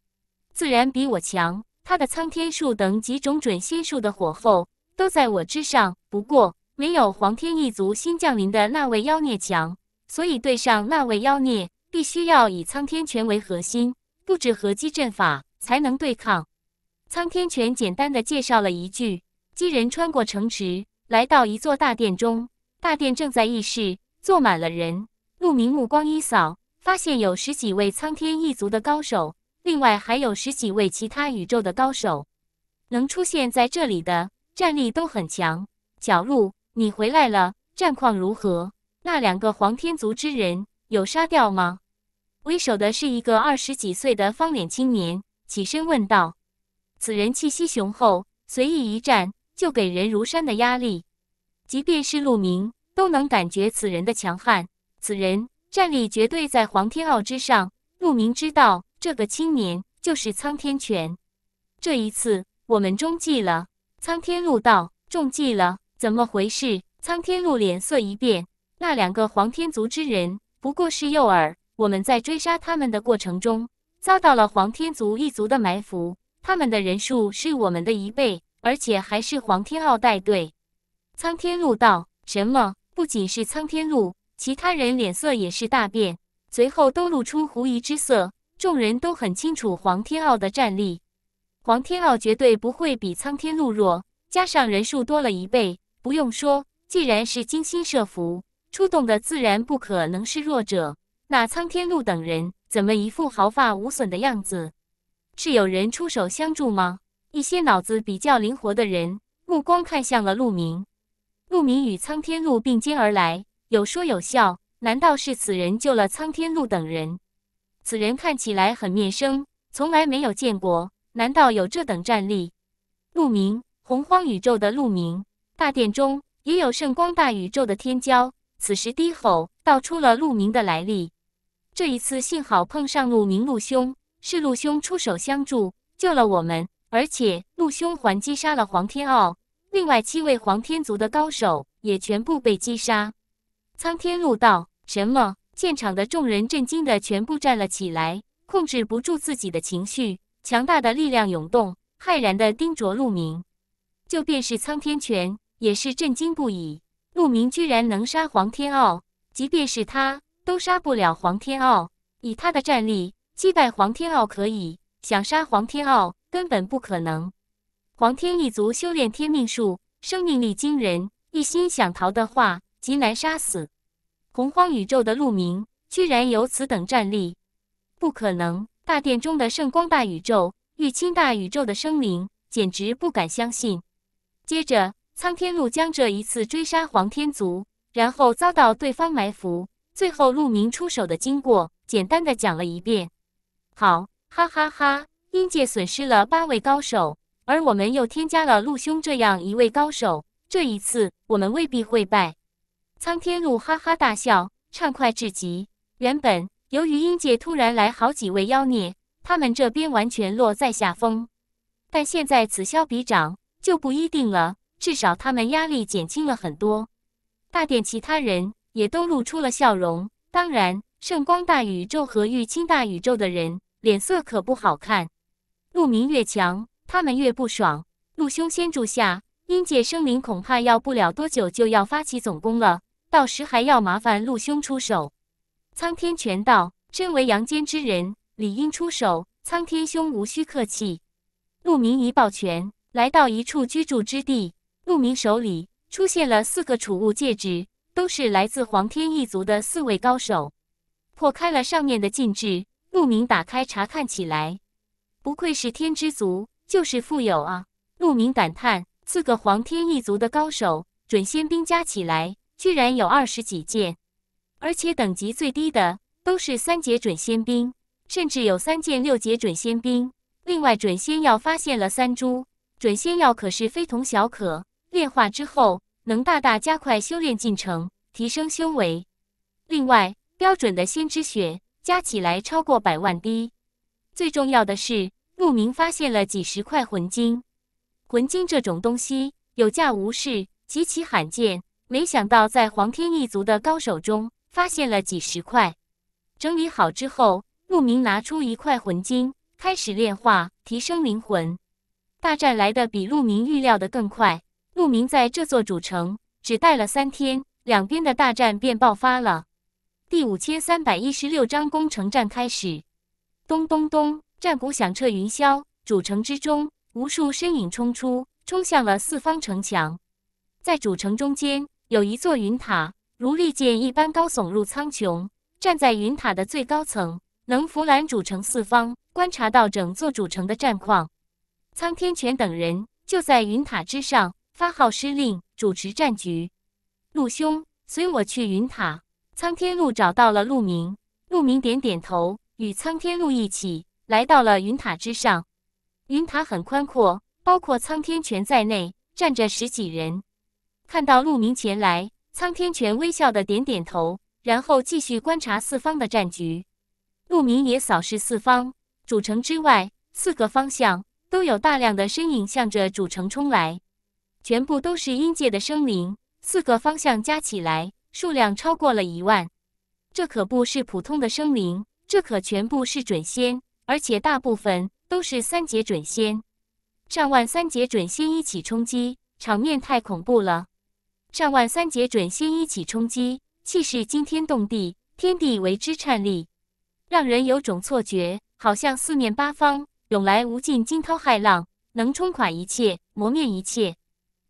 自然比我强。他的苍天术等几种准仙术的火候都在我之上，不过没有黄天一族新降临的那位妖孽强。所以对上那位妖孽，必须要以苍天拳为核心，布置合击阵法才能对抗。”苍天犬简单的介绍了一句：“几人穿过城池，来到一座大殿中。大殿正在议事，坐满了人。陆明目光一扫，发现有十几位苍天一族的高手，另外还有十几位其他宇宙的高手。能出现在这里的，战力都很强。角鹿，你回来了，战况如何？那两个黄天族之人，有杀掉吗？”为首的是一个二十几岁的方脸青年，起身问道。此人气息雄厚，随意一站就给人如山的压力，即便是陆明都能感觉此人的强悍。此人战力绝对在黄天傲之上。陆明知道这个青年就是苍天权。这一次我们中计了，苍天鹿道中计了，怎么回事？苍天鹿脸色一变，那两个黄天族之人不过是诱饵，我们在追杀他们的过程中遭到了黄天族一族的埋伏。他们的人数是我们的一倍，而且还是黄天傲带队。苍天路道什么？不仅是苍天路，其他人脸色也是大变，随后都露出狐疑之色。众人都很清楚黄天傲的战力，黄天傲绝对不会比苍天路弱，加上人数多了一倍，不用说，既然是精心设伏，出动的自然不可能是弱者。那苍天路等人怎么一副毫发无损的样子？是有人出手相助吗？一些脑子比较灵活的人目光看向了陆明。陆明与苍天路并肩而来，有说有笑。难道是此人救了苍天路等人？此人看起来很面生，从来没有见过。难道有这等战力？陆明，洪荒宇宙的陆明。大殿中也有圣光大宇宙的天骄，此时低吼道出了陆明的来历。这一次幸好碰上陆明陆兄。是陆兄出手相助，救了我们，而且陆兄还击杀了黄天傲，另外七位黄天族的高手也全部被击杀。苍天怒道：“什么？”现场的众人震惊的全部站了起来，控制不住自己的情绪，强大的力量涌动，骇然的盯着陆明。就便是苍天拳也是震惊不已。陆明居然能杀黄天傲，即便是他，都杀不了黄天傲。以他的战力。击败黄天傲可以，想杀黄天傲根本不可能。黄天一族修炼天命术，生命力惊人。一心想逃的话，极难杀死。洪荒宇宙的陆鸣居然有此等战力，不可能！大殿中的圣光大宇宙、玉清大宇宙的生灵简直不敢相信。接着，苍天怒将这一次追杀黄天族，然后遭到对方埋伏，最后陆鸣出手的经过，简单的讲了一遍。好哈哈哈！阴界损失了八位高手，而我们又添加了陆兄这样一位高手。这一次，我们未必会败。苍天怒哈哈大笑，畅快至极。原本由于阴界突然来好几位妖孽，他们这边完全落在下风。但现在此消彼长，就不一定了。至少他们压力减轻了很多。大殿其他人也都露出了笑容。当然，圣光大宇宙和玉清大宇宙的人。脸色可不好看，陆明越强，他们越不爽。陆兄先住下，阴界生灵恐怕要不了多久就要发起总攻了，到时还要麻烦陆兄出手。苍天权道，身为阳间之人，理应出手。苍天兄无需客气。陆明一抱拳，来到一处居住之地。陆明手里出现了四个储物戒指，都是来自黄天一族的四位高手，破开了上面的禁制。陆明打开查看起来，不愧是天之族，就是富有啊！陆明感叹，四个黄天一族的高手，准仙兵加起来居然有二十几件，而且等级最低的都是三阶准仙兵，甚至有三件六阶准仙兵。另外，准仙药发现了三株，准仙药可是非同小可，炼化之后能大大加快修炼进程，提升修为。另外，标准的先知血。加起来超过百万滴。最重要的是，陆明发现了几十块魂晶。魂晶这种东西有价无市，极其罕见。没想到在黄天一族的高手中发现了几十块。整理好之后，陆明拿出一块魂晶，开始炼化，提升灵魂。大战来的比陆明预料的更快。陆明在这座主城只待了三天，两边的大战便爆发了。第五千三百一十六章攻城战开始。咚咚咚，战鼓响彻云霄。主城之中，无数身影冲出，冲向了四方城墙。在主城中间，有一座云塔，如利剑一般高耸入苍穹。站在云塔的最高层，能俯览主城四方，观察到整座主城的战况。苍天权等人就在云塔之上发号施令，主持战局。陆兄，随我去云塔。苍天鹿找到了鹿鸣，鹿鸣点点头，与苍天鹿一起来到了云塔之上。云塔很宽阔，包括苍天泉在内站着十几人。看到鹿鸣前来，苍天泉微笑的点点头，然后继续观察四方的战局。鹿鸣也扫视四方，主城之外四个方向都有大量的身影向着主城冲来，全部都是阴界的生灵。四个方向加起来。数量超过了一万，这可不是普通的生灵，这可全部是准仙，而且大部分都是三阶准仙。上万三阶准仙一起冲击，场面太恐怖了。上万三阶准仙一起冲击，气势惊天动地，天地为之颤栗，让人有种错觉，好像四面八方涌来无尽惊涛骇浪，能冲垮一切，磨灭一切，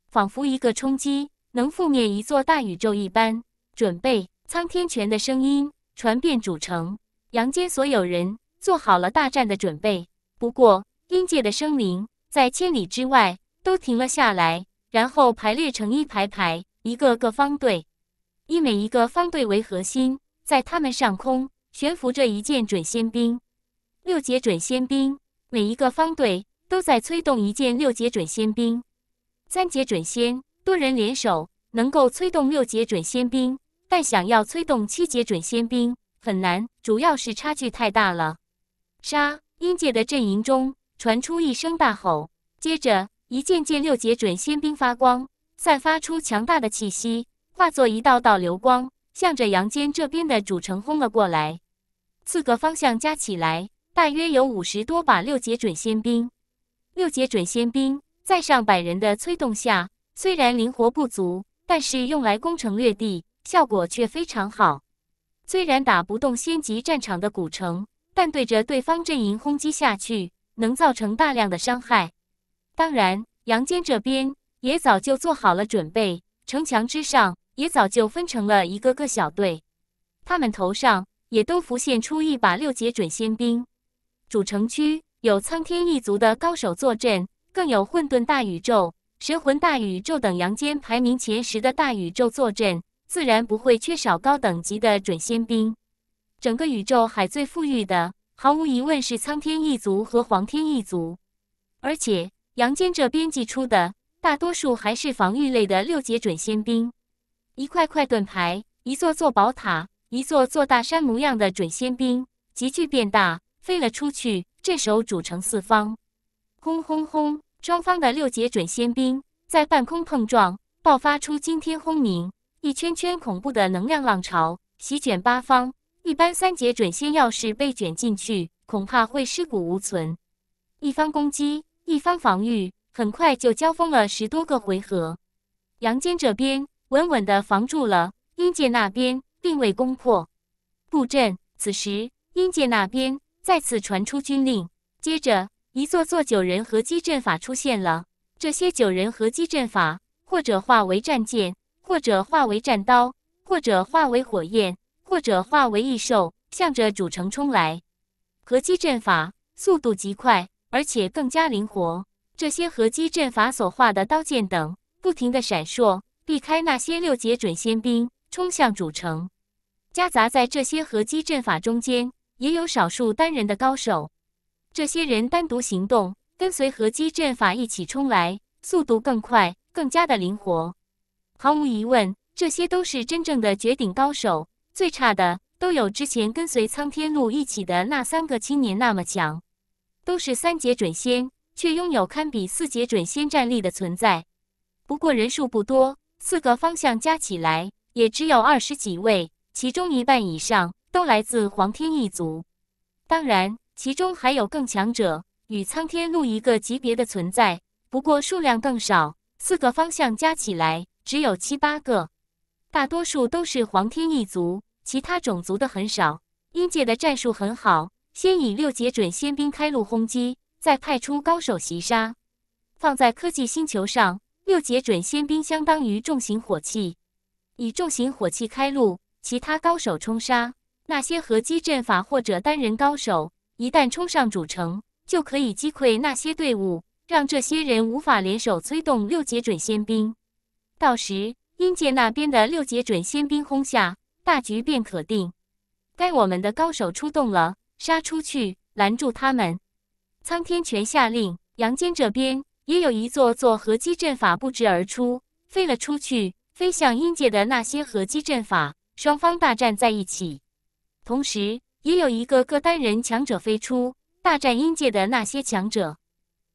仿佛一个冲击能覆灭一座大宇宙一般。准备，苍天权的声音传遍主城，阳间所有人做好了大战的准备。不过，阴界的生灵在千里之外都停了下来，然后排列成一排排、一个个方队，以每一个方队为核心，在他们上空悬浮着一件准仙兵，六节准仙兵。每一个方队都在催动一件六节准仙兵，三节准仙多人联手能够催动六节准仙兵。但想要催动七阶准仙兵很难，主要是差距太大了。杀阴界的阵营中传出一声大吼，接着一件件六阶准仙兵发光，散发出强大的气息，化作一道道流光，向着阳间这边的主城轰了过来。四个方向加起来，大约有五十多把六阶准仙兵。六阶准仙兵在上百人的催动下，虽然灵活不足，但是用来攻城略地。效果却非常好，虽然打不动仙级战场的古城，但对着对方阵营轰击下去，能造成大量的伤害。当然，杨坚这边也早就做好了准备，城墙之上也早就分成了一个个小队，他们头上也都浮现出一把六阶准仙兵。主城区有苍天一族的高手坐镇，更有混沌大宇宙、神魂大宇宙等阳间排名前十的大宇宙坐镇。自然不会缺少高等级的准仙兵，整个宇宙海最富裕的，毫无疑问是苍天一族和黄天一族。而且杨坚这边辑出的，大多数还是防御类的六阶准仙兵，一块块盾牌，一座座宝塔，一座座大山模样的准仙兵急剧变大，飞了出去，镇守主城四方。轰轰轰！双方的六阶准仙兵在半空碰撞，爆发出惊天轰鸣。一圈圈恐怖的能量浪潮席卷八方，一般三阶准仙要是被卷进去，恐怕会尸骨无存。一方攻击，一方防御，很快就交锋了十多个回合。阳间这边稳稳的防住了，阴界那边并未攻破布阵。此时，阴界那边再次传出军令，接着一座座九人合击阵法出现了。这些九人合击阵法，或者化为战舰。或者化为战刀，或者化为火焰，或者化为异兽，向着主城冲来。合击阵法速度极快，而且更加灵活。这些合击阵法所化的刀剑等不停的闪烁，避开那些六节准仙兵，冲向主城。夹杂在这些合击阵法中间，也有少数单人的高手。这些人单独行动，跟随合击阵法一起冲来，速度更快，更加的灵活。毫无疑问，这些都是真正的绝顶高手，最差的都有之前跟随苍天路一起的那三个青年那么强，都是三阶准仙，却拥有堪比四阶准仙战力的存在。不过人数不多，四个方向加起来也只有二十几位，其中一半以上都来自黄天一族。当然，其中还有更强者，与苍天路一个级别的存在，不过数量更少，四个方向加起来。只有七八个，大多数都是黄天一族，其他种族的很少。阴界的战术很好，先以六节准仙兵开路轰击，再派出高手袭杀。放在科技星球上，六节准仙兵相当于重型火器，以重型火器开路，其他高手冲杀。那些合击阵法或者单人高手，一旦冲上主城，就可以击溃那些队伍，让这些人无法联手催动六节准仙兵。到时阴界那边的六阶准仙兵轰下，大局便可定。该我们的高手出动了，杀出去，拦住他们。苍天权下令，阳间这边也有一座座合击阵法布置而出，飞了出去，飞向阴界的那些合击阵法。双方大战在一起，同时也有一个个单人强者飞出，大战阴界的那些强者。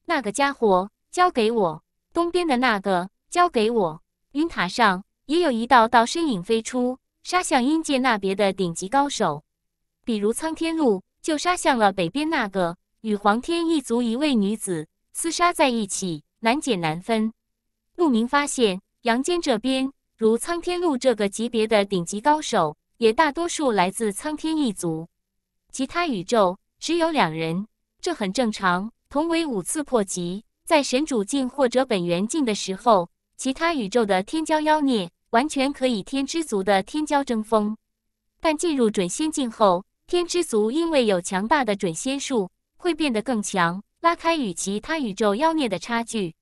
那个家伙交给我，东边的那个交给我。云塔上也有一道道身影飞出，杀向阴界那边的顶级高手，比如苍天鹿就杀向了北边那个与黄天一族一位女子厮杀在一起，难解难分。陆明发现，阳间这边如苍天鹿这个级别的顶级高手，也大多数来自苍天一族，其他宇宙只有两人，这很正常。同为五次破级，在神主境或者本源境的时候。其他宇宙的天骄妖孽完全可以天之族的天骄争锋，但进入准仙境后，天之族因为有强大的准仙术，会变得更强，拉开与其他宇宙妖孽的差距。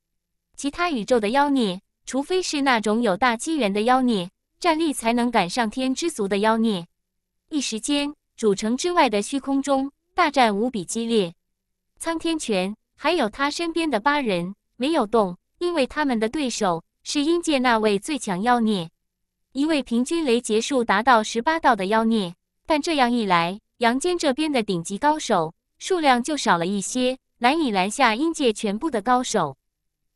其他宇宙的妖孽，除非是那种有大机缘的妖孽，战力才能赶上天之族的妖孽。一时间，主城之外的虚空中大战无比激烈。苍天权还有他身边的八人没有动。因为他们的对手是阴界那位最强妖孽，一位平均雷劫数达到十八道的妖孽。但这样一来，阳间这边的顶级高手数量就少了一些，难以拦下阴界全部的高手。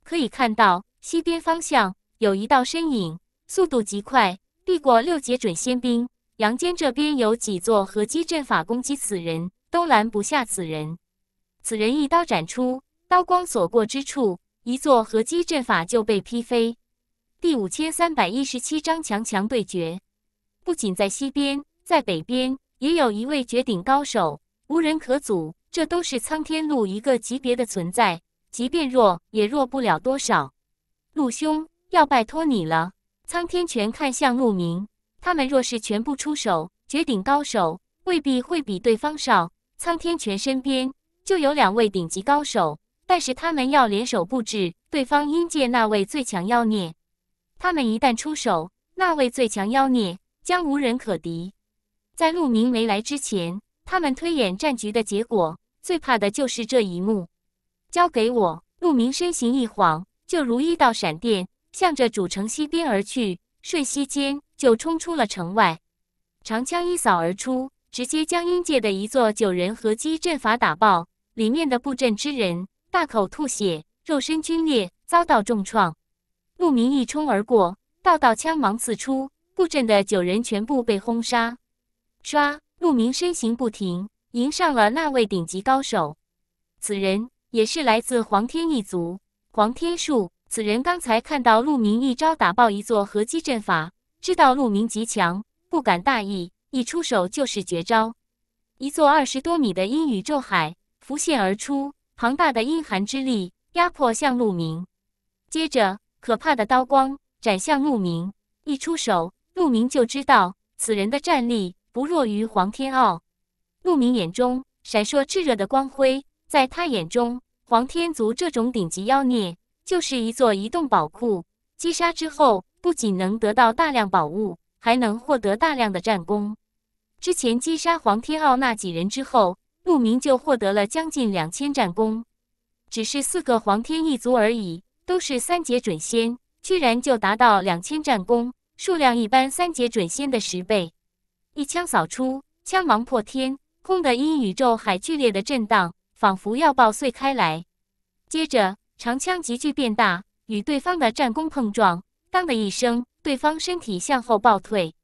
可以看到，西边方向有一道身影，速度极快，避过六节准仙兵。阳间这边有几座合击阵法攻击此人，都拦不下此人。此人一刀斩出，刀光所过之处。一座合击阵法就被劈飞。第五千三百一十七章强强对决。不仅在西边，在北边也有一位绝顶高手，无人可阻。这都是苍天路一个级别的存在，即便弱也弱不了多少。陆兄，要拜托你了。苍天权看向陆明，他们若是全部出手，绝顶高手未必会比对方少。苍天权身边就有两位顶级高手。但是他们要联手布置对方阴界那位最强妖孽，他们一旦出手，那位最强妖孽将无人可敌。在陆明没来之前，他们推演战局的结果，最怕的就是这一幕。交给我，陆明身形一晃，就如一道闪电，向着主城西边而去，瞬息间就冲出了城外。长枪一扫而出，直接将阴界的一座九人合击阵法打爆，里面的布阵之人。大口吐血，肉身皲裂，遭到重创。陆明一冲而过，道道枪芒刺出，布阵的九人全部被轰杀。唰，陆明身形不停，迎上了那位顶级高手。此人也是来自黄天一族，黄天树。此人刚才看到陆明一招打爆一座合击阵法，知道陆明极强，不敢大意，一出手就是绝招。一座二十多米的阴雨咒海浮现而出。庞大的阴寒之力压迫向鹿鸣，接着可怕的刀光斩向鹿鸣。一出手，鹿鸣就知道此人的战力不弱于黄天傲。鹿鸣眼中闪烁炽热的光辉，在他眼中，黄天族这种顶级妖孽就是一座移动宝库。击杀之后，不仅能得到大量宝物，还能获得大量的战功。之前击杀黄天傲那几人之后。陆明就获得了将近两千战功，只是四个黄天一族而已，都是三阶准仙，居然就达到两千战功，数量一般三阶准仙的十倍。一枪扫出，枪芒破天，空的因宇宙海剧烈的震荡，仿佛要爆碎开来。接着，长枪急剧变大，与对方的战功碰撞，当的一声，对方身体向后暴退。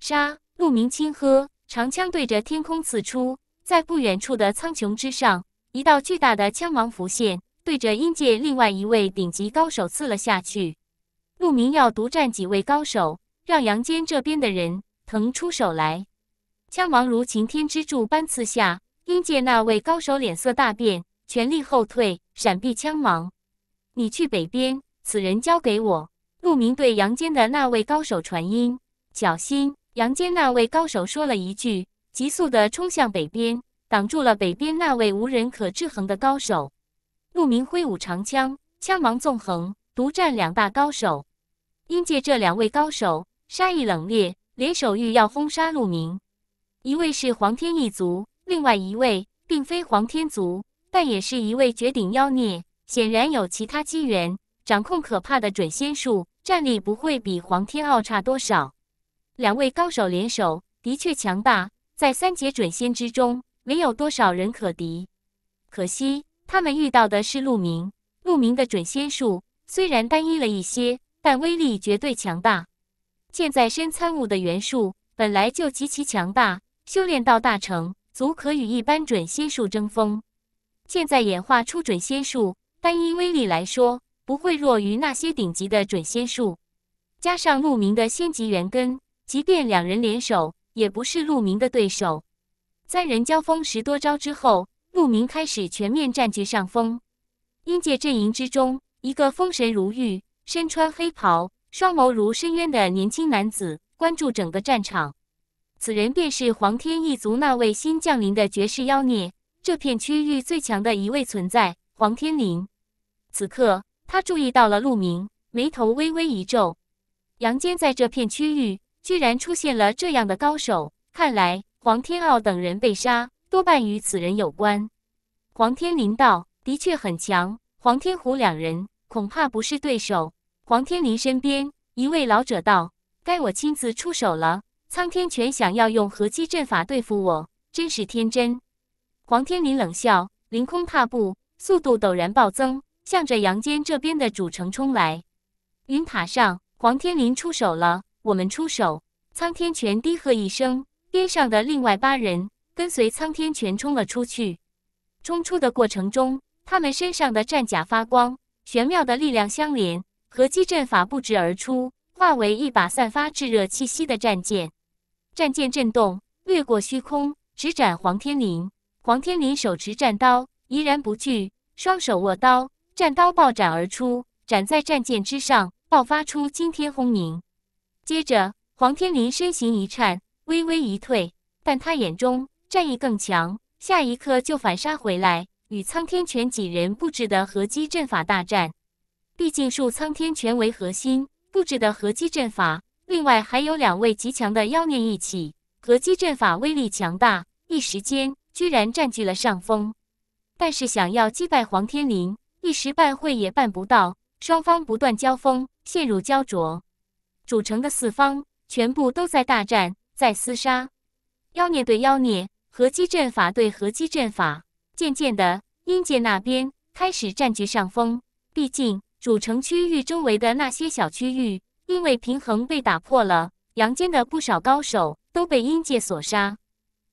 杀！陆明轻喝，长枪对着天空刺出。在不远处的苍穹之上，一道巨大的枪芒浮现，对着阴界另外一位顶级高手刺了下去。陆明要独占几位高手，让杨坚这边的人腾出手来。枪芒如擎天之柱般刺下，阴界那位高手脸色大变，全力后退闪避枪芒。你去北边，此人交给我。陆明对杨坚的那位高手传音。小心！杨坚那位高手说了一句。急速的冲向北边，挡住了北边那位无人可制衡的高手。陆明挥舞长枪，枪芒纵横，独战两大高手。因借这两位高手杀意冷冽，联手欲要轰杀陆明。一位是黄天一族，另外一位并非黄天族，但也是一位绝顶妖孽，显然有其他机缘，掌控可怕的准仙术，战力不会比黄天傲差多少。两位高手联手，的确强大。在三界准仙之中，没有多少人可敌。可惜他们遇到的是陆明。陆明的准仙术虽然单一了一些，但威力绝对强大。现在身参悟的元术本来就极其强大，修炼到大成，足可与一般准仙术争锋。现在演化出准仙术，单一威力来说，不会弱于那些顶级的准仙术。加上陆明的仙级元根，即便两人联手。也不是陆明的对手。三人交锋十多招之后，陆明开始全面占据上风。阴界阵营之中，一个风神如玉、身穿黑袍、双眸如深渊的年轻男子关注整个战场。此人便是黄天一族那位新降临的绝世妖孽，这片区域最强的一位存在——黄天林。此刻，他注意到了陆明，眉头微微一皱。杨坚在这片区域。居然出现了这样的高手，看来黄天傲等人被杀，多半与此人有关。黄天林道：“的确很强，黄天虎两人恐怕不是对手。”黄天林身边一位老者道：“该我亲自出手了。”苍天权想要用合击阵法对付我，真是天真。黄天林冷笑，凌空踏步，速度陡然暴增，向着阳间这边的主城冲来。云塔上，黄天林出手了。我们出手！苍天权低喝一声，边上的另外八人跟随苍天权冲了出去。冲出的过程中，他们身上的战甲发光，玄妙的力量相连，合击阵法布置而出，化为一把散发炙热气息的战剑。战剑震动，掠过虚空，直斩黄天林。黄天林手持战刀，怡然不惧，双手握刀，战刀暴斩而出，斩在战剑之上，爆发出惊天轰鸣。接着，黄天林身形一颤，微微一退，但他眼中战意更强，下一刻就反杀回来，与苍天拳几人布置的合击阵法大战。毕竟，数苍天拳为核心布置的合击阵法，另外还有两位极强的妖孽一起，合击阵法威力强大，一时间居然占据了上风。但是，想要击败黄天林，一时半会也办不到。双方不断交锋，陷入焦灼。主城的四方全部都在大战，在厮杀，妖孽对妖孽，合击阵法对合击阵法。渐渐的，阴界那边开始占据上风。毕竟，主城区域周围的那些小区域，因为平衡被打破了，阳间的不少高手都被阴界所杀，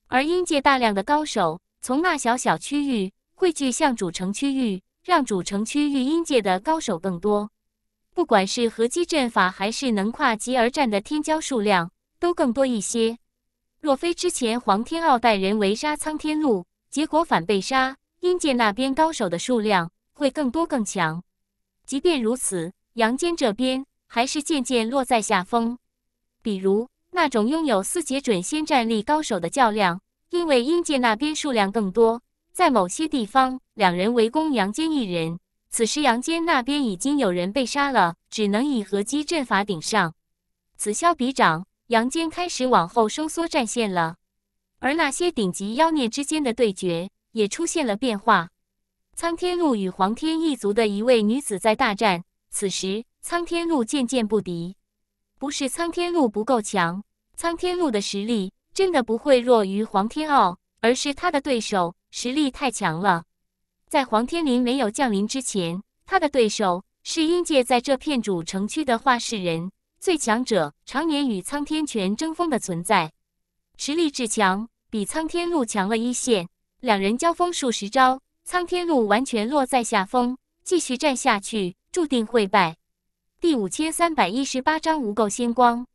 而阴界大量的高手从那小小区域汇聚向主城区域，让主城区域阴界的高手更多。不管是合击阵法，还是能跨级而战的天骄数量，都更多一些。若非之前黄天傲带人围杀苍天路，结果反被杀，阴界那边高手的数量会更多更强。即便如此，杨坚这边还是渐渐落在下风。比如那种拥有四阶准仙战力高手的较量，因为阴界那边数量更多，在某些地方两人围攻杨坚一人。此时，杨坚那边已经有人被杀了，只能以合击阵法顶上。此消彼长，杨坚开始往后收缩战线了。而那些顶级妖孽之间的对决也出现了变化。苍天路与黄天一族的一位女子在大战，此时苍天路渐渐不敌。不是苍天路不够强，苍天路的实力真的不会弱于黄天傲，而是他的对手实力太强了。在黄天麟没有降临之前，他的对手是阴界在这片主城区的化世人最强者，常年与苍天拳争锋的存在，实力至强，比苍天路强了一线。两人交锋数十招，苍天路完全落在下风，继续战下去注定会败。第五千三百一十八章无垢仙光。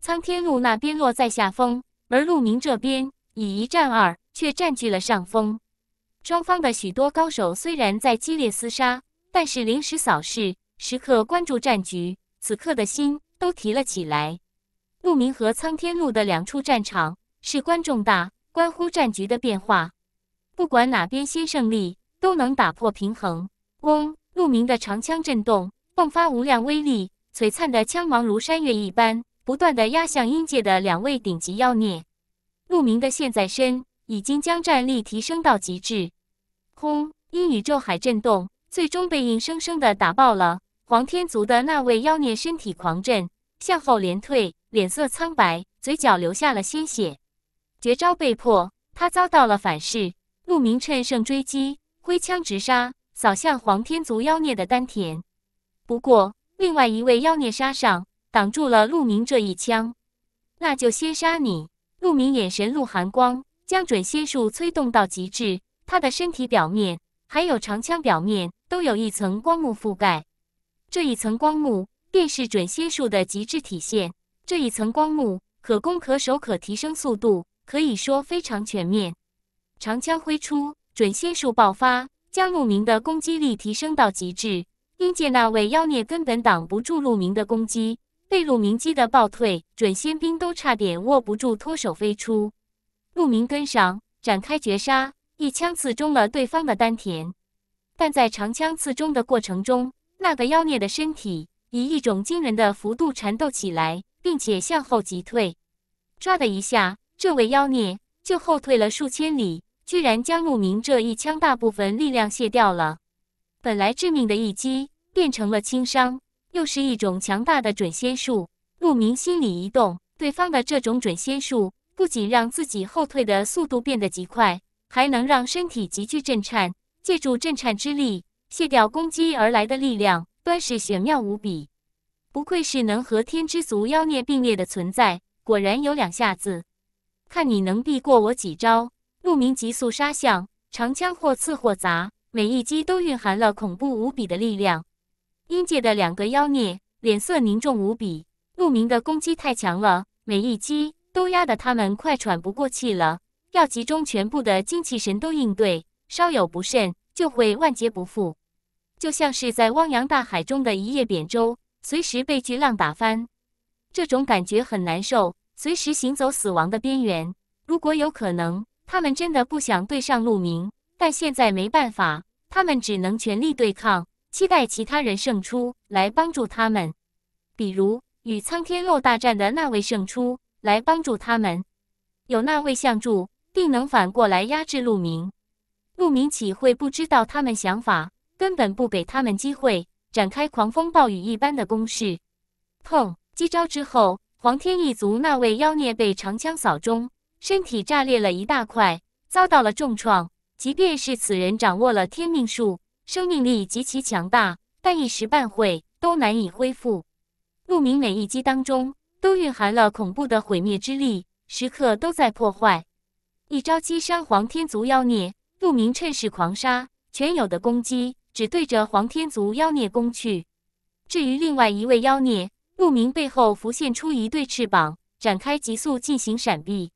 苍天路那边落在下风，而陆明这边以一战二，却占据了上风。双方的许多高手虽然在激烈厮杀，但是临时扫视，时刻关注战局，此刻的心都提了起来。鹿鸣和苍天路的两处战场事关重大，关乎战局的变化。不管哪边先胜利，都能打破平衡。嗡！鹿鸣的长枪震动，迸发无量威力，璀璨的枪芒如山岳一般，不断的压向阴界的两位顶级妖孽。鹿鸣的现在身已经将战力提升到极致。轰！因宇宙海震动，最终被硬生生的打爆了。黄天族的那位妖孽身体狂震，向后连退，脸色苍白，嘴角流下了鲜血。绝招被破，他遭到了反噬。陆明趁胜追击，挥枪直杀，扫向黄天族妖孽的丹田。不过，另外一位妖孽杀上，挡住了陆明这一枪。那就先杀你！陆明眼神露寒光，将准仙术催动到极致。他的身体表面，还有长枪表面，都有一层光幕覆盖。这一层光幕便是准仙术的极致体现。这一层光幕可攻可守，可提升速度，可以说非常全面。长枪挥出，准仙术爆发，将陆明的攻击力提升到极致。阴界那位妖孽根本挡不住陆明的攻击，被陆明击得暴退，准仙兵都差点握不住，脱手飞出。陆明跟上，展开绝杀。一枪刺中了对方的丹田，但在长枪刺中的过程中，那个妖孽的身体以一种惊人的幅度缠斗起来，并且向后急退。唰的一下，这位妖孽就后退了数千里，居然将陆明这一枪大部分力量卸掉了。本来致命的一击变成了轻伤，又是一种强大的准仙术。陆明心里一动，对方的这种准仙术不仅让自己后退的速度变得极快。还能让身体急剧震颤，借助震颤之力卸掉攻击而来的力量，端是玄妙无比。不愧是能和天之族妖孽并列的存在，果然有两下子。看你能避过我几招？鹿鸣急速杀向，长枪或刺或砸，每一击都蕴含了恐怖无比的力量。阴界的两个妖孽脸色凝重无比，鹿鸣的攻击太强了，每一击都压得他们快喘不过气了。要集中全部的精气神都应对，稍有不慎就会万劫不复。就像是在汪洋大海中的一叶扁舟，随时被巨浪打翻。这种感觉很难受，随时行走死亡的边缘。如果有可能，他们真的不想对上陆明，但现在没办法，他们只能全力对抗，期待其他人胜出来帮助他们，比如与苍天落大战的那位胜出来帮助他们，有那位相助。定能反过来压制陆明，陆明岂会不知道他们想法？根本不给他们机会，展开狂风暴雨一般的攻势。砰！击招之后，黄天一族那位妖孽被长枪扫中，身体炸裂了一大块，遭到了重创。即便是此人掌握了天命术，生命力极其强大，但一时半会都难以恢复。陆明每一击当中都蕴含了恐怖的毁灭之力，时刻都在破坏。一招击伤黄天族妖孽，陆明趁势狂杀，全有的攻击只对着黄天族妖孽攻去。至于另外一位妖孽，陆明背后浮现出一对翅膀，展开急速进行闪避。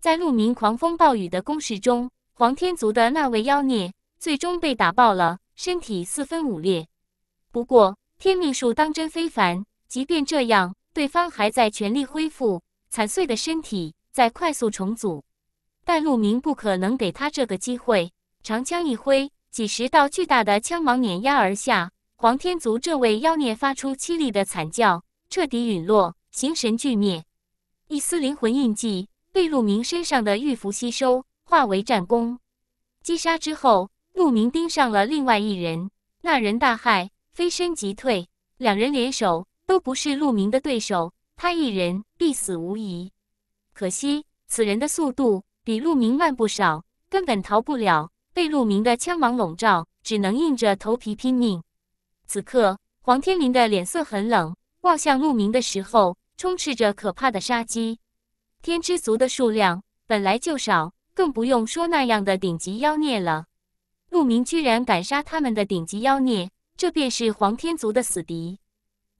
在陆明狂风暴雨的攻势中，黄天族的那位妖孽最终被打爆了，身体四分五裂。不过天命术当真非凡，即便这样，对方还在全力恢复，残碎的身体在快速重组。但陆明不可能给他这个机会，长枪一挥，几十道巨大的枪芒碾压而下。黄天族这位妖孽发出凄厉的惨叫，彻底陨落，形神俱灭。一丝灵魂印记被陆明身上的玉符吸收，化为战功。击杀之后，陆明盯上了另外一人。那人大骇，飞身即退。两人联手都不是陆明的对手，他一人必死无疑。可惜，此人的速度。比鹿明慢不少，根本逃不了。被鹿明的枪芒笼罩，只能硬着头皮拼命。此刻，黄天明的脸色很冷，望向鹿明的时候，充斥着可怕的杀机。天之族的数量本来就少，更不用说那样的顶级妖孽了。鹿明居然敢杀他们的顶级妖孽，这便是黄天族的死敌。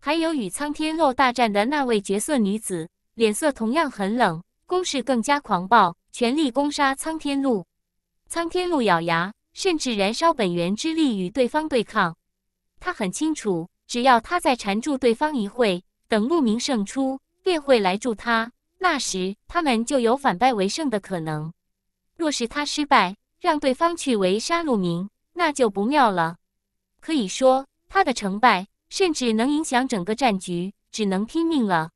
还有与苍天落大战的那位绝色女子，脸色同样很冷，攻势更加狂暴。全力攻杀苍天鹿，苍天鹿咬牙，甚至燃烧本源之力与对方对抗。他很清楚，只要他再缠住对方一会，等鹿鸣胜出，便会来助他。那时，他们就有反败为胜的可能。若是他失败，让对方去围杀鹿鸣，那就不妙了。可以说，他的成败甚至能影响整个战局，只能拼命了。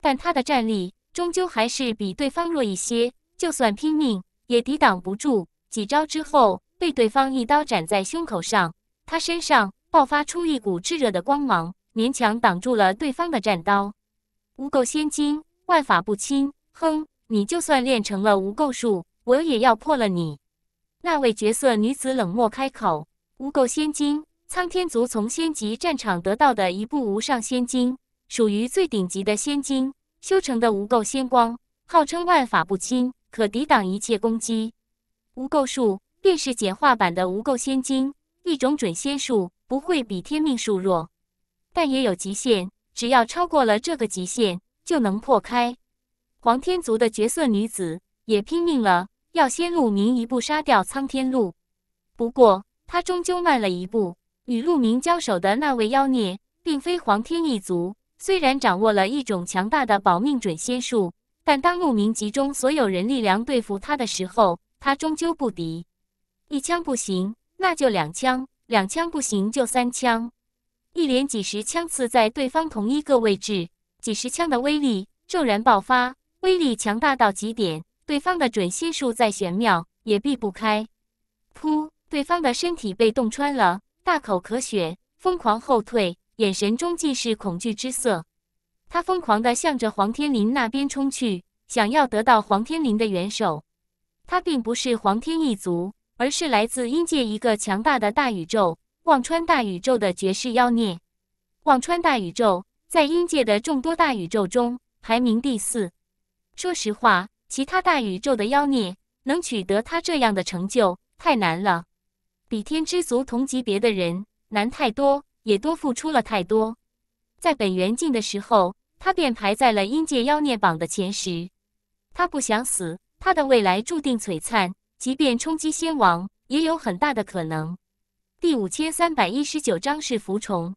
但他的战力终究还是比对方弱一些。就算拼命也抵挡不住，几招之后被对方一刀斩在胸口上。他身上爆发出一股炙热的光芒，勉强挡住了对方的战刀。无垢仙金，万法不侵。哼，你就算练成了无垢术，我也要破了你。那位绝色女子冷漠开口：“无垢仙金，苍天族从仙级战场得到的一部无上仙经，属于最顶级的仙经，修成的无垢仙光，号称万法不侵。”可抵挡一切攻击，无垢术便是简化版的无垢仙经，一种准仙术，不会比天命术弱，但也有极限，只要超过了这个极限，就能破开。黄天族的绝色女子也拼命了，要先陆明一步杀掉苍天鹿，不过她终究慢了一步，与陆明交手的那位妖孽，并非黄天一族，虽然掌握了一种强大的保命准仙术。但当牧民集中所有人力量对付他的时候，他终究不敌。一枪不行，那就两枪；两枪不行，就三枪。一连几十枪刺在对方同一个位置，几十枪的威力骤然爆发，威力强大到极点。对方的准心术再玄妙，也避不开。噗！对方的身体被洞穿了，大口咳血，疯狂后退，眼神中尽是恐惧之色。他疯狂地向着黄天林那边冲去，想要得到黄天林的援手。他并不是黄天一族，而是来自阴界一个强大的大宇宙——忘川大宇宙的绝世妖孽。忘川大宇宙在阴界的众多大宇宙中排名第四。说实话，其他大宇宙的妖孽能取得他这样的成就，太难了，比天之族同级别的人难太多，也多付出了太多。在本源境的时候。他便排在了阴界妖孽榜的前十。他不想死，他的未来注定璀璨，即便冲击仙王，也有很大的可能。第五千三百一十九章是服从。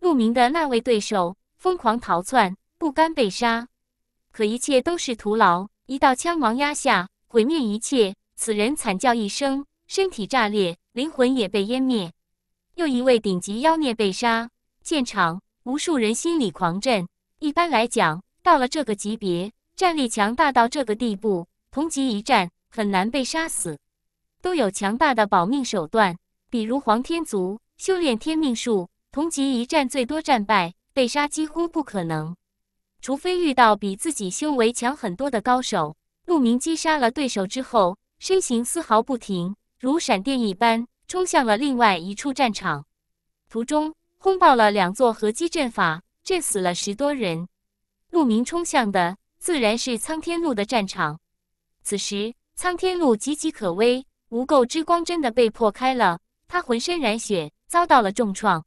陆明的那位对手疯狂逃窜，不甘被杀，可一切都是徒劳。一道枪芒压下，毁灭一切。此人惨叫一声，身体炸裂，灵魂也被湮灭。又一位顶级妖孽被杀，现场无数人心里狂震。一般来讲，到了这个级别，战力强大到这个地步，同级一战很难被杀死，都有强大的保命手段，比如黄天族修炼天命术，同级一战最多战败被杀，几乎不可能，除非遇到比自己修为强很多的高手。陆明击杀了对手之后，身形丝毫不停，如闪电一般冲向了另外一处战场，途中轰爆了两座合击阵法。这死了十多人，鹿鸣冲向的自然是苍天路的战场。此时苍天路岌岌可危，无垢之光真的被破开了，他浑身染血，遭到了重创。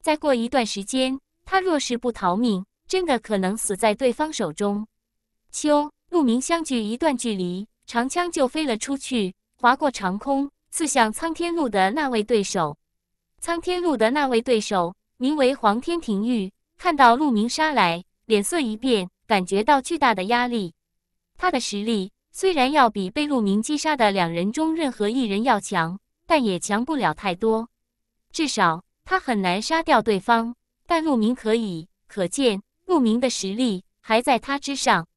再过一段时间，他若是不逃命，真的可能死在对方手中。秋鹿鸣相距一段距离，长枪就飞了出去，划过长空，刺向苍天路的那位对手。苍天路的那位对手名为黄天庭玉。看到陆明杀来，脸色一变，感觉到巨大的压力。他的实力虽然要比被陆明击杀的两人中任何一人要强，但也强不了太多。至少他很难杀掉对方，但陆明可以。可见陆明的实力还在他之上。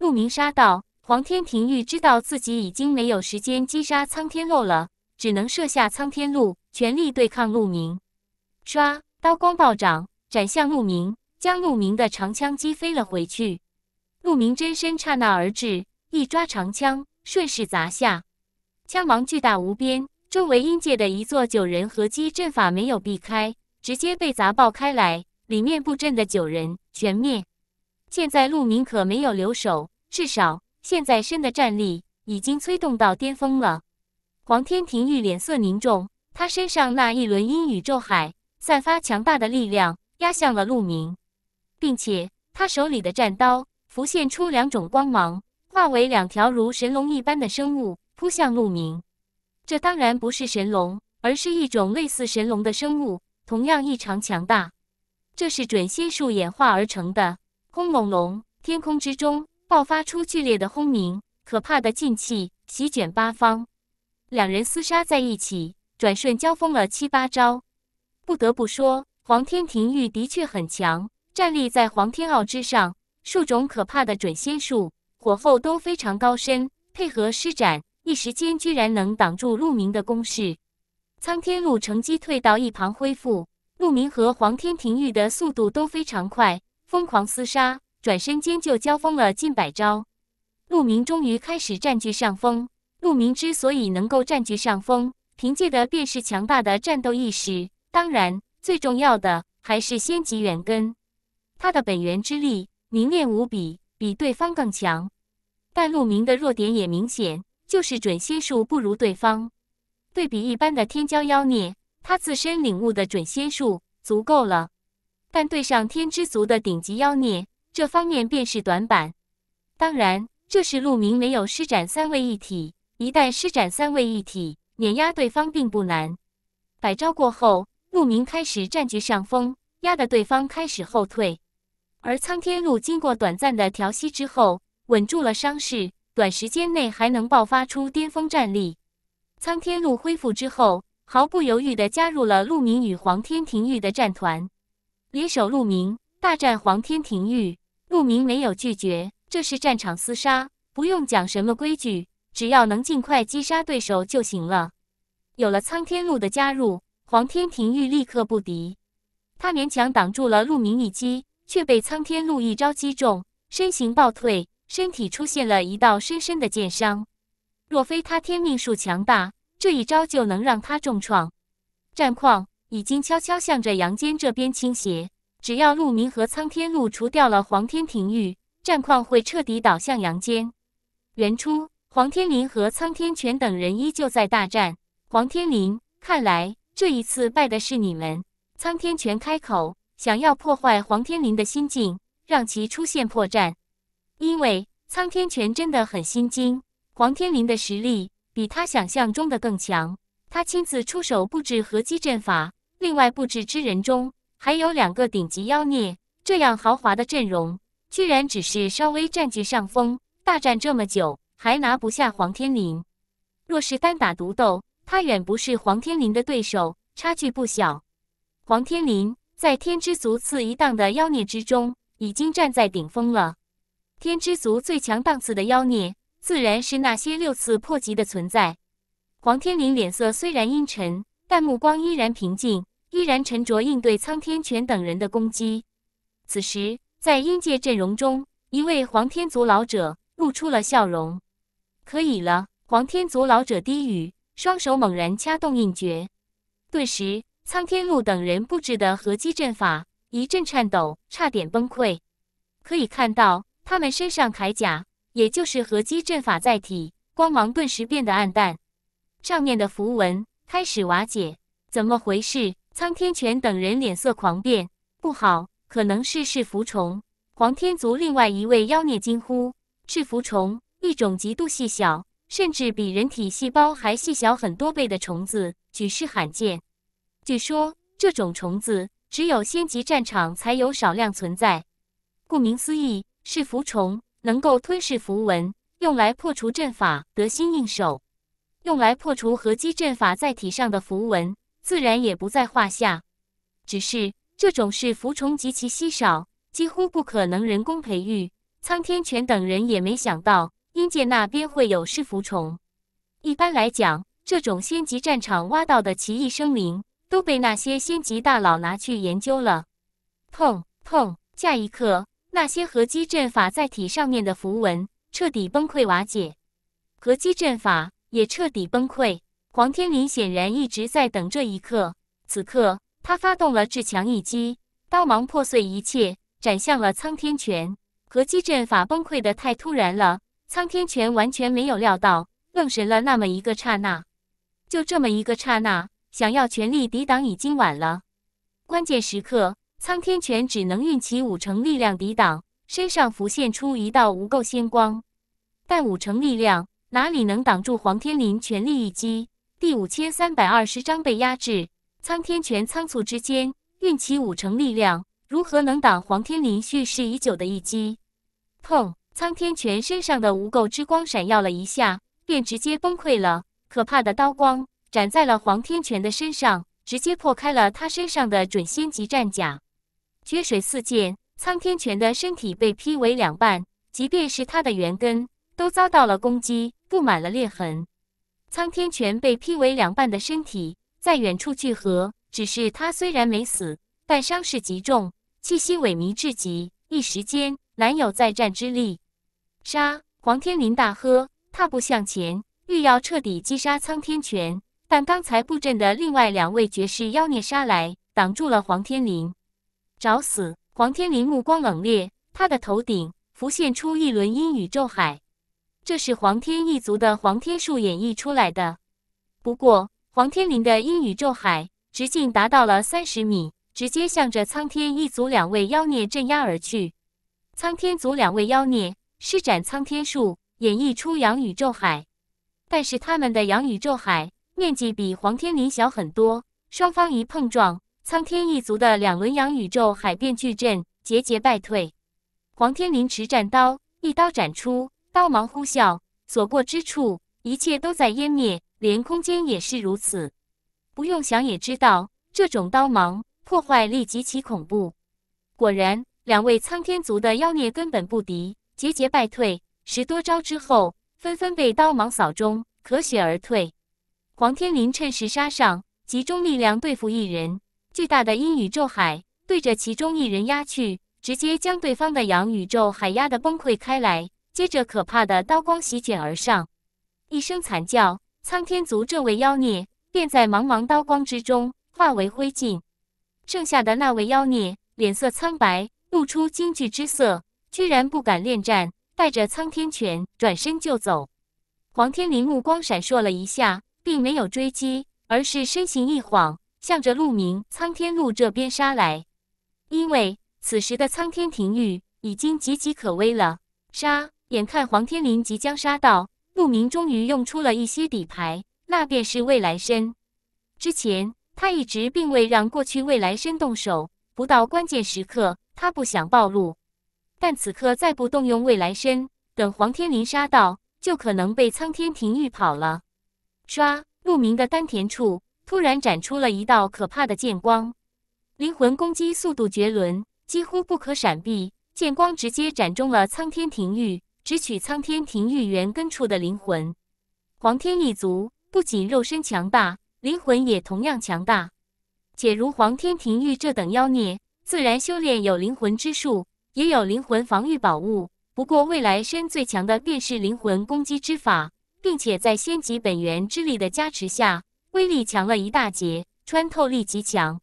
陆明杀到，黄天庭玉知道自己已经没有时间击杀苍天鹿了，只能射下苍天鹿，全力对抗陆明。刷，刀光暴涨。斩向陆明，将陆明的长枪击飞了回去。陆明真身刹那而至，一抓长枪，顺势砸下。枪王巨大无边，周围阴界的一座九人合击阵法没有避开，直接被砸爆开来，里面布阵的九人全灭。现在陆明可没有留手，至少现在身的战力已经催动到巅峰了。黄天庭玉脸色凝重，他身上那一轮阴宇宙海散发强大的力量。压向了陆明，并且他手里的战刀浮现出两种光芒，化为两条如神龙一般的生物扑向陆明。这当然不是神龙，而是一种类似神龙的生物，同样异常强大。这是准仙术演化而成的。轰隆隆，天空之中爆发出剧烈的轰鸣，可怕的劲气席卷八方。两人厮杀在一起，转瞬交锋了七八招。不得不说。黄天庭玉的确很强，站立在黄天傲之上，数种可怕的准仙术，火候都非常高深，配合施展，一时间居然能挡住陆明的攻势。苍天路乘机退到一旁恢复。陆明和黄天庭玉的速度都非常快，疯狂厮杀，转身间就交锋了近百招。陆明终于开始占据上风。陆明之所以能够占据上风，凭借的便是强大的战斗意识，当然。最重要的还是先级元根，他的本源之力凝练无比，比对方更强。但陆明的弱点也明显，就是准仙术不如对方。对比一般的天骄妖孽，他自身领悟的准仙术足够了，但对上天之族的顶级妖孽，这方面便是短板。当然，这是陆明没有施展三位一体，一旦施展三位一体，碾压对方并不难。百招过后。陆明开始占据上风，压得对方开始后退。而苍天路经过短暂的调息之后，稳住了伤势，短时间内还能爆发出巅峰战力。苍天路恢复之后，毫不犹豫地加入了陆明与黄天庭玉的战团，联手陆明大战黄天庭玉。陆明没有拒绝，这是战场厮杀，不用讲什么规矩，只要能尽快击杀对手就行了。有了苍天路的加入。黄天庭玉立刻不敌，他勉强挡住了陆明一击，却被苍天鹿一招击中，身形暴退，身体出现了一道深深的剑伤。若非他天命术强大，这一招就能让他重创。战况已经悄悄向着阳间这边倾斜，只要陆明和苍天鹿除掉了黄天庭玉，战况会彻底倒向阳间。原初，黄天林和苍天泉等人依旧在大战。黄天林看来。这一次败的是你们。苍天权开口，想要破坏黄天林的心境，让其出现破绽。因为苍天权真的很心惊，黄天林的实力比他想象中的更强。他亲自出手布置合击阵法，另外布置之人中还有两个顶级妖孽。这样豪华的阵容，居然只是稍微占据上风。大战这么久，还拿不下黄天林。若是单打独斗，他远不是黄天麟的对手，差距不小。黄天麟在天之族次一档的妖孽之中，已经站在顶峰了。天之族最强档次的妖孽，自然是那些六次破级的存在。黄天麟脸色虽然阴沉，但目光依然平静，依然沉着应对苍天权等人的攻击。此时，在阴界阵容中，一位黄天族老者露出了笑容。可以了，黄天族老者低语。双手猛然掐动印诀，顿时苍天禄等人布置的合击阵法一阵颤抖，差点崩溃。可以看到，他们身上铠甲，也就是合击阵法载体，光芒顿时变得暗淡，上面的符文开始瓦解。怎么回事？苍天权等人脸色狂变，不好，可能是噬蝠虫！黄天族另外一位妖孽惊呼：“噬蝠虫，一种极度细小。”甚至比人体细胞还细小很多倍的虫子，举世罕见。据说这种虫子只有仙级战场才有少量存在。顾名思义，是蝠虫，能够吞噬符文，用来破除阵法得心应手。用来破除合击阵法载体上的符文，自然也不在话下。只是这种是符虫极其稀少，几乎不可能人工培育。苍天犬等人也没想到。阴界那边会有尸符虫。一般来讲，这种仙级战场挖到的奇异生灵，都被那些仙级大佬拿去研究了。砰砰！下一刻，那些合击阵法在体上面的符文彻底崩溃瓦解，合击阵法也彻底崩溃。黄天麟显然一直在等这一刻，此刻他发动了至强一击，刀芒破碎一切，斩向了苍天拳。合击阵法崩溃的太突然了。苍天权完全没有料到，愣神了那么一个刹那，就这么一个刹那，想要全力抵挡已经晚了。关键时刻，苍天权只能运起五成力量抵挡，身上浮现出一道无垢仙光。但五成力量哪里能挡住黄天林全力一击？第五千三百二十章被压制。苍天权仓促之间运起五成力量，如何能挡黄天林蓄势已久的一击？砰！苍天泉身上的无垢之光闪耀了一下，便直接崩溃了。可怕的刀光斩在了黄天泉的身上，直接破开了他身上的准仙级战甲，缺水四溅。苍天泉的身体被劈为两半，即便是他的元根都遭到了攻击，布满了裂痕。苍天泉被劈为两半的身体在远处聚合，只是他虽然没死，但伤势极重，气息萎靡至极，一时间难有再战之力。杀黄天林大喝，踏步向前，欲要彻底击杀苍天拳。但刚才布阵的另外两位绝世妖孽杀来，挡住了黄天林。找死！黄天林目光冷冽，他的头顶浮现出一轮阴宇宙海，这是黄天一族的黄天术演绎出来的。不过，黄天林的阴宇宙海直径达到了三十米，直接向着苍天一族两位妖孽镇压而去。苍天族两位妖孽。施展苍天术，演绎出阳宇宙海，但是他们的阳宇宙海面积比黄天林小很多。双方一碰撞，苍天一族的两轮阳宇宙海变巨阵节节败退。黄天林持战刀，一刀斩出，刀芒呼啸，所过之处一切都在湮灭，连空间也是如此。不用想也知道，这种刀芒破坏力极其恐怖。果然，两位苍天族的妖孽根本不敌。节节败退，十多招之后，纷纷被刀芒扫中，咳血而退。黄天林趁势杀上，集中力量对付一人，巨大的阴宇宙海对着其中一人压去，直接将对方的阳宇宙海压得崩溃开来，接着可怕的刀光席卷而上，一声惨叫，苍天族这位妖孽便在茫茫刀光之中化为灰烬。剩下的那位妖孽脸色苍白，露出惊惧之色。居然不敢恋战，带着苍天拳转身就走。黄天林目光闪烁了一下，并没有追击，而是身形一晃，向着陆明苍天路这边杀来。因为此时的苍天庭域已经岌岌可危了，杀！眼看黄天林即将杀到，陆明终于用出了一些底牌，那便是未来身。之前他一直并未让过去未来身动手，不到关键时刻，他不想暴露。但此刻再不动用未来身，等黄天麟杀到，就可能被苍天庭玉跑了。唰！陆明的丹田处突然展出了一道可怕的剑光，灵魂攻击速度绝伦，几乎不可闪避。剑光直接斩中了苍天庭玉，直取苍天庭玉元根处的灵魂。黄天一族不仅肉身强大，灵魂也同样强大。且如黄天庭玉这等妖孽，自然修炼有灵魂之术。也有灵魂防御宝物，不过未来身最强的便是灵魂攻击之法，并且在仙级本源之力的加持下，威力强了一大截，穿透力极强，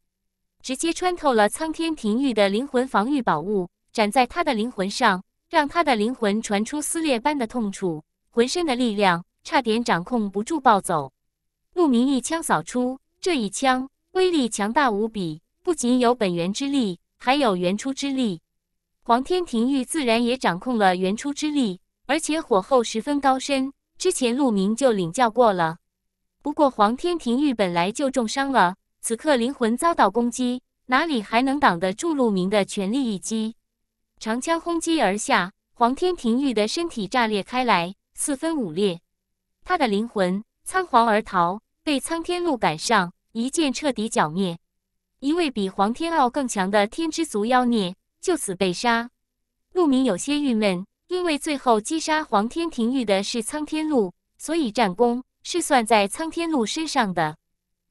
直接穿透了苍天庭域的灵魂防御宝物，斩在他的灵魂上，让他的灵魂传出撕裂般的痛楚，浑身的力量差点掌控不住暴走。陆明一枪扫出，这一枪威力强大无比，不仅有本源之力，还有原初之力。黄天庭玉自然也掌控了原初之力，而且火候十分高深，之前陆明就领教过了。不过黄天庭玉本来就重伤了，此刻灵魂遭到攻击，哪里还能挡得住陆明的全力一击？长枪轰击而下，黄天庭玉的身体炸裂开来，四分五裂。他的灵魂仓皇而逃，被苍天路赶上，一剑彻底剿灭。一位比黄天傲更强的天之族妖孽。就此被杀，陆明有些郁闷，因为最后击杀黄天庭玉的是苍天鹿，所以战功是算在苍天鹿身上的。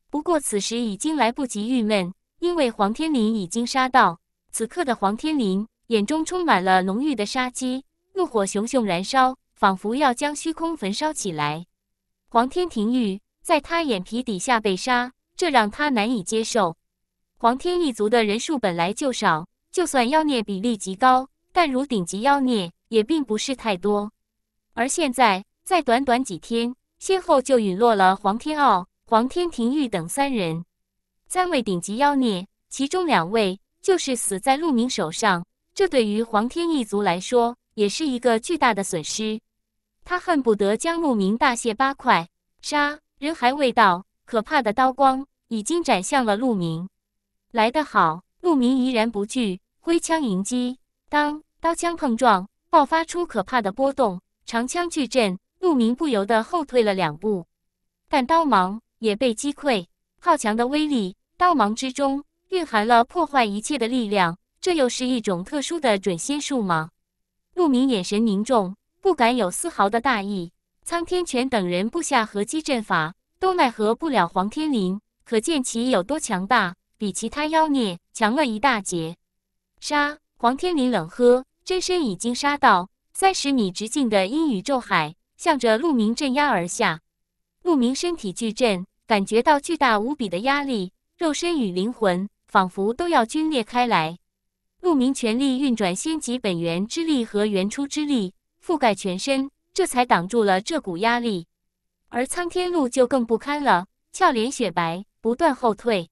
不过此时已经来不及郁闷，因为黄天林已经杀到。此刻的黄天林眼中充满了浓郁的杀机，怒火熊熊燃烧，仿佛要将虚空焚烧起来。黄天庭玉在他眼皮底下被杀，这让他难以接受。黄天一族的人数本来就少。就算妖孽比例极高，但如顶级妖孽也并不是太多。而现在，在短短几天，先后就陨落了黄天傲、黄天庭玉等三人，三位顶级妖孽，其中两位就是死在陆明手上。这对于黄天一族来说，也是一个巨大的损失。他恨不得将陆明大卸八块。杀人还未到，可怕的刀光已经斩向了陆明。来得好！陆明依然不惧，挥枪迎击。当刀枪碰撞，爆发出可怕的波动，长枪巨震，陆明不由得后退了两步。但刀芒也被击溃，好强的威力！刀芒之中蕴含了破坏一切的力量，这又是一种特殊的准仙术吗？陆明眼神凝重，不敢有丝毫的大意。苍天权等人布下合击阵法，都奈何不了黄天林，可见其有多强大，比其他妖孽。强了一大截，杀黄天林冷喝，真身已经杀到三十米直径的阴宇宙海，向着陆明镇压而下。陆明身体巨震，感觉到巨大无比的压力，肉身与灵魂仿佛都要龟裂开来。陆明全力运转仙级本源之力和原初之力，覆盖全身，这才挡住了这股压力。而苍天鹿就更不堪了，俏脸雪白，不断后退。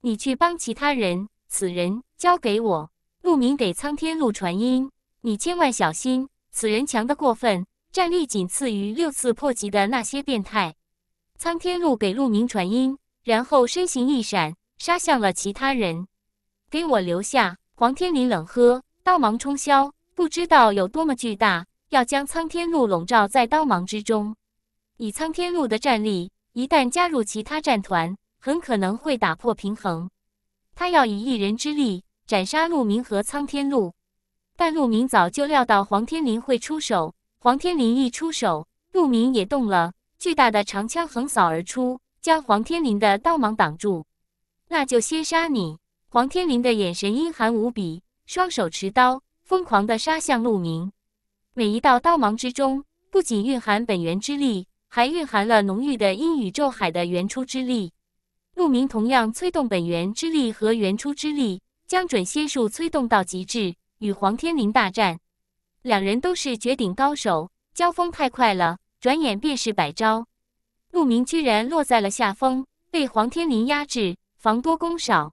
你去帮其他人。此人交给我，陆明给苍天路传音，你千万小心，此人强的过分，战力仅次于六次破级的那些变态。苍天路给陆明传音，然后身形一闪，杀向了其他人。给我留下！黄天林冷喝，刀芒冲霄，不知道有多么巨大，要将苍天路笼罩在刀芒之中。以苍天路的战力，一旦加入其他战团，很可能会打破平衡。他要以一人之力斩杀陆明和苍天鹿，但陆明早就料到黄天林会出手。黄天林一出手，陆明也动了，巨大的长枪横扫而出，将黄天林的刀芒挡住。那就先杀你！黄天林的眼神阴寒无比，双手持刀，疯狂地杀向陆明。每一道刀芒之中，不仅蕴含本源之力，还蕴含了浓郁的阴宇宙海的原初之力。陆明同样催动本源之力和原初之力，将准仙术催动到极致，与黄天林大战。两人都是绝顶高手，交锋太快了，转眼便是百招。陆明居然落在了下风，被黄天林压制，防多攻少。